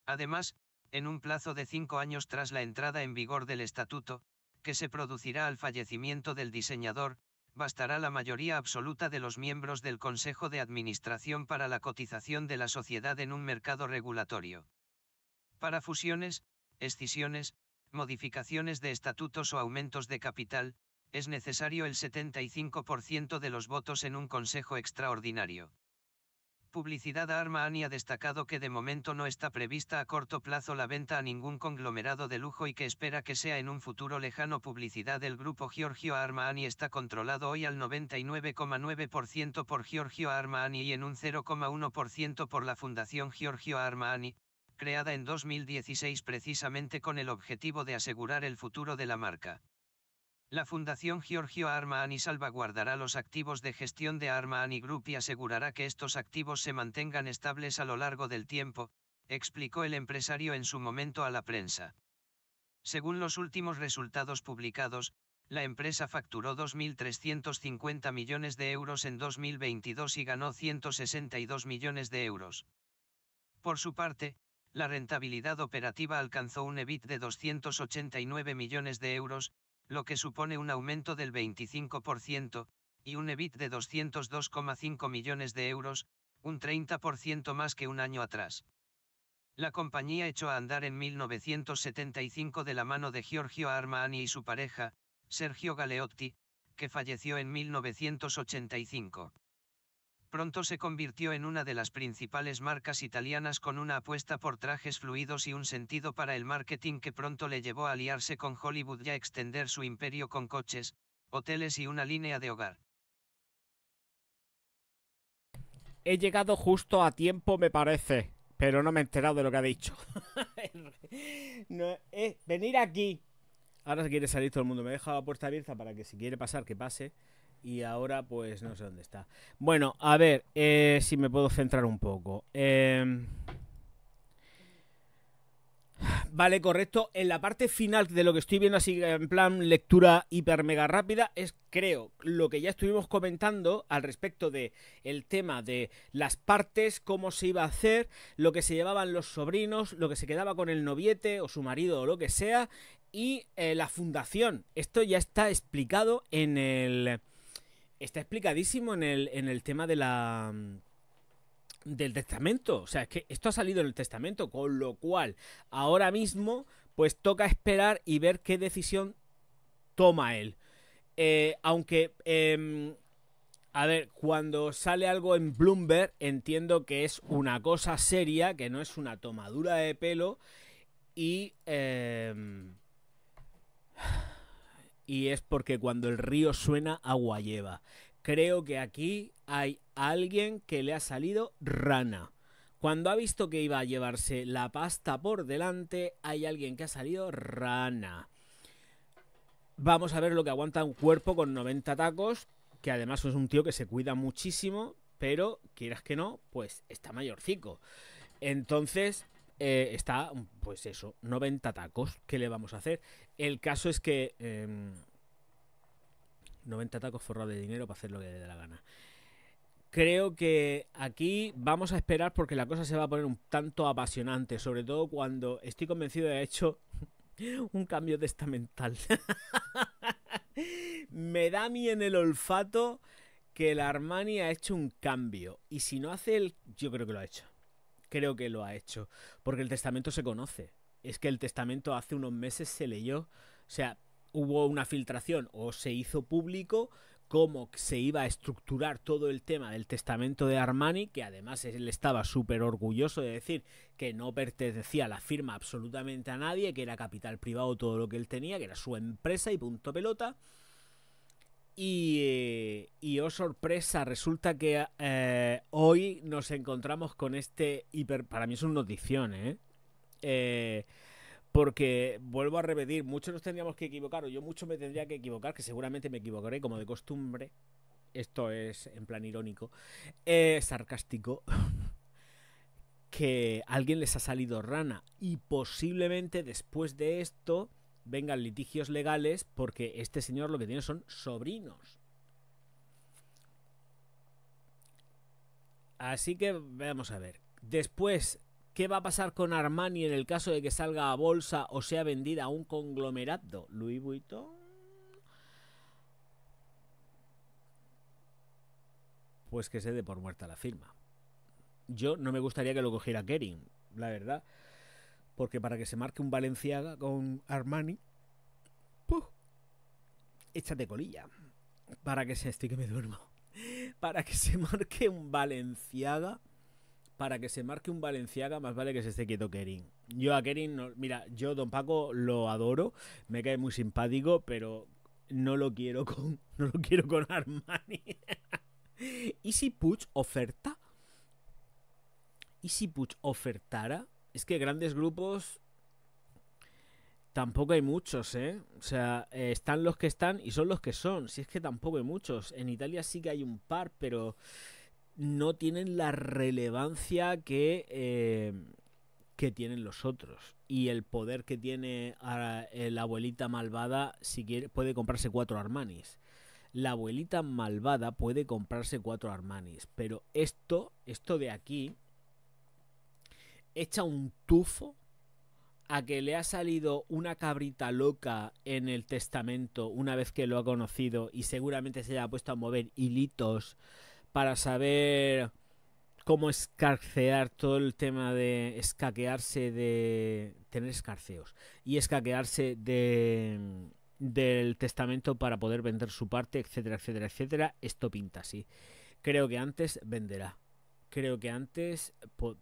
Además, en un plazo de cinco años tras la entrada en vigor del estatuto, que se producirá al fallecimiento del diseñador, bastará la mayoría absoluta de los miembros del Consejo de Administración para la cotización de la sociedad en un mercado regulatorio. Para fusiones, escisiones, modificaciones de estatutos o aumentos de capital, es necesario el 75% de los votos en un Consejo Extraordinario. Publicidad Armani ha destacado que de momento no está prevista a corto plazo la venta a ningún conglomerado de lujo y que espera que sea en un futuro lejano publicidad del grupo Giorgio Armani está controlado hoy al 99,9% por Giorgio Armani y en un 0,1% por la Fundación Giorgio Armani, creada en 2016 precisamente con el objetivo de asegurar el futuro de la marca. La Fundación Giorgio Armani salvaguardará los activos de gestión de Armani Group y asegurará que estos activos se mantengan estables a lo largo del tiempo, explicó el empresario en su momento a la prensa. Según los últimos resultados publicados, la empresa facturó 2.350 millones de euros en 2022 y ganó 162 millones de euros. Por su parte, la rentabilidad operativa alcanzó un EBIT de 289 millones de euros, lo que supone un aumento del 25%, y un EBIT de 202,5 millones de euros, un 30% más que un año atrás. La compañía echó a andar en 1975 de la mano de Giorgio Armani y su pareja, Sergio Galeotti, que falleció en 1985 pronto se convirtió en una de las principales marcas italianas con una apuesta por trajes fluidos y un sentido para el marketing que pronto le llevó a aliarse con Hollywood y a extender su imperio con coches, hoteles y una línea de hogar. He llegado justo a tiempo, me parece, pero no me he enterado de lo que ha dicho. Eh, venir aquí. Ahora se quiere salir todo el mundo. Me he dejado la puerta abierta para que si quiere pasar, que pase y ahora pues no sé dónde está. Bueno, a ver, eh, si me puedo centrar un poco. Em, vale, correcto. En la parte final de lo que estoy viendo así en plan lectura hiper mega rápida es creo lo que ya estuvimos comentando al respecto de el tema de las partes, cómo se iba a hacer, lo que se llevaban los sobrinos, lo que se quedaba con el noviete o su marido o lo que sea y eh, la fundación. Esto ya está explicado en el está explicadísimo en el, tema de la mm, del testamento. O sea, es que esto ha salido en el testamento, con lo cual ahora mismo pues toca esperar y ver qué decisión toma él. Eh, aunque, em, a ver, cuando sale algo en Bloomberg entiendo que es una cosa seria, que no es una tomadura de pelo y... Em, y es porque cuando el río suena agua lleva. Creo que aquí hay alguien que le ha salido rana. Cuando ha visto que iba a llevarse la pasta por delante, hay alguien que ha salido rana. Vamos a ver lo que aguanta un cuerpo con 90 tacos, que además es un tío que se cuida muchísimo, pero quieras que no, pues está mayorcico. Entonces, eh, está, pues eso, 90 tacos. ¿Qué le vamos a hacer? El caso es que... 90 em, tacos forrados de dinero para hacer lo que le dé la gana. Creo que aquí vamos a esperar porque la cosa se va a poner un tanto apasionante, sobre todo cuando estoy convencido de ha hecho un cambio testamental. Me da a mí en el olfato que la Armani ha hecho un cambio. Y si no hace el... Yo creo que lo ha hecho creo que lo ha hecho, porque el testamento se conoce. Es que el testamento hace unos meses se leyó, o sea, hubo una filtración o se hizo público cómo se iba a estructurar todo el tema del testamento de Armani, que además él estaba súper orgulloso de decir que no pertenecía a la firma absolutamente a nadie, que era capital privado todo lo que él tenía, que era su empresa y punto pelota. Eh, y, oh sorpresa, resulta que eh, hoy nos encontramos con este hiper. Para mí es una notición, ¿eh? ¿eh? Porque vuelvo a repetir, muchos nos tendríamos que equivocar, o yo mucho me tendría que equivocar, que seguramente me equivocaré como de costumbre. Esto es en plan irónico, sarcástico. que alguien les ha salido rana. Y posiblemente después de esto vengan litigios legales porque este señor lo que tiene son sobrinos. Así que vamos a ver. Después, ¿qué va a pasar con Armani en el caso de que salga a bolsa o sea vendida a un conglomerado? Louis Vuitton. Pues que se dé por muerta la firma. Yo no me gustaría que lo cogiera Kering, la verdad. Porque para que se marque un Valenciaga con Armani, ¡puf! échate colilla. Para que se. Estoy que me duermo. Para que se marque un Valenciaga. Para que se marque un Valenciaga, más vale que se esté quieto Kering. Yo a Kering... mira, yo Don Paco lo adoro, me cae muy simpático, pero no lo quiero con, no lo quiero con Armani. ¿Y si Puch oferta? ¿Y si Puch ofertara? Es que grandes grupos tampoco hay muchos, ¿eh? O sea, eh, están los que están y son los que son. Si es que tampoco hay muchos. En Italia sí que hay un par, pero no tienen la relevancia que, eh, que tienen los otros. Y el poder que tiene ah, la abuelita malvada, si quiere, puede comprarse cuatro Armanis. La abuelita malvada puede comprarse cuatro Armanis. Pero esto, esto de aquí, echa un tufo a que le ha salido una cabrita loca en el testamento una vez que lo ha conocido y seguramente se ha puesto a mover hilitos para saber cómo escarcear todo el tema de escaquearse de tener escarceos y escaquearse de del testamento para poder vender su parte, etcétera, etcétera, etcétera. Esto pinta así. Creo que antes venderá creo que antes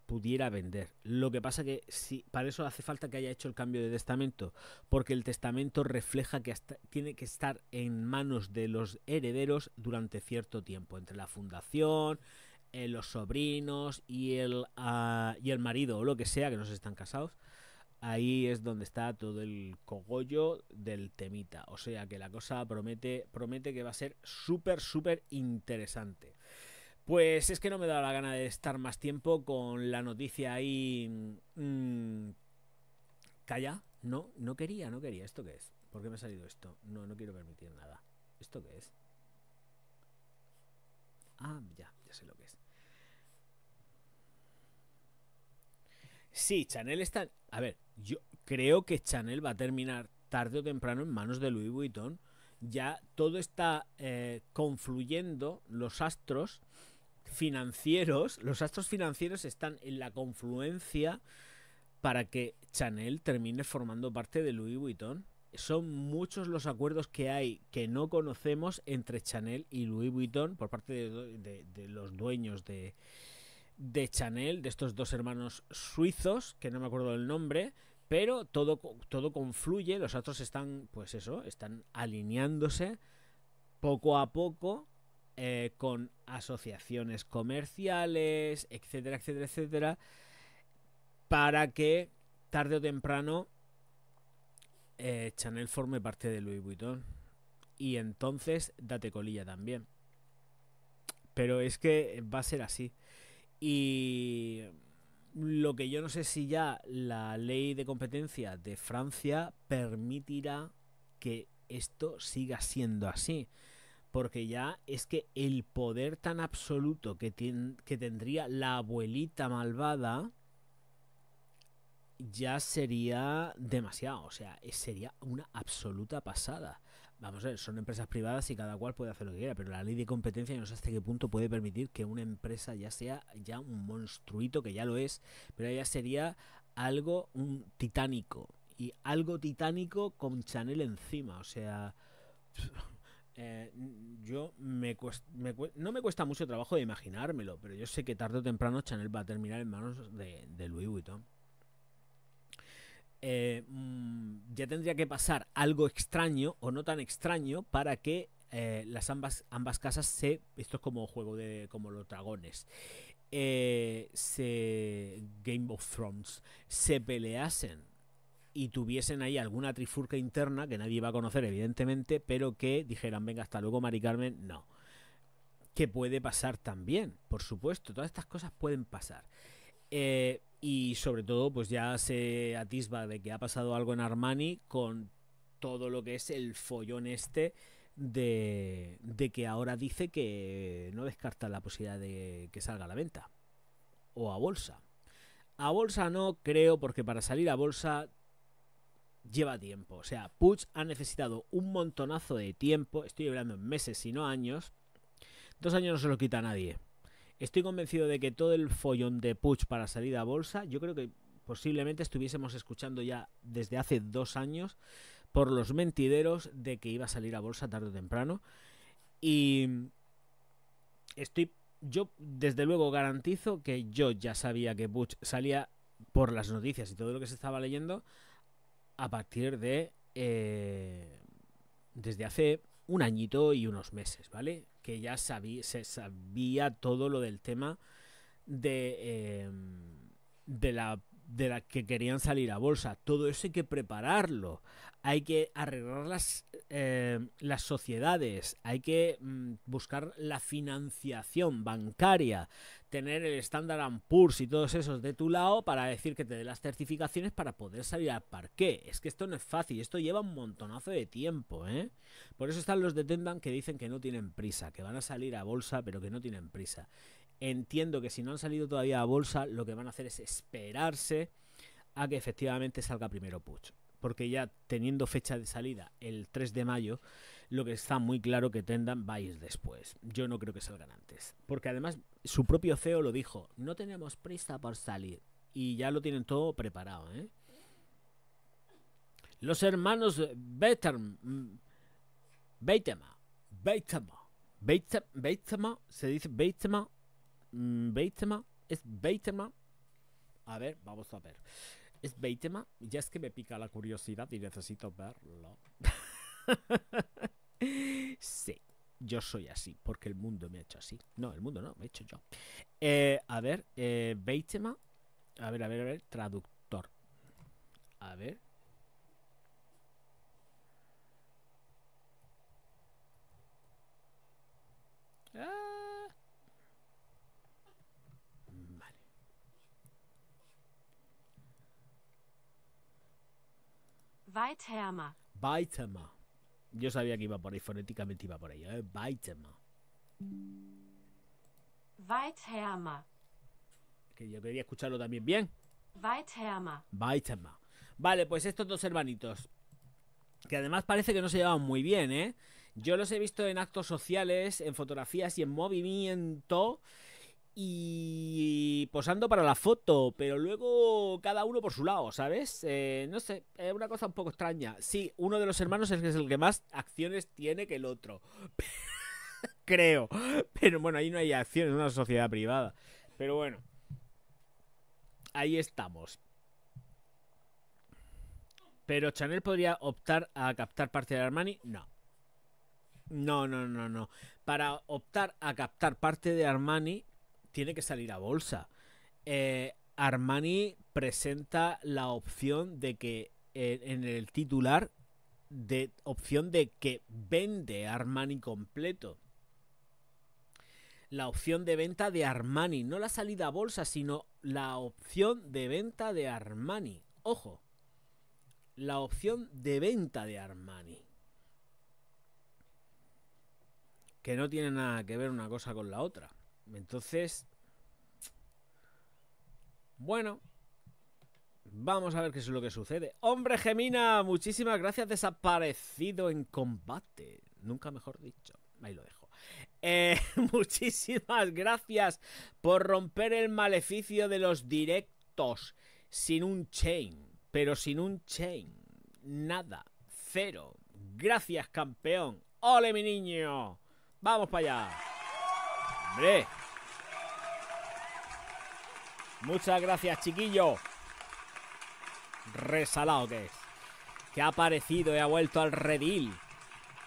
pudiera vender. Lo que pasa que si para eso hace falta que haya hecho el cambio de testamento, porque el testamento refleja que tiene que estar en manos de los herederos durante cierto tiempo, entre la fundación, eh, los sobrinos y el, ah, y el marido o lo que sea, que no se están casados. Ahí es donde está todo el cogollo del temita. O sea que la cosa promete, promete que va a ser súper, súper interesante. Pues es que no me da la gana de estar más tiempo con la noticia ahí. Mm, calla. No, no quería, no quería. ¿Esto qué es? ¿Por qué me ha salido esto? No, no quiero permitir nada. ¿Esto qué es? Ah, ya, ya sé lo que es. Sí, Chanel está. A ver, yo creo que Chanel va a terminar tarde o temprano en manos de Louis Vuitton. Ya todo está eh, confluyendo, los astros financieros, los astros financieros están en la confluencia para que Chanel termine formando parte de Louis Vuitton. Son muchos los acuerdos que hay que no conocemos entre Chanel y Louis Vuitton por parte de, los dueños de, de Chanel, de estos dos hermanos suizos, que no me acuerdo del nombre, pero todo, todo confluye, los astros están, pues eso, están alineándose poco a poco eh, con asociaciones comerciales, etcétera, etcétera, etcétera, para que tarde o temprano eh, Chanel forme parte de Louis Vuitton. Y entonces date colilla también. Pero es que va a ser así. Y lo que yo no sé si ya la ley de competencia de Francia permitirá que esto siga siendo así porque ya es que el poder tan absoluto que, que tendría la abuelita malvada ya sería demasiado, o sea, sería una absoluta pasada. Vamos a ver, son empresas privadas y cada cual puede hacer lo que quiera, pero la ley de competencia no sé hasta qué punto puede permitir que una empresa ya sea ya un monstruito, que ya lo es, pero ya sería algo un titánico. Y algo titánico con Chanel encima, o sea... Eh, yo no me cuesta mucho trabajo de imaginármelo, pero yo sé que tarde o temprano Chanel va a terminar en manos de, Louis Vuitton. Eh, mm, ya tendría que pasar algo extraño o no tan extraño para que eh, las ambas, ambas casas se. Esto es como juego de. como los dragones. se. Game of Thrones. Se peleasen y tuviesen ahí alguna trifurca interna que nadie va a conocer, evidentemente, pero que dijeran, venga, hasta luego, Mari Carmen, no. Que puede pasar también, por supuesto, todas estas cosas pueden pasar. Eh, y sobre todo, pues ya se atisba de que ha pasado algo en Armani con todo lo que es el follón este de, de que ahora dice que no descarta la posibilidad de que salga a la venta o a bolsa. A bolsa no creo porque para salir a bolsa lleva tiempo. O sea, Putsch ha necesitado un montonazo de tiempo, estoy hablando en meses, y no años. Dos años no se lo quita nadie. Estoy convencido de que todo el follón de Putsch para salir a bolsa, yo creo que posiblemente estuviésemos escuchando ya desde hace dos años por los mentideros de que iba a salir a bolsa tarde o temprano. Y estoy, yo desde luego garantizo que yo ya sabía que Putsch salía por las noticias y todo lo que se estaba leyendo a partir de... Eh, desde hace un añito y unos meses, ¿vale? Que ya se sabía todo lo del tema de, eh, de, la, de la que querían salir a bolsa. Todo eso hay que prepararlo. Hay que arreglar las, eh, las sociedades. Hay que mm, buscar la financiación bancaria tener el Standard Poor's y todos esos de tu lado para decir que te dé las certificaciones para poder salir al parque. Es que esto no es fácil, esto lleva un montonazo de tiempo, ¿eh? Por eso están los de Tendan que dicen que no tienen prisa, que van a salir a bolsa, pero que no tienen prisa. Entiendo que si no han salido todavía a bolsa, lo que van a hacer es esperarse a que efectivamente salga primero Puch. Porque ya teniendo fecha de salida el 3 de mayo, lo que está muy claro que Tendan va después. Yo no creo que salgan antes. Porque además su propio CEO lo dijo, no tenemos prisa por salir. Y ya lo tienen todo preparado. ¿eh? Los hermanos Betem... Mm, Beitema, Beitema, Beitema, se dice Beitema, mm, Beitema, es Beitema. A ver, vamos a ver. ¿Es Beitema? Ya es que me pica la curiosidad y necesito verlo. sí, yo soy así, porque el mundo me ha hecho así. No, el mundo no, me he hecho yo. Eh, a ver, eh, Beitema. A ver, a ver, a ver, traductor. A ver. Ah. Vale. Yo sabía que iba por ahí, fonéticamente iba por ahí. ¿eh? Weitema. Que yo quería escucharlo también bien. Weitema. Vale, pues estos dos hermanitos. Que además parece que no se llevaban muy bien, ¿eh? Yo los he visto en actos sociales, en fotografías y en movimiento y posando para la foto, pero luego cada uno por su lado, ¿sabes? Eh, no sé, es una cosa un poco extraña. Sí, uno de los hermanos es el que más acciones tiene que el otro. Creo. Pero bueno, ahí no hay acciones, es una sociedad privada. Pero bueno. Ahí estamos. Pero Chanel podría optar a captar parte de Armani. No. No, no, no, no. Para optar a captar parte de Armani tiene que salir a bolsa. Eh, Armani presenta la opción de que eh, en el titular, de opción de que vende Armani completo. La opción de venta de Armani, no la salida a bolsa, sino la opción de venta de Armani. Ojo, la opción de venta de Armani. Que no tiene nada que ver una cosa con la otra. Entonces, bueno, vamos a ver qué es lo que sucede. Hombre Gemina, muchísimas gracias, desaparecido en combate. Nunca mejor dicho. Ahí lo dejo. Eh, muchísimas gracias por romper el maleficio de los directos sin un chain. Pero sin un chain. Nada. Cero. Gracias, campeón. ¡Ole, mi niño! ¡Vamos para allá! ¡Hombre! Muchas gracias, chiquillo. Resalado que es. Que ha aparecido y ha vuelto al redil.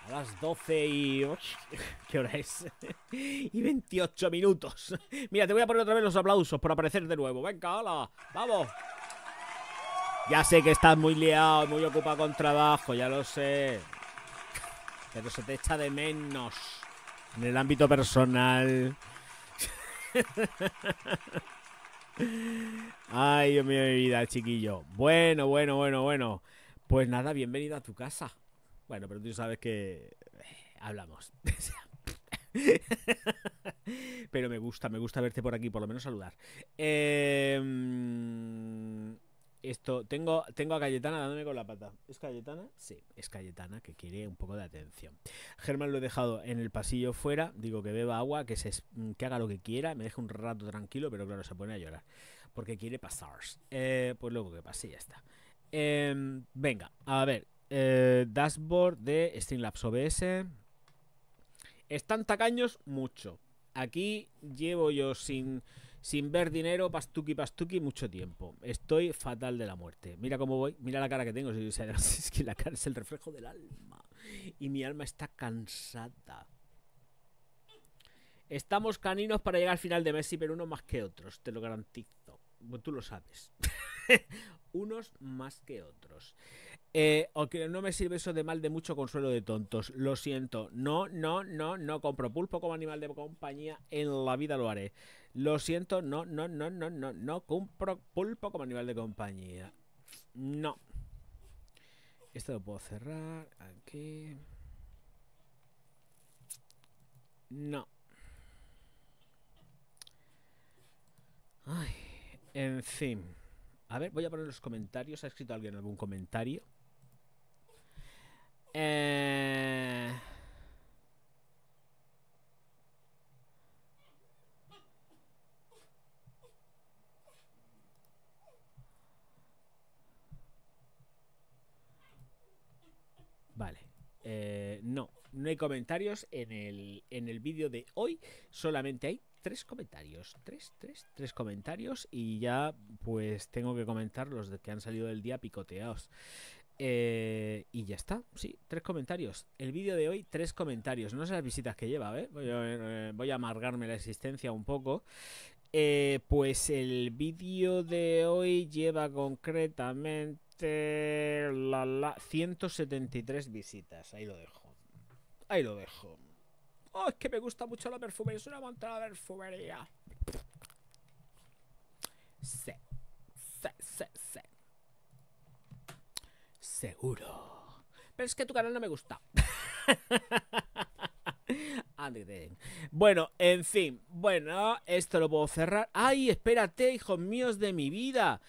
A las 12 y... ¿Qué hora es? y 28 minutos. Mira, te voy a poner otra vez los aplausos por aparecer de nuevo. Venga, hola. Vamos. Ya sé que estás muy liado, muy ocupado con trabajo, ya lo sé. Pero se te echa de menos en el ámbito personal. Ay, Dios mío, mi vida, chiquillo. Bueno, bueno, bueno, bueno. Pues nada, bienvenido a tu casa. Bueno, pero tú sabes que eh, hablamos. pero me gusta, me gusta verte por aquí, por lo menos saludar. Eh... Esto, tengo, tengo a Cayetana dándome con la pata. ¿Es Cayetana? Sí, es Cayetana que quiere un poco de atención. Germán lo he dejado en el pasillo fuera. Digo que beba agua, que, se, que haga lo que quiera, me deje un rato tranquilo, pero claro, se pone a llorar. Porque quiere pasar. Eh, pues luego que pase, ya está. Em, venga, a ver. Eh, dashboard de Streamlabs OBS. Están tacaños mucho. Aquí llevo yo sin sin ver dinero, pastuki, pastuki, mucho tiempo. Estoy fatal de la muerte. Mira cómo voy, mira la cara que tengo. es que la cara es el reflejo del alma. Y mi alma está cansada. Estamos caninos para llegar al final de Messi, pero unos más que otros, te lo garantizo. Pues tú lo sabes. unos más que otros. Eh, no me sirve eso de mal de mucho consuelo de tontos. Lo siento. No, no, no, no compro pulpo como animal de compañía. En la vida lo haré. Lo siento, no, no, no, no, no, no cumplo pulpo como nivel de compañía. No. Esto lo puedo cerrar. Aquí. No. Ay, en fin. A ver, voy a poner los comentarios. ¿Ha escrito alguien algún comentario? Eh... No hay comentarios en el, en el vídeo de hoy, solamente hay tres comentarios, tres, tres, tres comentarios y ya pues tengo que comentar los que han salido del día picoteados. Eh, y ya está, sí, tres comentarios. El vídeo de hoy, tres comentarios. No sé las visitas que lleva, ¿eh? Voy a, eh, amargarme la existencia un poco. Eh, pues el vídeo de hoy lleva concretamente 173 visitas. Ahí lo dejo. Ahí lo dejo. Oh, es que me gusta mucho la perfumería. Es una montada de perfumería. Sí. Sí, sí, sí. Seguro. Pero es que tu canal no me gusta. bueno, en fin. Bueno, esto lo puedo cerrar. ¡Ay, espérate, hijos míos de mi vida!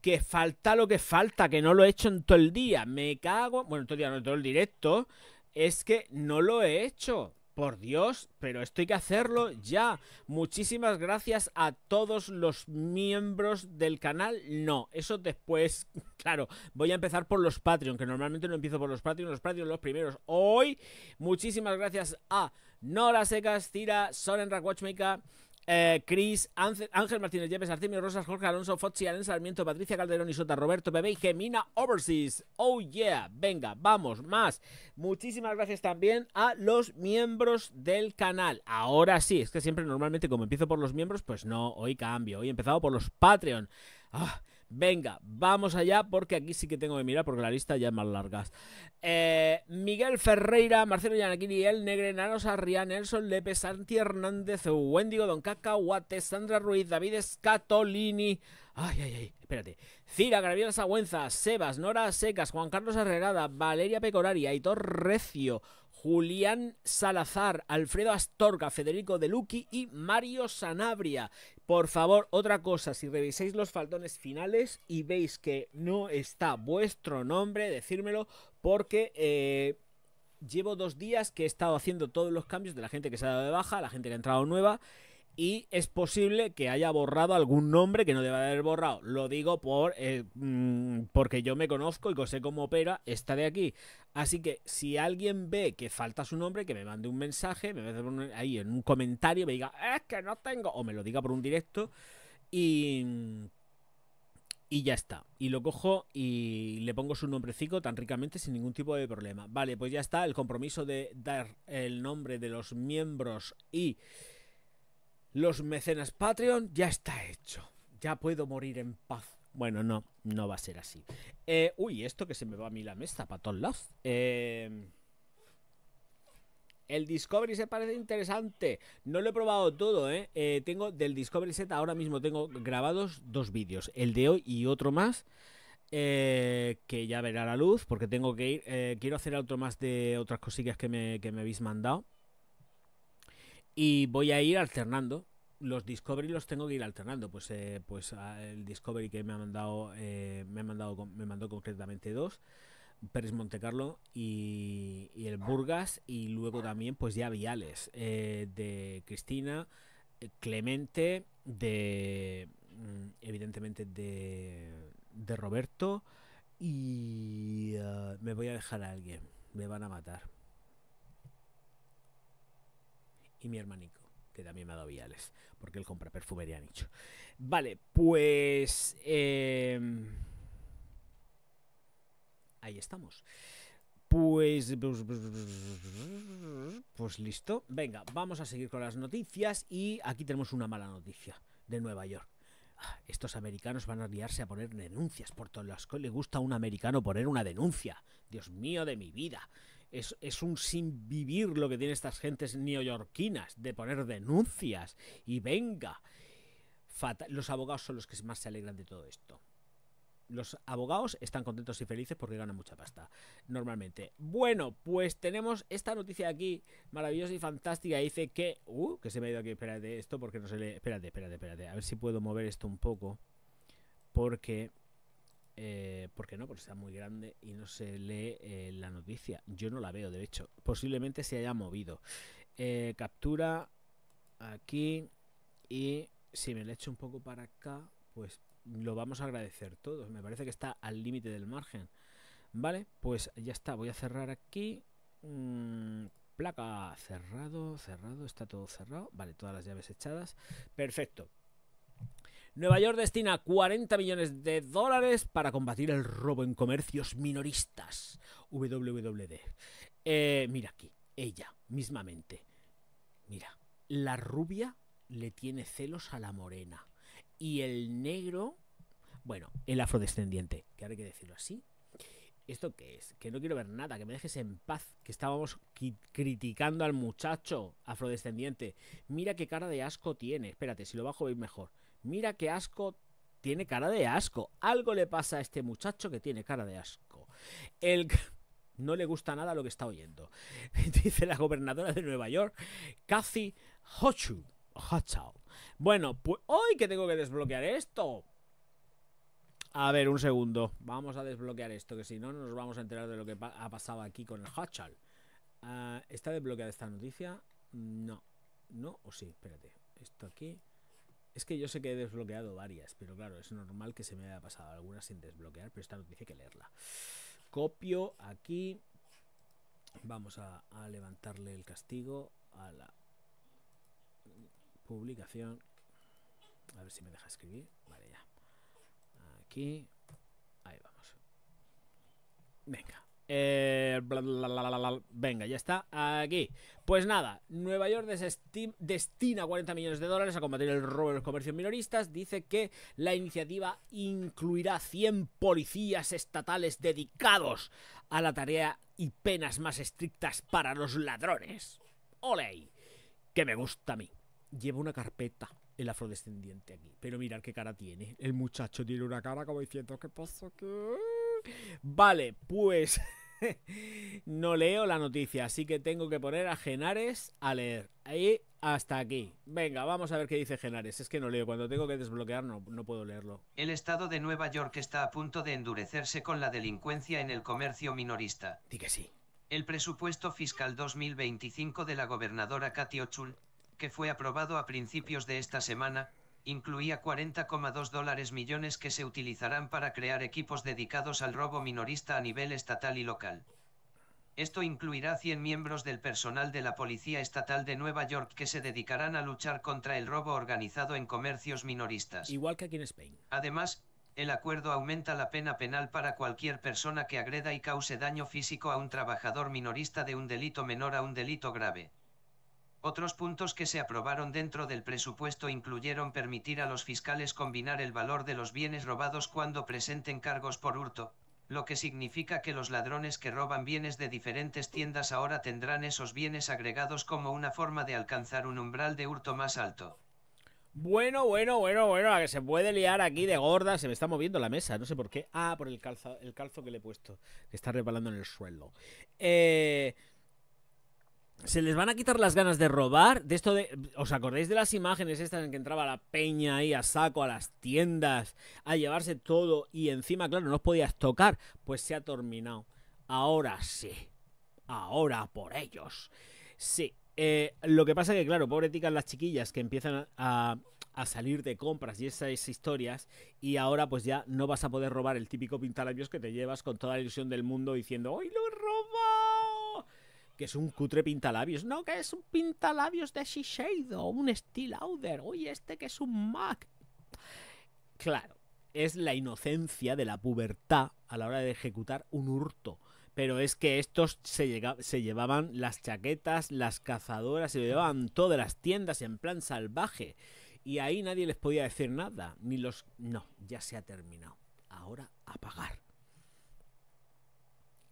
Que falta lo que falta, que no lo he hecho en todo el día. Me cago. Bueno, todo el día, no todo el directo es que no lo he hecho. Por Dios, pero esto hay que hacerlo ya. Muchísimas gracias a todos los miembros del canal. No, eso después, claro, voy a empezar por los Patreon, que normalmente no empiezo por los Patreon, los Patreon los primeros. Hoy, muchísimas gracias a Nora Secas, Tira, Soren Watchmaker eh, Chris, Ángel, Martínez Lleves, Artemio Rosas, Jorge Alonso, Fozzi, Alen Sarmiento, Patricia Calderón y Sota, Roberto Bebé y Gemina Overseas. Oh yeah, venga, vamos, más. Muchísimas gracias también a los miembros del canal. Ahora sí, es que siempre normalmente como empiezo por los miembros, pues no, hoy cambio. Hoy he empezado por los Patreon. Ah, Venga, vamos allá porque aquí sí que tengo que mirar porque la lista ya es más larga. Eh, Miguel Ferreira, Marcelo Yanakini, El Negre, Naros Arrián, Nelson Lepe, Santi Hernández, Wendigo, Don Cacahuate, Sandra Ruiz, David Scatolini. Ay, ay, ay, espérate. Cira, Gabriela Sagüenza, Sebas, Nora Secas, Juan Carlos Herrerada, Valeria Pecoraria, Aitor Recio, Julián Salazar, Alfredo Astorga, Federico De Luqui y Mario Sanabria. Por favor, otra cosa, si reviséis los faldones finales y veis que no está vuestro nombre, decírmelo porque... Eh, llevo dos días que he estado haciendo todos los cambios de la gente que se ha dado de baja, la gente que ha entrado nueva y es posible que haya borrado algún nombre que no deba haber borrado. Lo digo por eh, mm, porque yo me conozco y sé cómo opera esta de aquí. Así que si alguien ve que falta su nombre, que me mande un mensaje, me mande ahí en un comentario, me diga, es que no tengo, o me lo diga por un directo y... Y ya está. Y lo cojo y le pongo su nombrecito tan ricamente sin ningún tipo de problema. Vale, pues ya está. El compromiso de dar el nombre de los miembros y los mecenas Patreon ya está hecho. Ya puedo morir en paz. Bueno, no, no va a ser así. Eh, uy, esto que se me va a mí la mesa para todos em, el Discovery se parece interesante. No lo he probado todo, ¿eh? eh tengo del Discovery Set, ahora mismo tengo grabados dos vídeos. El de hoy y otro más. Eh, que ya verá la luz, porque tengo que ir. quiero hacer otro más de otras cosillas que me, que me habéis mandado. Y voy a ir alternando. Los Discovery los tengo que ir alternando. Pues, eh, pues ah, el Discovery que me ha mandado, eh, me, ha mandado me mandó concretamente dos. Pérez Montecarlo y, el Burgas y luego también pues ya Viales eh, de Cristina, Clemente de mm, evidentemente de, de Roberto y ah, me voy a dejar a alguien, me van a matar. y mi hermanico que también me ha dado viales, porque él compra perfumería nicho. Vale, pues... Em, ahí estamos. Pues, pues, listo. Venga, vamos a seguir con las noticias y aquí tenemos una mala noticia de Nueva York. Ah, estos americanos van a liarse a poner denuncias por todo las que le gusta a un americano poner una denuncia. Dios mío de mi vida es, un sin vivir lo que tienen estas gentes neoyorquinas, de poner denuncias y venga. Los abogados son los que más se alegran de todo esto. Los abogados están contentos y felices porque ganan mucha pasta, normalmente. Bueno, pues tenemos esta noticia aquí, maravillosa y fantástica. Dice que. Uh, que se me ha ido aquí. Espérate, esto porque no se le. Espérate, espérate, espérate. A ver si puedo mover esto un poco. Porque eh, qué no, porque está muy grande y no se lee eh, la noticia. Yo no la veo, de hecho. Posiblemente se haya movido. Eh, captura aquí y si me le echo un poco para acá, pues lo vamos a agradecer todos. Me parece que está al límite del margen. Vale, pues ya está. Voy a cerrar aquí. Mm, placa cerrado, cerrado, está todo cerrado. Vale, todas las llaves echadas. Perfecto. Nueva York destina 40 millones de dólares para combatir el robo en comercios minoristas. WWD. Eh, mira aquí, ella, mismamente. Mira, la rubia le tiene celos a la morena. Y el negro, bueno, el afrodescendiente, que ahora hay que decirlo así. ¿Esto qué es? Que no quiero ver nada, que me dejes en paz, que estábamos criticando al muchacho afrodescendiente. Mira qué cara de asco tiene. Espérate, si lo bajo veis mejor. Mira que asco tiene cara de asco. Algo le pasa a este muchacho que tiene cara de asco. El no le gusta nada lo que está oyendo. Dice la gobernadora de Nueva York, Kathy Hochu. Bueno, pues hoy que tengo que desbloquear esto. A ver, un segundo. Vamos a desbloquear esto, que si no nos vamos a enterar de lo que ha pasado aquí con el Hachal. Ah, ¿Está desbloqueada esta noticia? No. No, o sí, espérate. Esto aquí. Es que yo sé que he desbloqueado varias, pero claro, es normal que se me haya pasado algunas sin desbloquear, pero esta noticia hay que leerla. Copio aquí. Vamos a, a levantarle el castigo a la publicación. A ver si me deja escribir. Vale, ya. Aquí. Ahí vamos. Venga, eh, venga, ya está aquí. Pues nada, Nueva York destina 40 millones de dólares a combatir el robo de los comercios minoristas. Dice que la iniciativa incluirá 100 policías estatales dedicados a la tarea y penas más estrictas para los ladrones. ¡Ole! Que me gusta a mí. Lleva una carpeta el afrodescendiente aquí. Pero mirad qué cara tiene. El muchacho tiene una cara como diciendo, ¿qué pasa? ¿Qué? Vale, pues... no leo la noticia, así que tengo que poner a Genares a leer. Ahí hasta aquí. Venga, vamos a ver qué dice Genares. Es que no leo. Cuando tengo que desbloquear no, puedo leerlo. El estado de Nueva York está a punto de endurecerse con la delincuencia en el comercio minorista. Di que sí. El presupuesto fiscal 2025 de la gobernadora Katy Ochul, que fue aprobado a principios de esta semana, incluía 40,2 dólares millones que se utilizarán para crear equipos dedicados al robo minorista a nivel estatal y local. Esto incluirá 100 miembros del personal de la Policía Estatal de Nueva York que se dedicarán a luchar contra el robo organizado en comercios minoristas. Además, el acuerdo aumenta la pena penal para cualquier persona que agreda y cause daño físico a un trabajador minorista de un delito menor a un delito grave. Otros puntos que se aprobaron dentro del presupuesto incluyeron permitir a los fiscales combinar el valor de los bienes robados cuando presenten cargos por hurto, lo que significa que los ladrones que roban bienes de diferentes tiendas ahora tendrán esos bienes agregados como una forma de alcanzar un umbral de hurto más alto. Bueno, bueno, bueno, bueno, a que se puede liar aquí de gorda, se me está moviendo la mesa, no sé por qué. Ah, por el calzo, el calzo que le he puesto, que está rebalando en el suelo. Eh, se les van a quitar las ganas de robar. De esto de. ¿Os acordáis de las imágenes estas en que entraba la peña ahí a saco, a las tiendas, a llevarse todo y encima, claro, no os podías tocar? Pues se ha terminado. Ahora sí. Ahora por ellos. Sí. Eh, lo que pasa que, claro, pobre ticas las chiquillas que empiezan a, salir de compras y esas historias y ahora pues ya no vas a poder robar el típico pintalabios que te llevas con toda la ilusión del mundo diciendo ¡ay lo he robado! que es un cutre pintalabios. No, que es un pintalabios de Shiseido, un Steel Oye, este que es un Mac. Claro, es la inocencia de la pubertad a la hora de ejecutar un hurto. Pero es que estos se, se llevaban las chaquetas, las cazadoras, se llevaban todas las tiendas en plan salvaje. Y ahí nadie les podía decir nada, ni los... No, ya se ha terminado. Ahora a pagar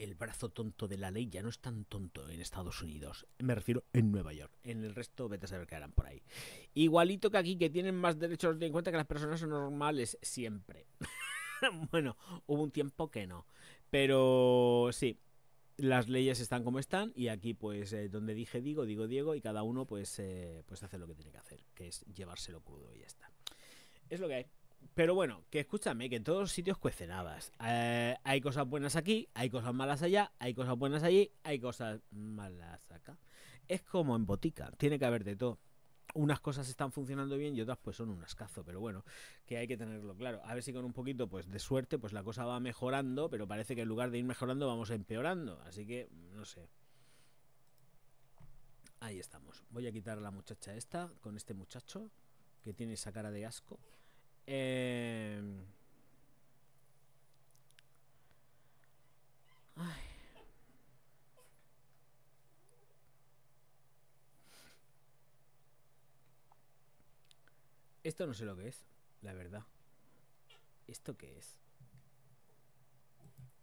el brazo tonto de la ley ya no es tan tonto en Estados Unidos. Me refiero en Nueva York. En el resto, vete a saber qué harán por ahí. Igualito que aquí, que tienen más derechos de en cuenta que las personas son normales siempre. bueno, hubo un tiempo que no. Pero sí, las leyes están como están y aquí pues eh, donde dije digo, digo Diego y cada uno pues, eh, pues hace lo que tiene que hacer, que es llevárselo crudo y ya está. Es lo que hay. Pero bueno, que escúchame, que en todos los sitios cuecenadas. Eh, hay cosas buenas aquí, hay cosas malas allá, hay cosas buenas allí, hay cosas malas acá. Es como en botica, tiene que haber de todo. Unas cosas están funcionando bien y otras pues son un ascazo, pero bueno, que hay que tenerlo claro. A ver si con un poquito pues de suerte pues la cosa va mejorando, pero parece que en lugar de ir mejorando vamos empeorando, así que no sé. Ahí estamos. Voy a quitar la muchacha esta con este muchacho que tiene esa cara de asco. Em, esto no sé lo que es, la verdad. ¿Esto qué es?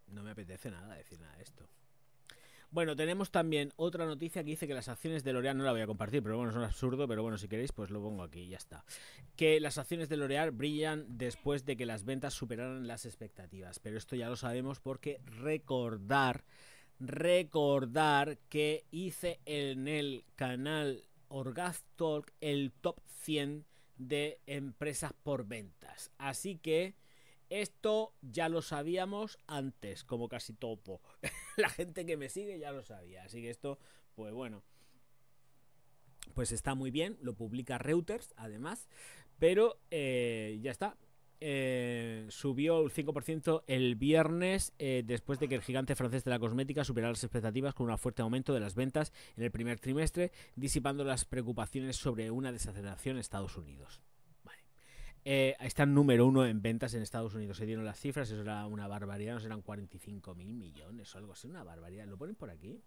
No me apetece nada decir nada de esto. Bueno, tenemos también otra noticia que dice que las acciones de L'Oreal, no la voy a compartir, pero bueno, es un absurdo, pero bueno, si queréis, pues lo pongo aquí y ya está. Que las acciones de L'Oréal brillan después de que las ventas superaran las expectativas, pero esto ya lo sabemos porque recordar, recordar que hice en el canal Orgaz Talk el top 100 de empresas por ventas. Así que esto ya lo sabíamos antes, como casi topo. La gente que me sigue ya lo sabía. Así que esto, pues bueno. Pues está muy bien, lo publica Reuters además, pero eh, ya está. Eh, subió un 5% el viernes eh, después de que el gigante francés de la cosmética superara las expectativas con un fuerte aumento de las ventas en el primer trimestre, disipando las preocupaciones sobre una desaceleración en Estados Unidos. Está eh, están número uno en ventas en Estados Unidos. Se dieron las cifras, eso era una barbaridad, no eran 45 mil millones o algo así, una barbaridad. ¿Lo ponen por aquí?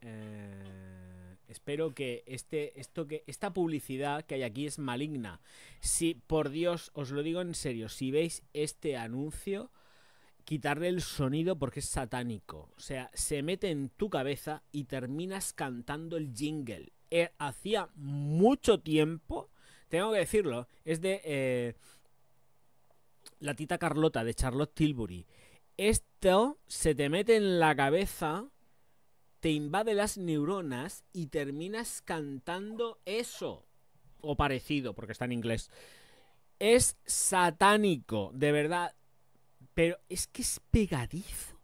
Eh, espero que este, esto que, esta publicidad que hay aquí es maligna. Si, por Dios, os lo digo en serio, si veis este anuncio, quitarle el sonido porque es satánico. O sea, se mete en tu cabeza y terminas cantando el jingle. Eh, hacía mucho tiempo tengo que decirlo, es de eh, la tita Carlota, de Charlotte Tilbury. Esto se te mete en la cabeza, te invade las neuronas y terminas cantando eso. O parecido, porque está en inglés. Es satánico, de verdad. Pero es que es pegadizo.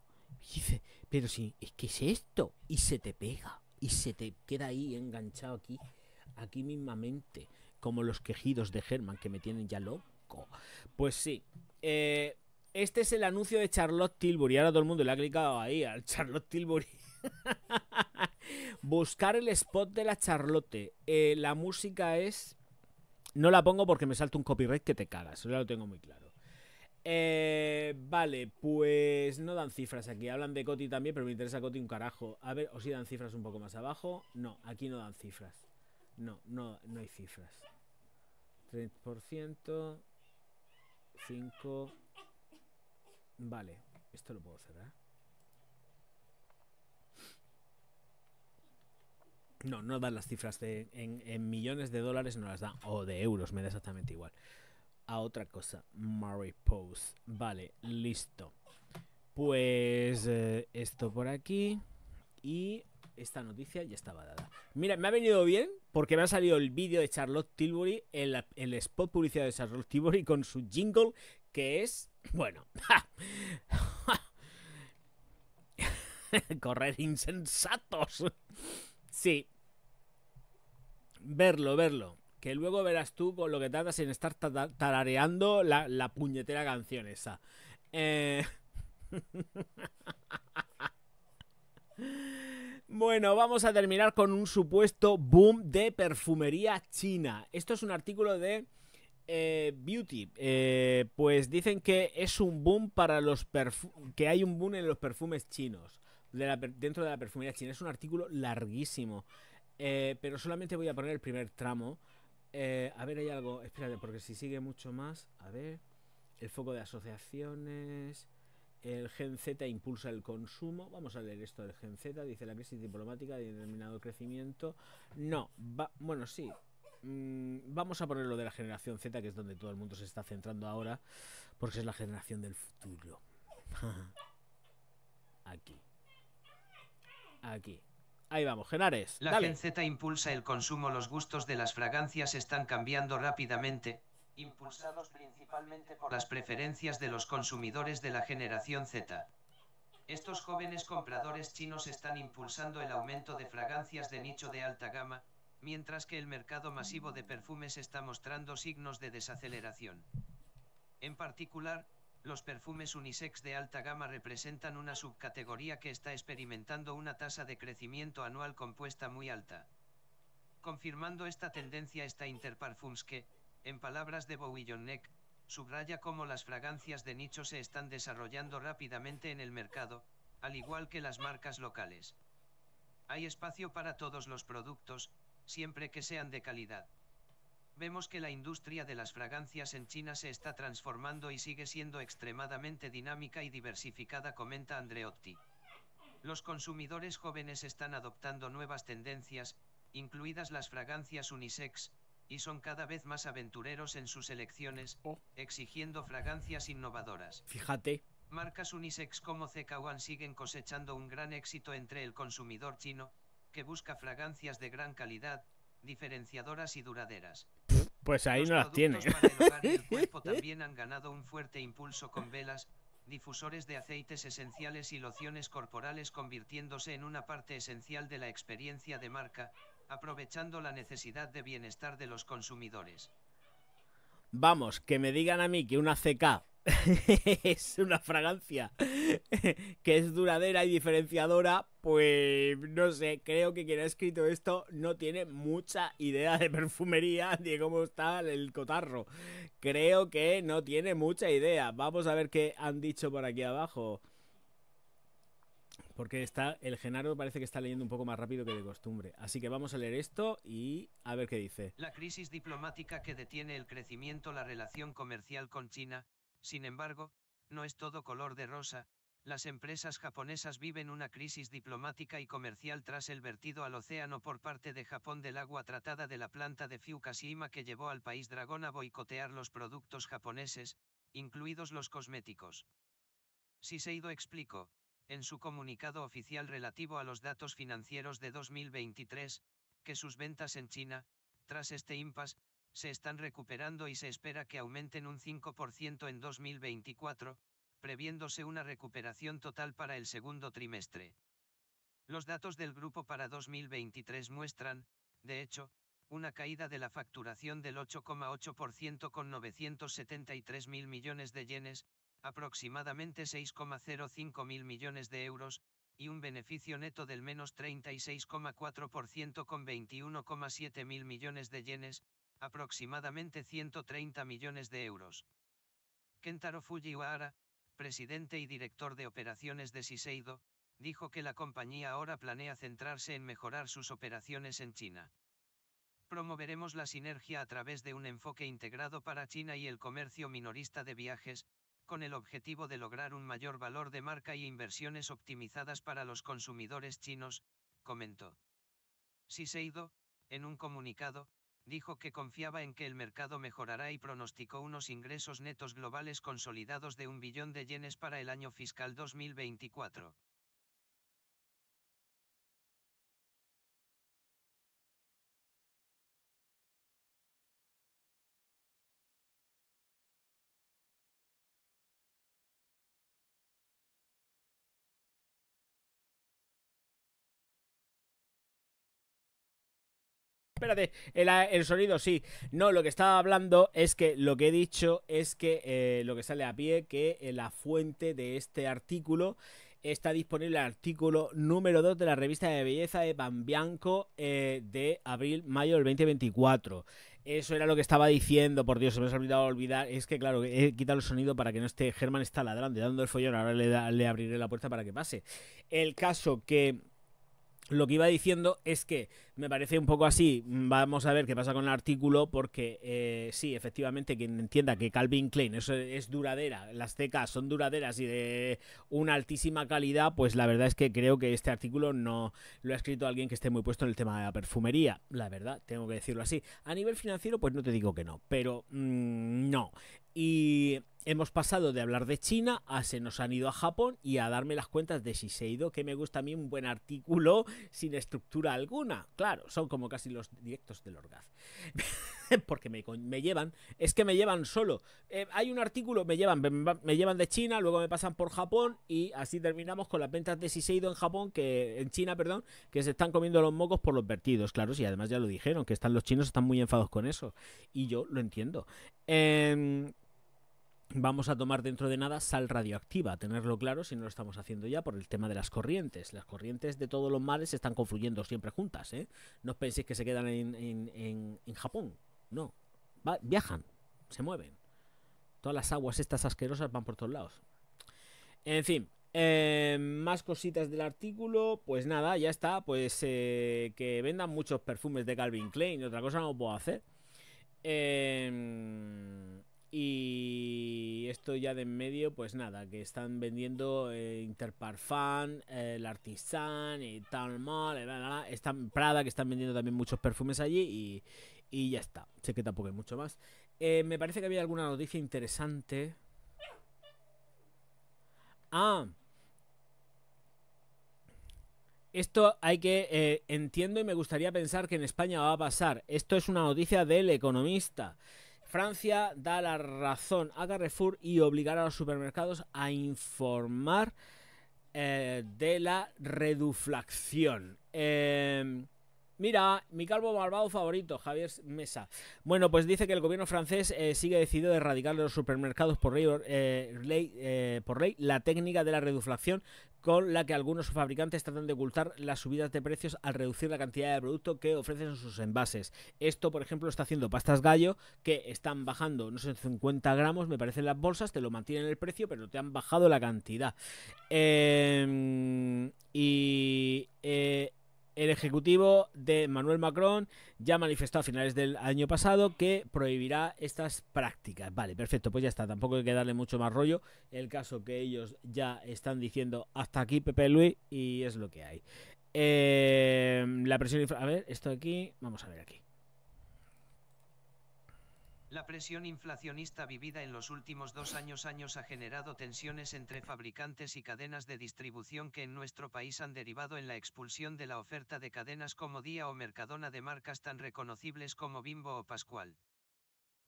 dice, pero sí, es que es esto. Y se te pega. Y se te queda ahí enganchado aquí. Aquí mismamente como los quejidos de Herman que me tienen ya loco. Pues sí. Eh, este es el anuncio de Charlotte Tilbury. Ahora todo el mundo le ha clicado ahí al Charlotte Tilbury. Buscar el spot de la Charlotte. Eh, la música es... No la pongo porque me salta un copyright que te cagas. Eso ya lo tengo muy claro. Eh, vale, pues no dan cifras aquí. Hablan de Coti también, pero me interesa Coti un carajo. A ver, o si dan cifras un poco más abajo. No, aquí no dan cifras. No, no, no hay cifras. 3% 5, vale, esto lo puedo cerrar. No, no dan las cifras en, millones de dólares, no las dan, o de euros, me da exactamente igual. A otra cosa, Murray Vale, listo. Pues eh, esto por aquí. Y esta noticia ya estaba dada. Mira, me ha venido bien porque me ha salido el vídeo de Charlotte Tilbury, el, el spot publicitario de Charlotte Tilbury con su jingle, que es, bueno, correr insensatos. Sí. Verlo, verlo. Que luego verás tú con lo que tardas en estar tarareando la, la puñetera canción esa. Eh... Bueno, vamos a terminar con un supuesto boom de perfumería china. Esto es un artículo de eh, Beauty. Eh, pues dicen que es un boom para los que hay un boom en los perfumes chinos. dentro de la perfumería china. Es un artículo larguísimo. Eh, pero solamente voy a poner el primer tramo. a ver, hay algo. Espérate, porque si sigue mucho más. A ver. El foco de asociaciones. El Gen Z impulsa el consumo. Vamos a leer esto del Gen Z. Dice la crisis diplomática de determinado crecimiento. No, va, bueno, sí. Mm, vamos a poner lo de la generación Z, que es donde todo el mundo se está centrando ahora, porque es la generación del futuro. Aquí. Aquí. Ahí vamos, Genares. La Gen Z impulsa el consumo. Los gustos de las fragancias están cambiando rápidamente, impulsados principalmente por las preferencias de los consumidores de la generación Z. Estos jóvenes compradores chinos están impulsando el aumento de fragancias de nicho de alta gama, mientras que el mercado masivo de perfumes está mostrando signos de desaceleración. En particular, los perfumes unisex de alta gama representan una subcategoría que está experimentando una tasa de crecimiento anual compuesta muy alta. Confirmando esta tendencia está Interparfums que, en palabras de Bowie subraya cómo las fragancias de nicho se están desarrollando rápidamente en el mercado, al igual que las marcas locales. Hay espacio para todos los productos, siempre que sean de calidad. Vemos que la industria de las fragancias en China se está transformando y sigue siendo extremadamente dinámica y diversificada, comenta Andreotti. Los consumidores jóvenes están adoptando nuevas tendencias, incluidas las fragancias unisex, y son cada vez más aventureros en sus elecciones, oh. exigiendo fragancias innovadoras. Fíjate. Marcas unisex como CK1 siguen cosechando un gran éxito entre el consumidor chino, que busca fragancias de gran calidad, diferenciadoras y duraderas. Pues ahí no las tiene. Para el hogar el cuerpo también han ganado un fuerte impulso con velas, difusores de aceites esenciales y lociones corporales convirtiéndose en una parte esencial de la experiencia de marca, aprovechando la necesidad de bienestar de los consumidores. Vamos, que me digan a mí que una CK es una fragancia que es duradera y diferenciadora, pues no sé, creo que quien ha escrito esto no tiene mucha idea de perfumería ni de cómo está el cotarro. Creo que no tiene mucha idea. Vamos a ver qué han dicho por aquí abajo. Porque está, el Genaro parece que está leyendo un poco más rápido que de costumbre. Así que vamos a leer esto y a ver qué dice. La crisis diplomática que detiene el crecimiento la relación comercial con China, sin embargo, no es todo color de rosa, las empresas japonesas viven una crisis diplomática y comercial tras el vertido al océano por parte de Japón del agua tratada de la planta de Fukushima que llevó al país dragón a boicotear los productos japoneses, incluidos los cosméticos. Siseido explico en su comunicado oficial relativo a los datos financieros de 2023, que sus ventas en China, tras este impasse, se están recuperando y se espera que aumenten un 5% en 2024, previéndose una recuperación total para el segundo trimestre. Los datos del grupo para 2023 muestran, de hecho, una caída de la facturación del 8,8% con 973 mil millones de yenes, aproximadamente 6,05 mil millones de euros, y un beneficio neto del menos 36,4% con 21,7 mil millones de yenes, aproximadamente 130 millones de euros. Kentaro Fujiwara, presidente y director de operaciones de Siseido, dijo que la compañía ahora planea centrarse en mejorar sus operaciones en China. Promoveremos la sinergia a través de un enfoque integrado para China y el comercio minorista de viajes, con el objetivo de lograr un mayor valor de marca y inversiones optimizadas para los consumidores chinos, comentó. Siseido, en un comunicado, dijo que confiaba en que el mercado mejorará y pronosticó unos ingresos netos globales consolidados de un billón de yenes para el año fiscal 2024. espérate, el, sonido sí. No, lo que estaba hablando es que lo que he dicho es que eh, lo que sale a pie, que eh, la fuente de este artículo está disponible el artículo número 2 de la revista de belleza de pan Bianco eh, de abril-mayo del 2024. Eso era lo que estaba diciendo, por Dios, se me ha olvidado olvidar. Es que, claro, he quitado el sonido para que no esté. Germán está ladrando dando el follón. Ahora le abriré la puerta para que pase. El caso que lo que iba diciendo es que me parece un poco así. Mm, vamos a ver qué pasa con el artículo, porque eh, sí, efectivamente, quien entienda que Calvin Klein es, duradera, las tecas son duraderas y de una altísima calidad, pues la verdad es que creo que este artículo no lo ha escrito alguien que esté muy puesto en el tema de la perfumería. La verdad, tengo que decirlo así. A nivel financiero, pues no te digo que no, pero mm, no. Y Hemos pasado de hablar de China a se nos han ido a Japón y a darme las cuentas de Shiseido, que me gusta a mí un buen artículo sin estructura alguna. Claro, son como casi los directos del Orgaz. Porque me, llevan, es que me llevan solo. Eh, hay un artículo, me llevan, me llevan de China, luego me pasan por Japón y así terminamos con las ventas de Shiseido en Japón, que en China, perdón, que se están comiendo los mocos por los vertidos, claro, y sí, además ya lo dijeron, que están los chinos están muy enfados con eso. Y yo lo entiendo. Eh, vamos a tomar dentro de nada sal radioactiva, tenerlo claro si no lo estamos haciendo ya por el tema de las corrientes. Las corrientes de todos los mares están confluyendo siempre juntas, ¿eh? No penséis que se quedan en, en, Japón, no, viajan, se mueven. Todas las aguas estas asquerosas van por todos lados. En fin, eh, más cositas del artículo, pues nada, ya está, pues eh, que vendan muchos perfumes de Calvin Klein, otra cosa no puedo hacer. Eh... Y esto ya de en medio, pues nada, que están vendiendo eh, Interparfum, eh, el Artisan, y eh, tal mal, bla, Prada, que están vendiendo también muchos perfumes allí y, ya está. Sé que tampoco hay mucho más. me parece que había alguna noticia interesante. Ah. Esto hay que... entiendo y me gustaría pensar que en España va a pasar. Esto es una noticia del economista. Francia da la razón a Carrefour y obligará a los supermercados a informar eh, de la reduflación. Em, Mira, mi calvo malvado favorito, Javier Mesa. Bueno, pues dice que el gobierno francés eh, sigue decidido de erradicar de los supermercados por ley, eh, eh, por ley la técnica de la reduflación con la que algunos fabricantes tratan de ocultar las subidas de precios al reducir la cantidad de producto que ofrecen en sus envases. Esto, por ejemplo, está haciendo pastas gallo, que están bajando, no sé, 50 gramos, me parecen las bolsas, te lo mantienen el precio, pero te han bajado la cantidad. Em, y el ejecutivo de Manuel Macron ya manifestó a finales del año pasado que prohibirá estas prácticas. Vale, perfecto, pues ya está. Tampoco hay que darle mucho más rollo. El caso que ellos ya están diciendo hasta aquí, Pepe Luis, y es lo que hay. Eh, la presión. A ver, esto aquí. Vamos a ver aquí. La presión inflacionista vivida en los últimos dos años años ha generado tensiones entre fabricantes y cadenas de distribución que en nuestro país han derivado en la expulsión de la oferta de cadenas como Día o Mercadona de marcas tan reconocibles como Bimbo o Pascual.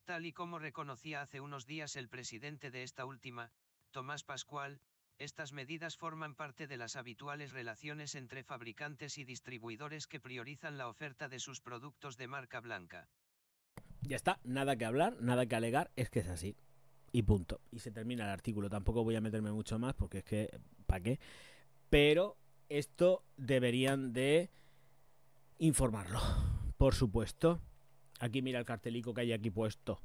Tal y como reconocía hace unos días el presidente de esta última, Tomás Pascual, estas medidas forman parte de las habituales relaciones entre fabricantes y distribuidores que priorizan la oferta de sus productos de marca blanca. Ya está, nada que hablar, nada que alegar, es que es así. Y punto. Y se termina el artículo. Tampoco voy a meterme mucho más porque es que, ¿para qué? Pero esto deberían de informarlo, por supuesto. Aquí mira el cartelico que hay aquí puesto.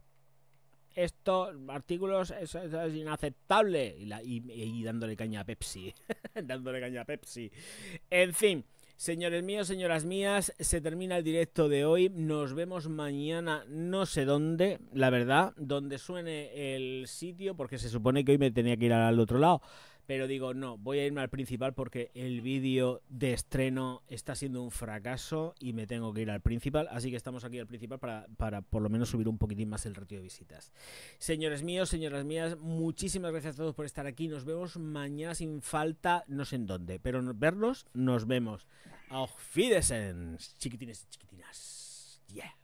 Estos artículos es, inaceptable. y dándole caña a Pepsi. dándole caña a Pepsi. En fin. Señores míos, señoras mías, se termina el directo de hoy. Nos vemos mañana, no sé dónde, la verdad, donde suene el sitio, porque se supone que hoy me tenía que ir al otro lado pero digo, no, voy a irme al principal porque el vídeo de estreno está siendo un fracaso y me tengo que ir al principal, así que estamos aquí al principal para, por lo menos subir un poquitín más el ratio de visitas. Señores míos, señoras mías, muchísimas gracias a todos por estar aquí, nos vemos mañana sin falta, no sé en dónde, pero verlos, nos vemos. Auf Wiedersehen, chiquitines, chiquitinas. Yeah.